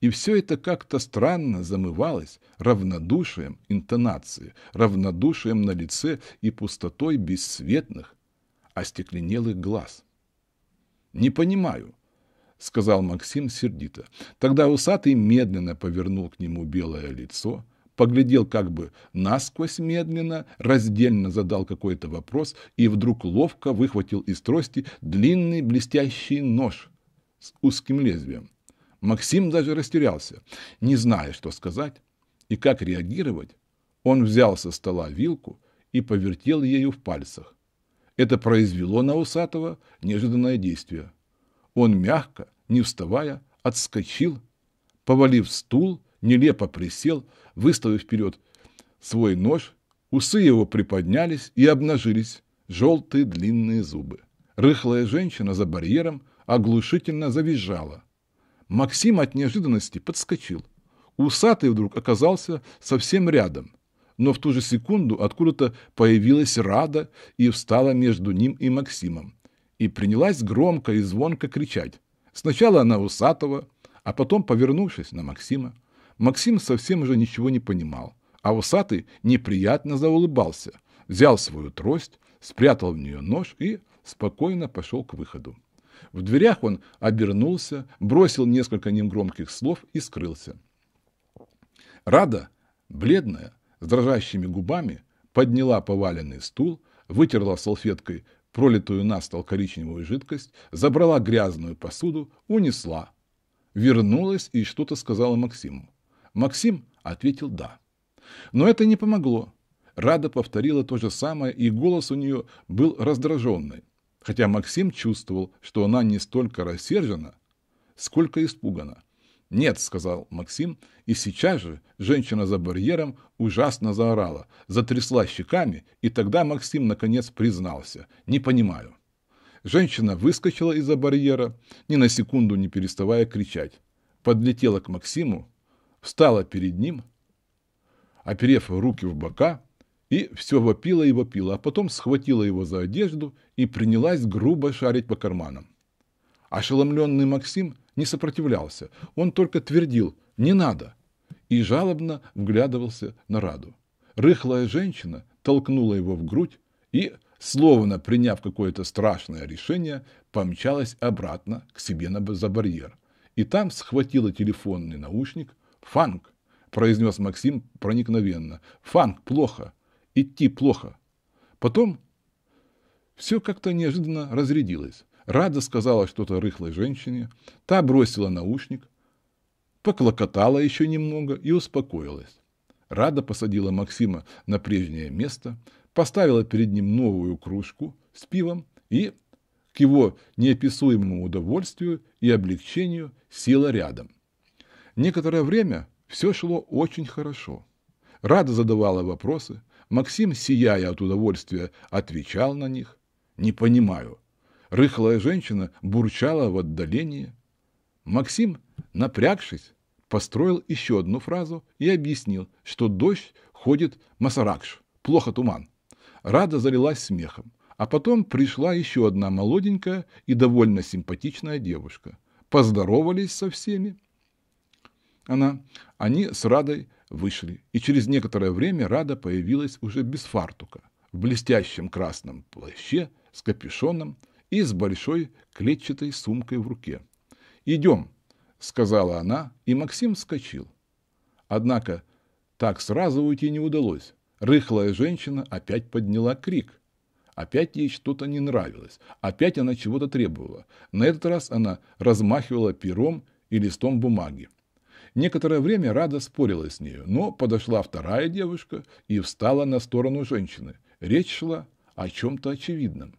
И все это как-то странно замывалось равнодушием интонации, равнодушием на лице и пустотой бесцветных, остекленелых глаз. «Не понимаю», — сказал Максим сердито. Тогда усатый медленно повернул к нему белое лицо, поглядел как бы насквозь медленно, раздельно задал какой-то вопрос и вдруг ловко выхватил из трости длинный блестящий нож с узким лезвием. Максим даже растерялся, не зная, что сказать и как реагировать. Он взял со стола вилку и повертел ею в пальцах. Это произвело на Усатого неожиданное действие. Он мягко, не вставая, отскочил, повалив стул нелепо присел, выставив вперед свой нож, усы его приподнялись и обнажились, желтые длинные зубы. Рыхлая женщина за барьером оглушительно завизжала. Максим от неожиданности подскочил. Усатый вдруг оказался совсем рядом, но в ту же секунду откуда-то появилась Рада и встала между ним и Максимом и принялась громко и звонко кричать. Сначала на Усатого, а потом, повернувшись на Максима, Максим совсем уже ничего не понимал, а усатый неприятно заулыбался, взял свою трость, спрятал в нее нож и спокойно пошел к выходу. В дверях он обернулся, бросил несколько негромких слов и скрылся. Рада, бледная, с дрожащими губами, подняла поваленный стул, вытерла салфеткой пролитую на стол коричневую жидкость, забрала грязную посуду, унесла. Вернулась и что-то сказала Максиму. Максим ответил «да». Но это не помогло. Рада повторила то же самое, и голос у нее был раздраженный. Хотя Максим чувствовал, что она не столько рассержена, сколько испугана. «Нет», — сказал Максим, и сейчас же женщина за барьером ужасно заорала, затрясла щеками, и тогда Максим наконец признался. «Не понимаю». Женщина выскочила из-за барьера, ни на секунду не переставая кричать. Подлетела к Максиму, встала перед ним, оперев руки в бока, и все вопила и вопила, а потом схватила его за одежду и принялась грубо шарить по карманам. Ошеломленный Максим не сопротивлялся, он только твердил «не надо» и жалобно вглядывался на Раду. Рыхлая женщина толкнула его в грудь и, словно приняв какое-то страшное решение, помчалась обратно к себе за барьер. И там схватила телефонный наушник – «Фанк», – произнес Максим проникновенно. «Фанк плохо. Идти плохо». Потом все как-то неожиданно разрядилось. Рада сказала что-то рыхлой женщине, та бросила наушник, поклокотала еще немного и успокоилась. Рада посадила Максима на прежнее место, поставила перед ним новую кружку с пивом и, к его неописуемому удовольствию и облегчению, села рядом. Некоторое время все шло очень хорошо. Рада задавала вопросы, Максим, сияя от удовольствия, отвечал на них. «Не понимаю». Рыхлая женщина бурчала в отдалении. Максим, напрягшись, построил еще одну фразу и объяснил, что дождь ходит масаракш, плохо туман. Рада залилась смехом, а потом пришла еще одна молоденькая и довольно симпатичная девушка. Поздоровались со всеми, она, они с Радой вышли, и через некоторое время Рада появилась уже без фартука, в блестящем красном плаще с капюшоном и с большой клетчатой сумкой в руке. «Идем», — сказала она, и Максим вскочил. Однако так сразу уйти не удалось. Рыхлая женщина опять подняла крик. Опять ей что-то не нравилось, опять она чего-то требовала. На этот раз она размахивала пером и листом бумаги. Некоторое время Рада спорила с нею, но подошла вторая девушка и встала на сторону женщины. Речь шла о чем-то очевидном.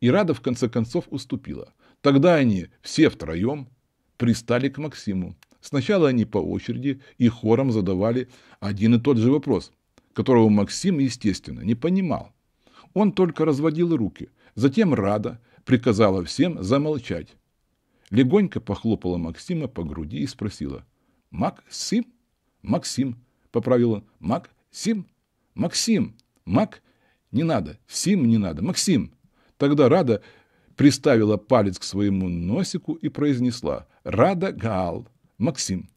И Рада в конце концов уступила. Тогда они все втроем пристали к Максиму. Сначала они по очереди и хором задавали один и тот же вопрос, которого Максим, естественно, не понимал. Он только разводил руки. Затем Рада приказала всем замолчать. Легонько похлопала Максима по груди и спросила – Максим, Максим, поправила. Максим, Максим, Мак, не надо, Сим не надо, Максим. Тогда Рада приставила палец к своему носику и произнесла «Рада Гаал, Максим».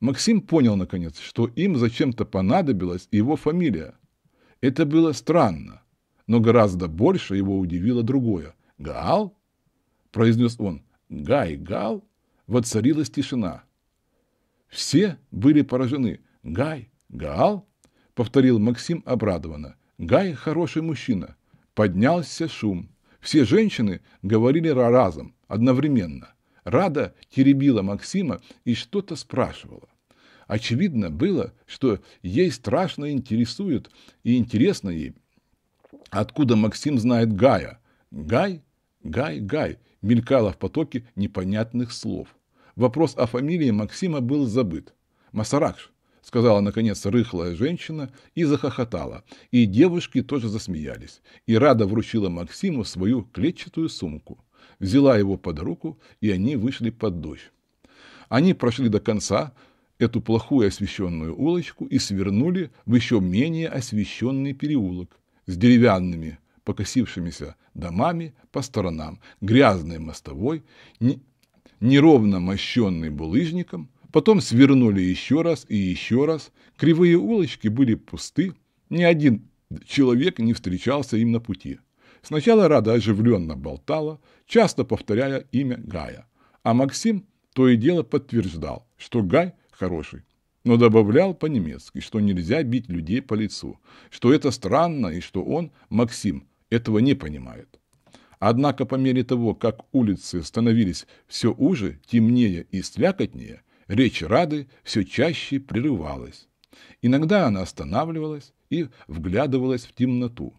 Максим понял, наконец, что им зачем-то понадобилась его фамилия. Это было странно, но гораздо больше его удивило другое. «Гаал?» – произнес он. «Гай, Гал?» – воцарилась тишина. Все были поражены. «Гай? Гаал?» – повторил Максим обрадованно. «Гай – хороший мужчина». Поднялся шум. Все женщины говорили разом, одновременно. Рада теребила Максима и что-то спрашивала. Очевидно было, что ей страшно интересует и интересно ей, откуда Максим знает Гая. «Гай? Гай, Гай!» мелькало в потоке непонятных слов. Вопрос о фамилии Максима был забыт. «Масаракш», — сказала, наконец, рыхлая женщина и захохотала. И девушки тоже засмеялись. И Рада вручила Максиму свою клетчатую сумку. Взяла его под руку, и они вышли под дождь. Они прошли до конца эту плохую освещенную улочку и свернули в еще менее освещенный переулок с деревянными покосившимися домами по сторонам, грязной мостовой, неровно мощенный булыжником, потом свернули еще раз и еще раз, кривые улочки были пусты, ни один человек не встречался им на пути. Сначала Рада оживленно болтала, часто повторяя имя Гая, а Максим то и дело подтверждал, что Гай хороший, но добавлял по-немецки, что нельзя бить людей по лицу, что это странно и что он, Максим, этого не понимает. Однако по мере того, как улицы становились все уже, темнее и слякотнее, речь Рады все чаще прерывалась. Иногда она останавливалась и вглядывалась в темноту.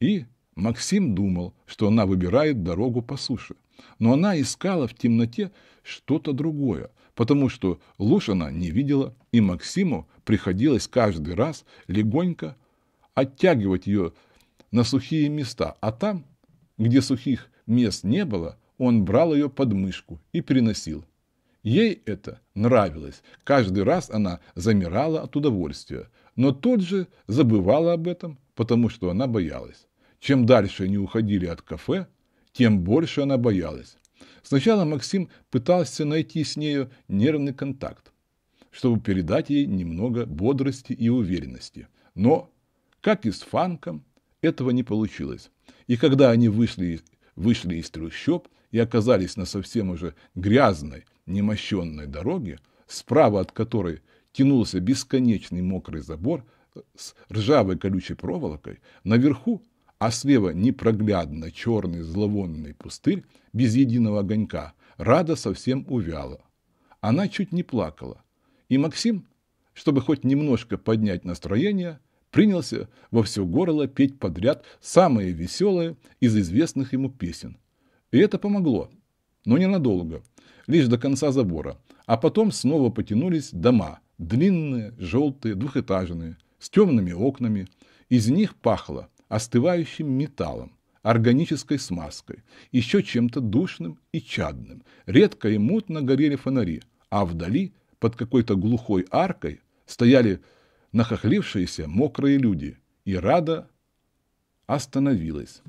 И Максим думал, что она выбирает дорогу по суше. Но она искала в темноте что-то другое, потому что луж она не видела, и Максиму приходилось каждый раз легонько оттягивать ее на сухие места, а там где сухих мест не было, он брал ее под мышку и переносил. Ей это нравилось. Каждый раз она замирала от удовольствия, но тут же забывала об этом, потому что она боялась. Чем дальше они уходили от кафе, тем больше она боялась. Сначала Максим пытался найти с нею нервный контакт, чтобы передать ей немного бодрости и уверенности. Но, как и с Фанком, этого не получилось. И когда они вышли, вышли из трущоб и оказались на совсем уже грязной, немощенной дороге, справа от которой тянулся бесконечный мокрый забор с ржавой колючей проволокой, наверху, а слева непроглядно черный зловонный пустырь без единого огонька, Рада совсем увяла. Она чуть не плакала, и Максим, чтобы хоть немножко поднять настроение, принялся во все горло петь подряд самые веселые из известных ему песен. И это помогло, но ненадолго, лишь до конца забора, а потом снова потянулись дома, длинные, желтые, двухэтажные, с темными окнами. Из них пахло остывающим металлом, органической смазкой, еще чем-то душным и чадным. Редко и мутно горели фонари, а вдали, под какой-то глухой аркой, стояли нахохлившиеся мокрые люди, и Рада остановилась.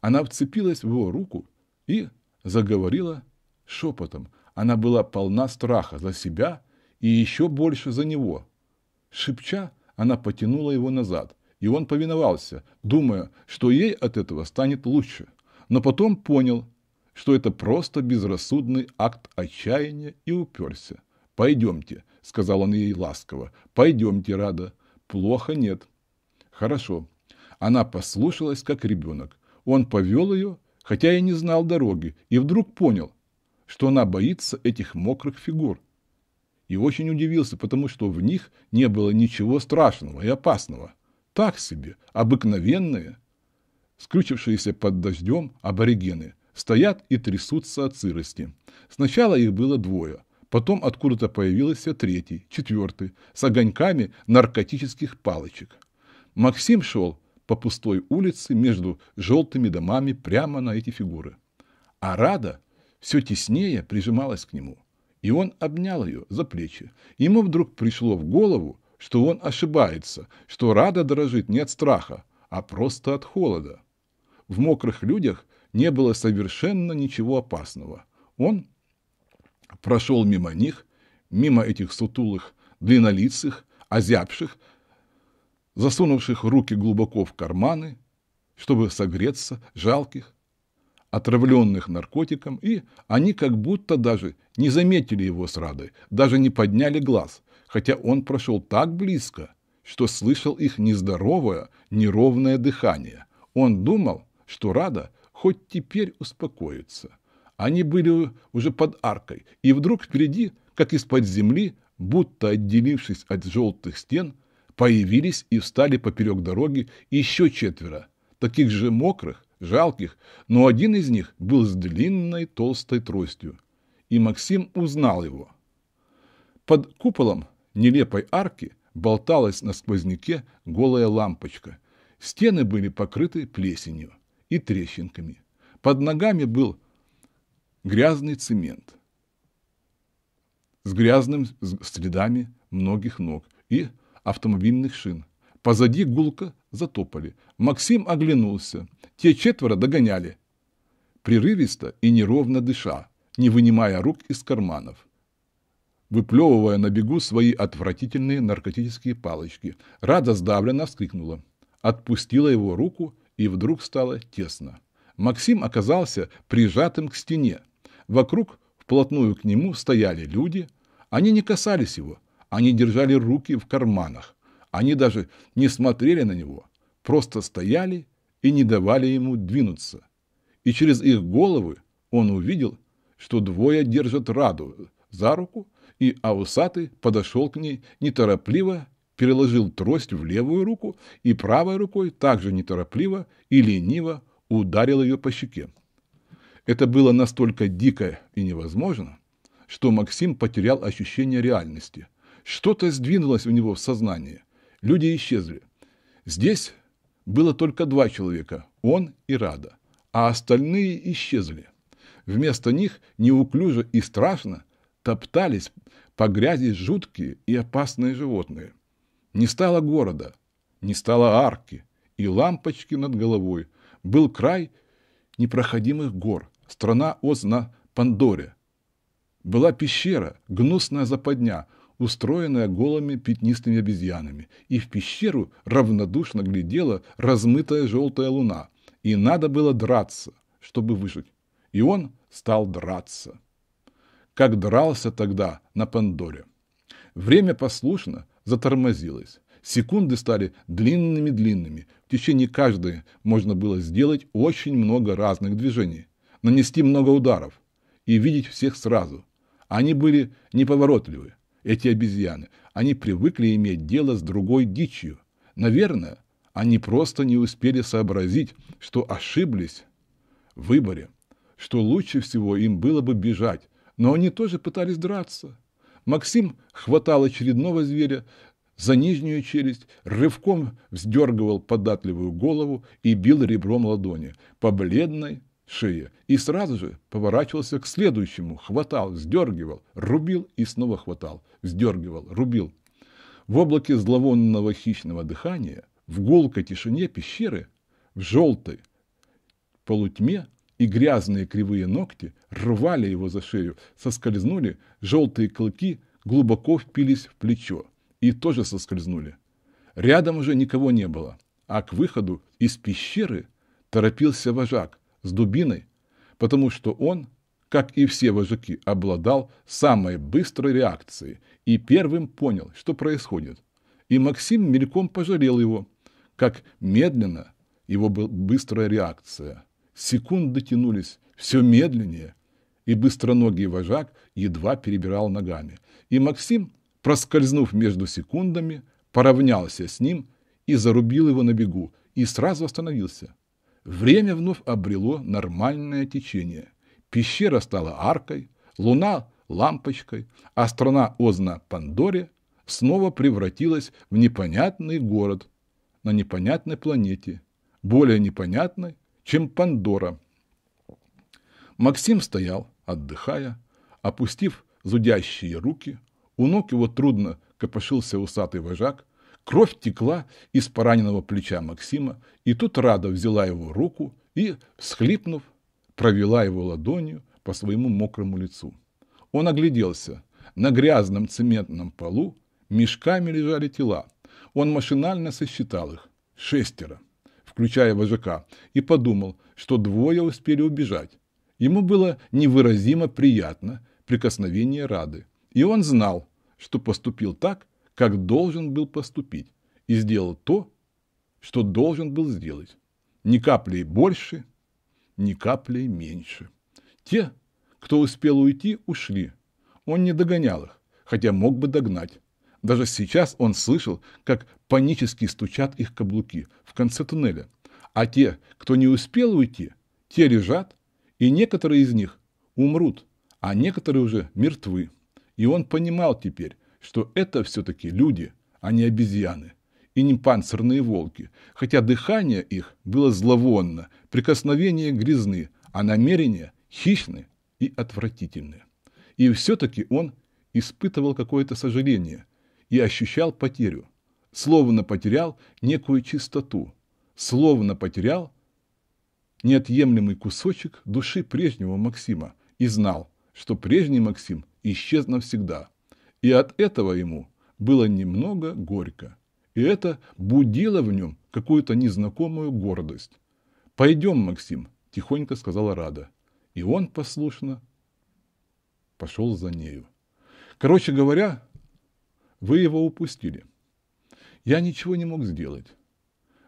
Она вцепилась в его руку и заговорила шепотом. Она была полна страха за себя и еще больше за него. Шепча, она потянула его назад, и он повиновался, думая, что ей от этого станет лучше. Но потом понял, что это просто безрассудный акт отчаяния и уперся. «Пойдемте, – сказал он ей ласково. «Пойдем, Тирада. Плохо нет». «Хорошо». Она послушалась, как ребенок. Он повел ее, хотя и не знал дороги, и вдруг понял, что она боится этих мокрых фигур. И очень удивился, потому что в них не было ничего страшного и опасного. Так себе, обыкновенные, скрючившиеся под дождем аборигены, стоят и трясутся от сырости. Сначала их было двое – Потом откуда-то появился третий, четвертый, с огоньками наркотических палочек. Максим шел по пустой улице между желтыми домами прямо на эти фигуры. А Рада все теснее прижималась к нему. И он обнял ее за плечи. Ему вдруг пришло в голову, что он ошибается, что Рада дрожит не от страха, а просто от холода. В мокрых людях не было совершенно ничего опасного. Он прошел мимо них, мимо этих сутулых, длиннолицых, озябших, засунувших руки глубоко в карманы, чтобы согреться, жалких, отравленных наркотиком, и они как будто даже не заметили его с радой, даже не подняли глаз, хотя он прошел так близко, что слышал их нездоровое, неровное дыхание. Он думал, что Рада хоть теперь успокоится. Они были уже под аркой, и вдруг впереди, как из-под земли, будто отделившись от желтых стен, появились и встали поперек дороги еще четверо, таких же мокрых, жалких, но один из них был с длинной толстой тростью, и Максим узнал его. Под куполом нелепой арки болталась на сквозняке голая лампочка. Стены были покрыты плесенью и трещинками. Под ногами был грязный цемент с грязными следами многих ног и автомобильных шин. Позади гулко затопали. Максим оглянулся. Те четверо догоняли. Прерывисто и неровно дыша, не вынимая рук из карманов. Выплевывая на бегу свои отвратительные наркотические палочки, Рада сдавленно вскрикнула. Отпустила его руку, и вдруг стало тесно. Максим оказался прижатым к стене. Вокруг, вплотную к нему, стояли люди. Они не касались его, они держали руки в карманах. Они даже не смотрели на него, просто стояли и не давали ему двинуться. И через их головы он увидел, что двое держат Раду за руку, и Аусаты подошел к ней неторопливо, переложил трость в левую руку и правой рукой также неторопливо и лениво ударил ее по щеке. Это было настолько дико и невозможно, что Максим потерял ощущение реальности. Что-то сдвинулось у него в сознании. Люди исчезли. Здесь было только два человека – он и Рада, а остальные исчезли. Вместо них неуклюже и страшно топтались по грязи жуткие и опасные животные. Не стало города, не стало арки и лампочки над головой. Был край непроходимых гор, страна Оз на Пандоре. Была пещера, гнусная западня, устроенная голыми пятнистыми обезьянами, и в пещеру равнодушно глядела размытая желтая луна, и надо было драться, чтобы выжить. И он стал драться. Как дрался тогда на Пандоре. Время послушно затормозилось. Секунды стали длинными-длинными. В течение каждой можно было сделать очень много разных движений нанести много ударов и видеть всех сразу. Они были неповоротливы, эти обезьяны. Они привыкли иметь дело с другой дичью. Наверное, они просто не успели сообразить, что ошиблись в выборе, что лучше всего им было бы бежать, но они тоже пытались драться. Максим хватал очередного зверя за нижнюю челюсть, рывком вздергивал податливую голову и бил ребром ладони по бледной, шея, и сразу же поворачивался к следующему, хватал, сдергивал, рубил и снова хватал, сдергивал, рубил. В облаке зловонного хищного дыхания, в гулкой тишине пещеры, в желтой полутьме и грязные кривые ногти рвали его за шею, соскользнули, желтые клыки глубоко впились в плечо и тоже соскользнули. Рядом уже никого не было, а к выходу из пещеры торопился вожак, с дубиной, потому что он, как и все вожаки, обладал самой быстрой реакцией и первым понял, что происходит. И Максим мельком пожалел его, как медленно его быстрая реакция. Секунды тянулись все медленнее, и быстроногий вожак едва перебирал ногами. И Максим, проскользнув между секундами, поравнялся с ним и зарубил его на бегу, и сразу остановился. Время вновь обрело нормальное течение. Пещера стала аркой, луна – лампочкой, а страна Озна Пандоре снова превратилась в непонятный город на непонятной планете, более непонятной, чем Пандора. Максим стоял, отдыхая, опустив зудящие руки, у ног его трудно копошился усатый вожак, Кровь текла из пораненного плеча Максима, и тут Рада взяла его руку и, всхлипнув, провела его ладонью по своему мокрому лицу. Он огляделся. На грязном цементном полу мешками лежали тела. Он машинально сосчитал их. Шестеро, включая вожака, и подумал, что двое успели убежать. Ему было невыразимо приятно прикосновение Рады. И он знал, что поступил так, как должен был поступить, и сделал то, что должен был сделать. Ни капли больше, ни капли меньше. Те, кто успел уйти, ушли. Он не догонял их, хотя мог бы догнать. Даже сейчас он слышал, как панически стучат их каблуки в конце туннеля. А те, кто не успел уйти, те лежат, и некоторые из них умрут, а некоторые уже мертвы. И он понимал теперь, что это все-таки люди, а не обезьяны, и не панцирные волки, хотя дыхание их было зловонно, прикосновения грязны, а намерения хищны и отвратительны. И все-таки он испытывал какое-то сожаление и ощущал потерю, словно потерял некую чистоту, словно потерял неотъемлемый кусочек души прежнего Максима и знал, что прежний Максим исчез навсегда, и от этого ему было немного горько. И это будило в нем какую-то незнакомую гордость. «Пойдем, Максим», – тихонько сказала Рада. И он послушно пошел за нею. Короче говоря, вы его упустили. Я ничего не мог сделать.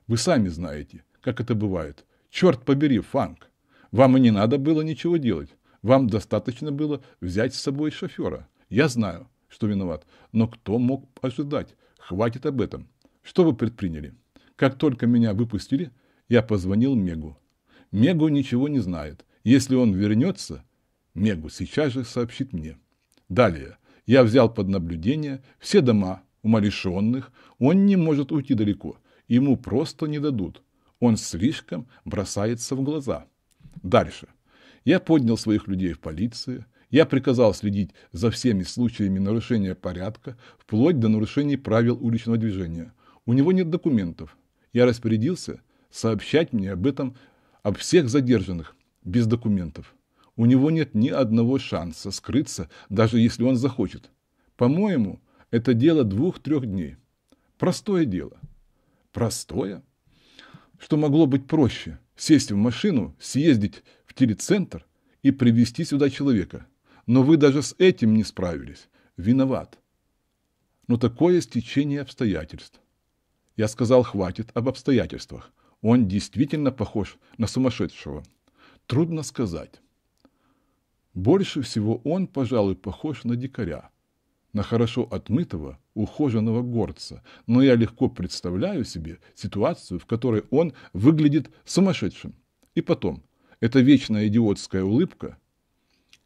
Вы сами знаете, как это бывает. Черт побери, Фанк! Вам и не надо было ничего делать. Вам достаточно было взять с собой шофера. Я знаю, что виноват. Но кто мог ожидать? Хватит об этом. Что вы предприняли? Как только меня выпустили, я позвонил Мегу. Мегу ничего не знает. Если он вернется, Мегу сейчас же сообщит мне. Далее. Я взял под наблюдение все дома умалишенных. Он не может уйти далеко. Ему просто не дадут. Он слишком бросается в глаза. Дальше. Я поднял своих людей в полицию. Я приказал следить за всеми случаями нарушения порядка, вплоть до нарушений правил уличного движения. У него нет документов. Я распорядился сообщать мне об этом, об всех задержанных, без документов. У него нет ни одного шанса скрыться, даже если он захочет. По-моему, это дело двух-трех дней. Простое дело. Простое? Что могло быть проще? Сесть в машину, съездить в телецентр и привезти сюда человека – но вы даже с этим не справились. Виноват. Но такое стечение обстоятельств. Я сказал, хватит об обстоятельствах. Он действительно похож на сумасшедшего. Трудно сказать. Больше всего он, пожалуй, похож на дикаря, на хорошо отмытого, ухоженного горца, но я легко представляю себе ситуацию, в которой он выглядит сумасшедшим. И потом, эта вечная идиотская улыбка –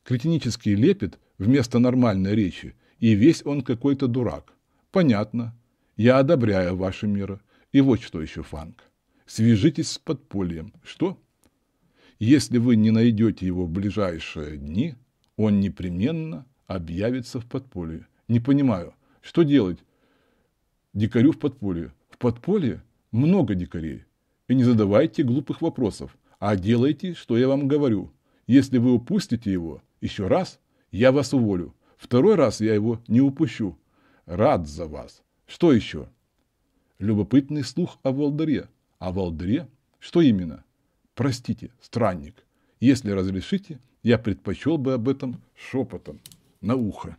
Кретинический лепит вместо нормальной речи, и весь он какой-то дурак. Понятно. Я одобряю ваше мира. И вот что еще, Фанк. Свяжитесь с подпольем. Что? Если вы не найдете его в ближайшие дни, он непременно объявится в подполье. Не понимаю, что делать дикарю в подполье? В подполье много дикарей. И не задавайте глупых вопросов, а делайте, что я вам говорю. Если вы упустите его, еще раз я вас уволю. Второй раз я его не упущу. Рад за вас. Что еще? Любопытный слух о Волдыре. О а Волдыре? Что именно? Простите, странник. Если разрешите, я предпочел бы об этом шепотом на ухо.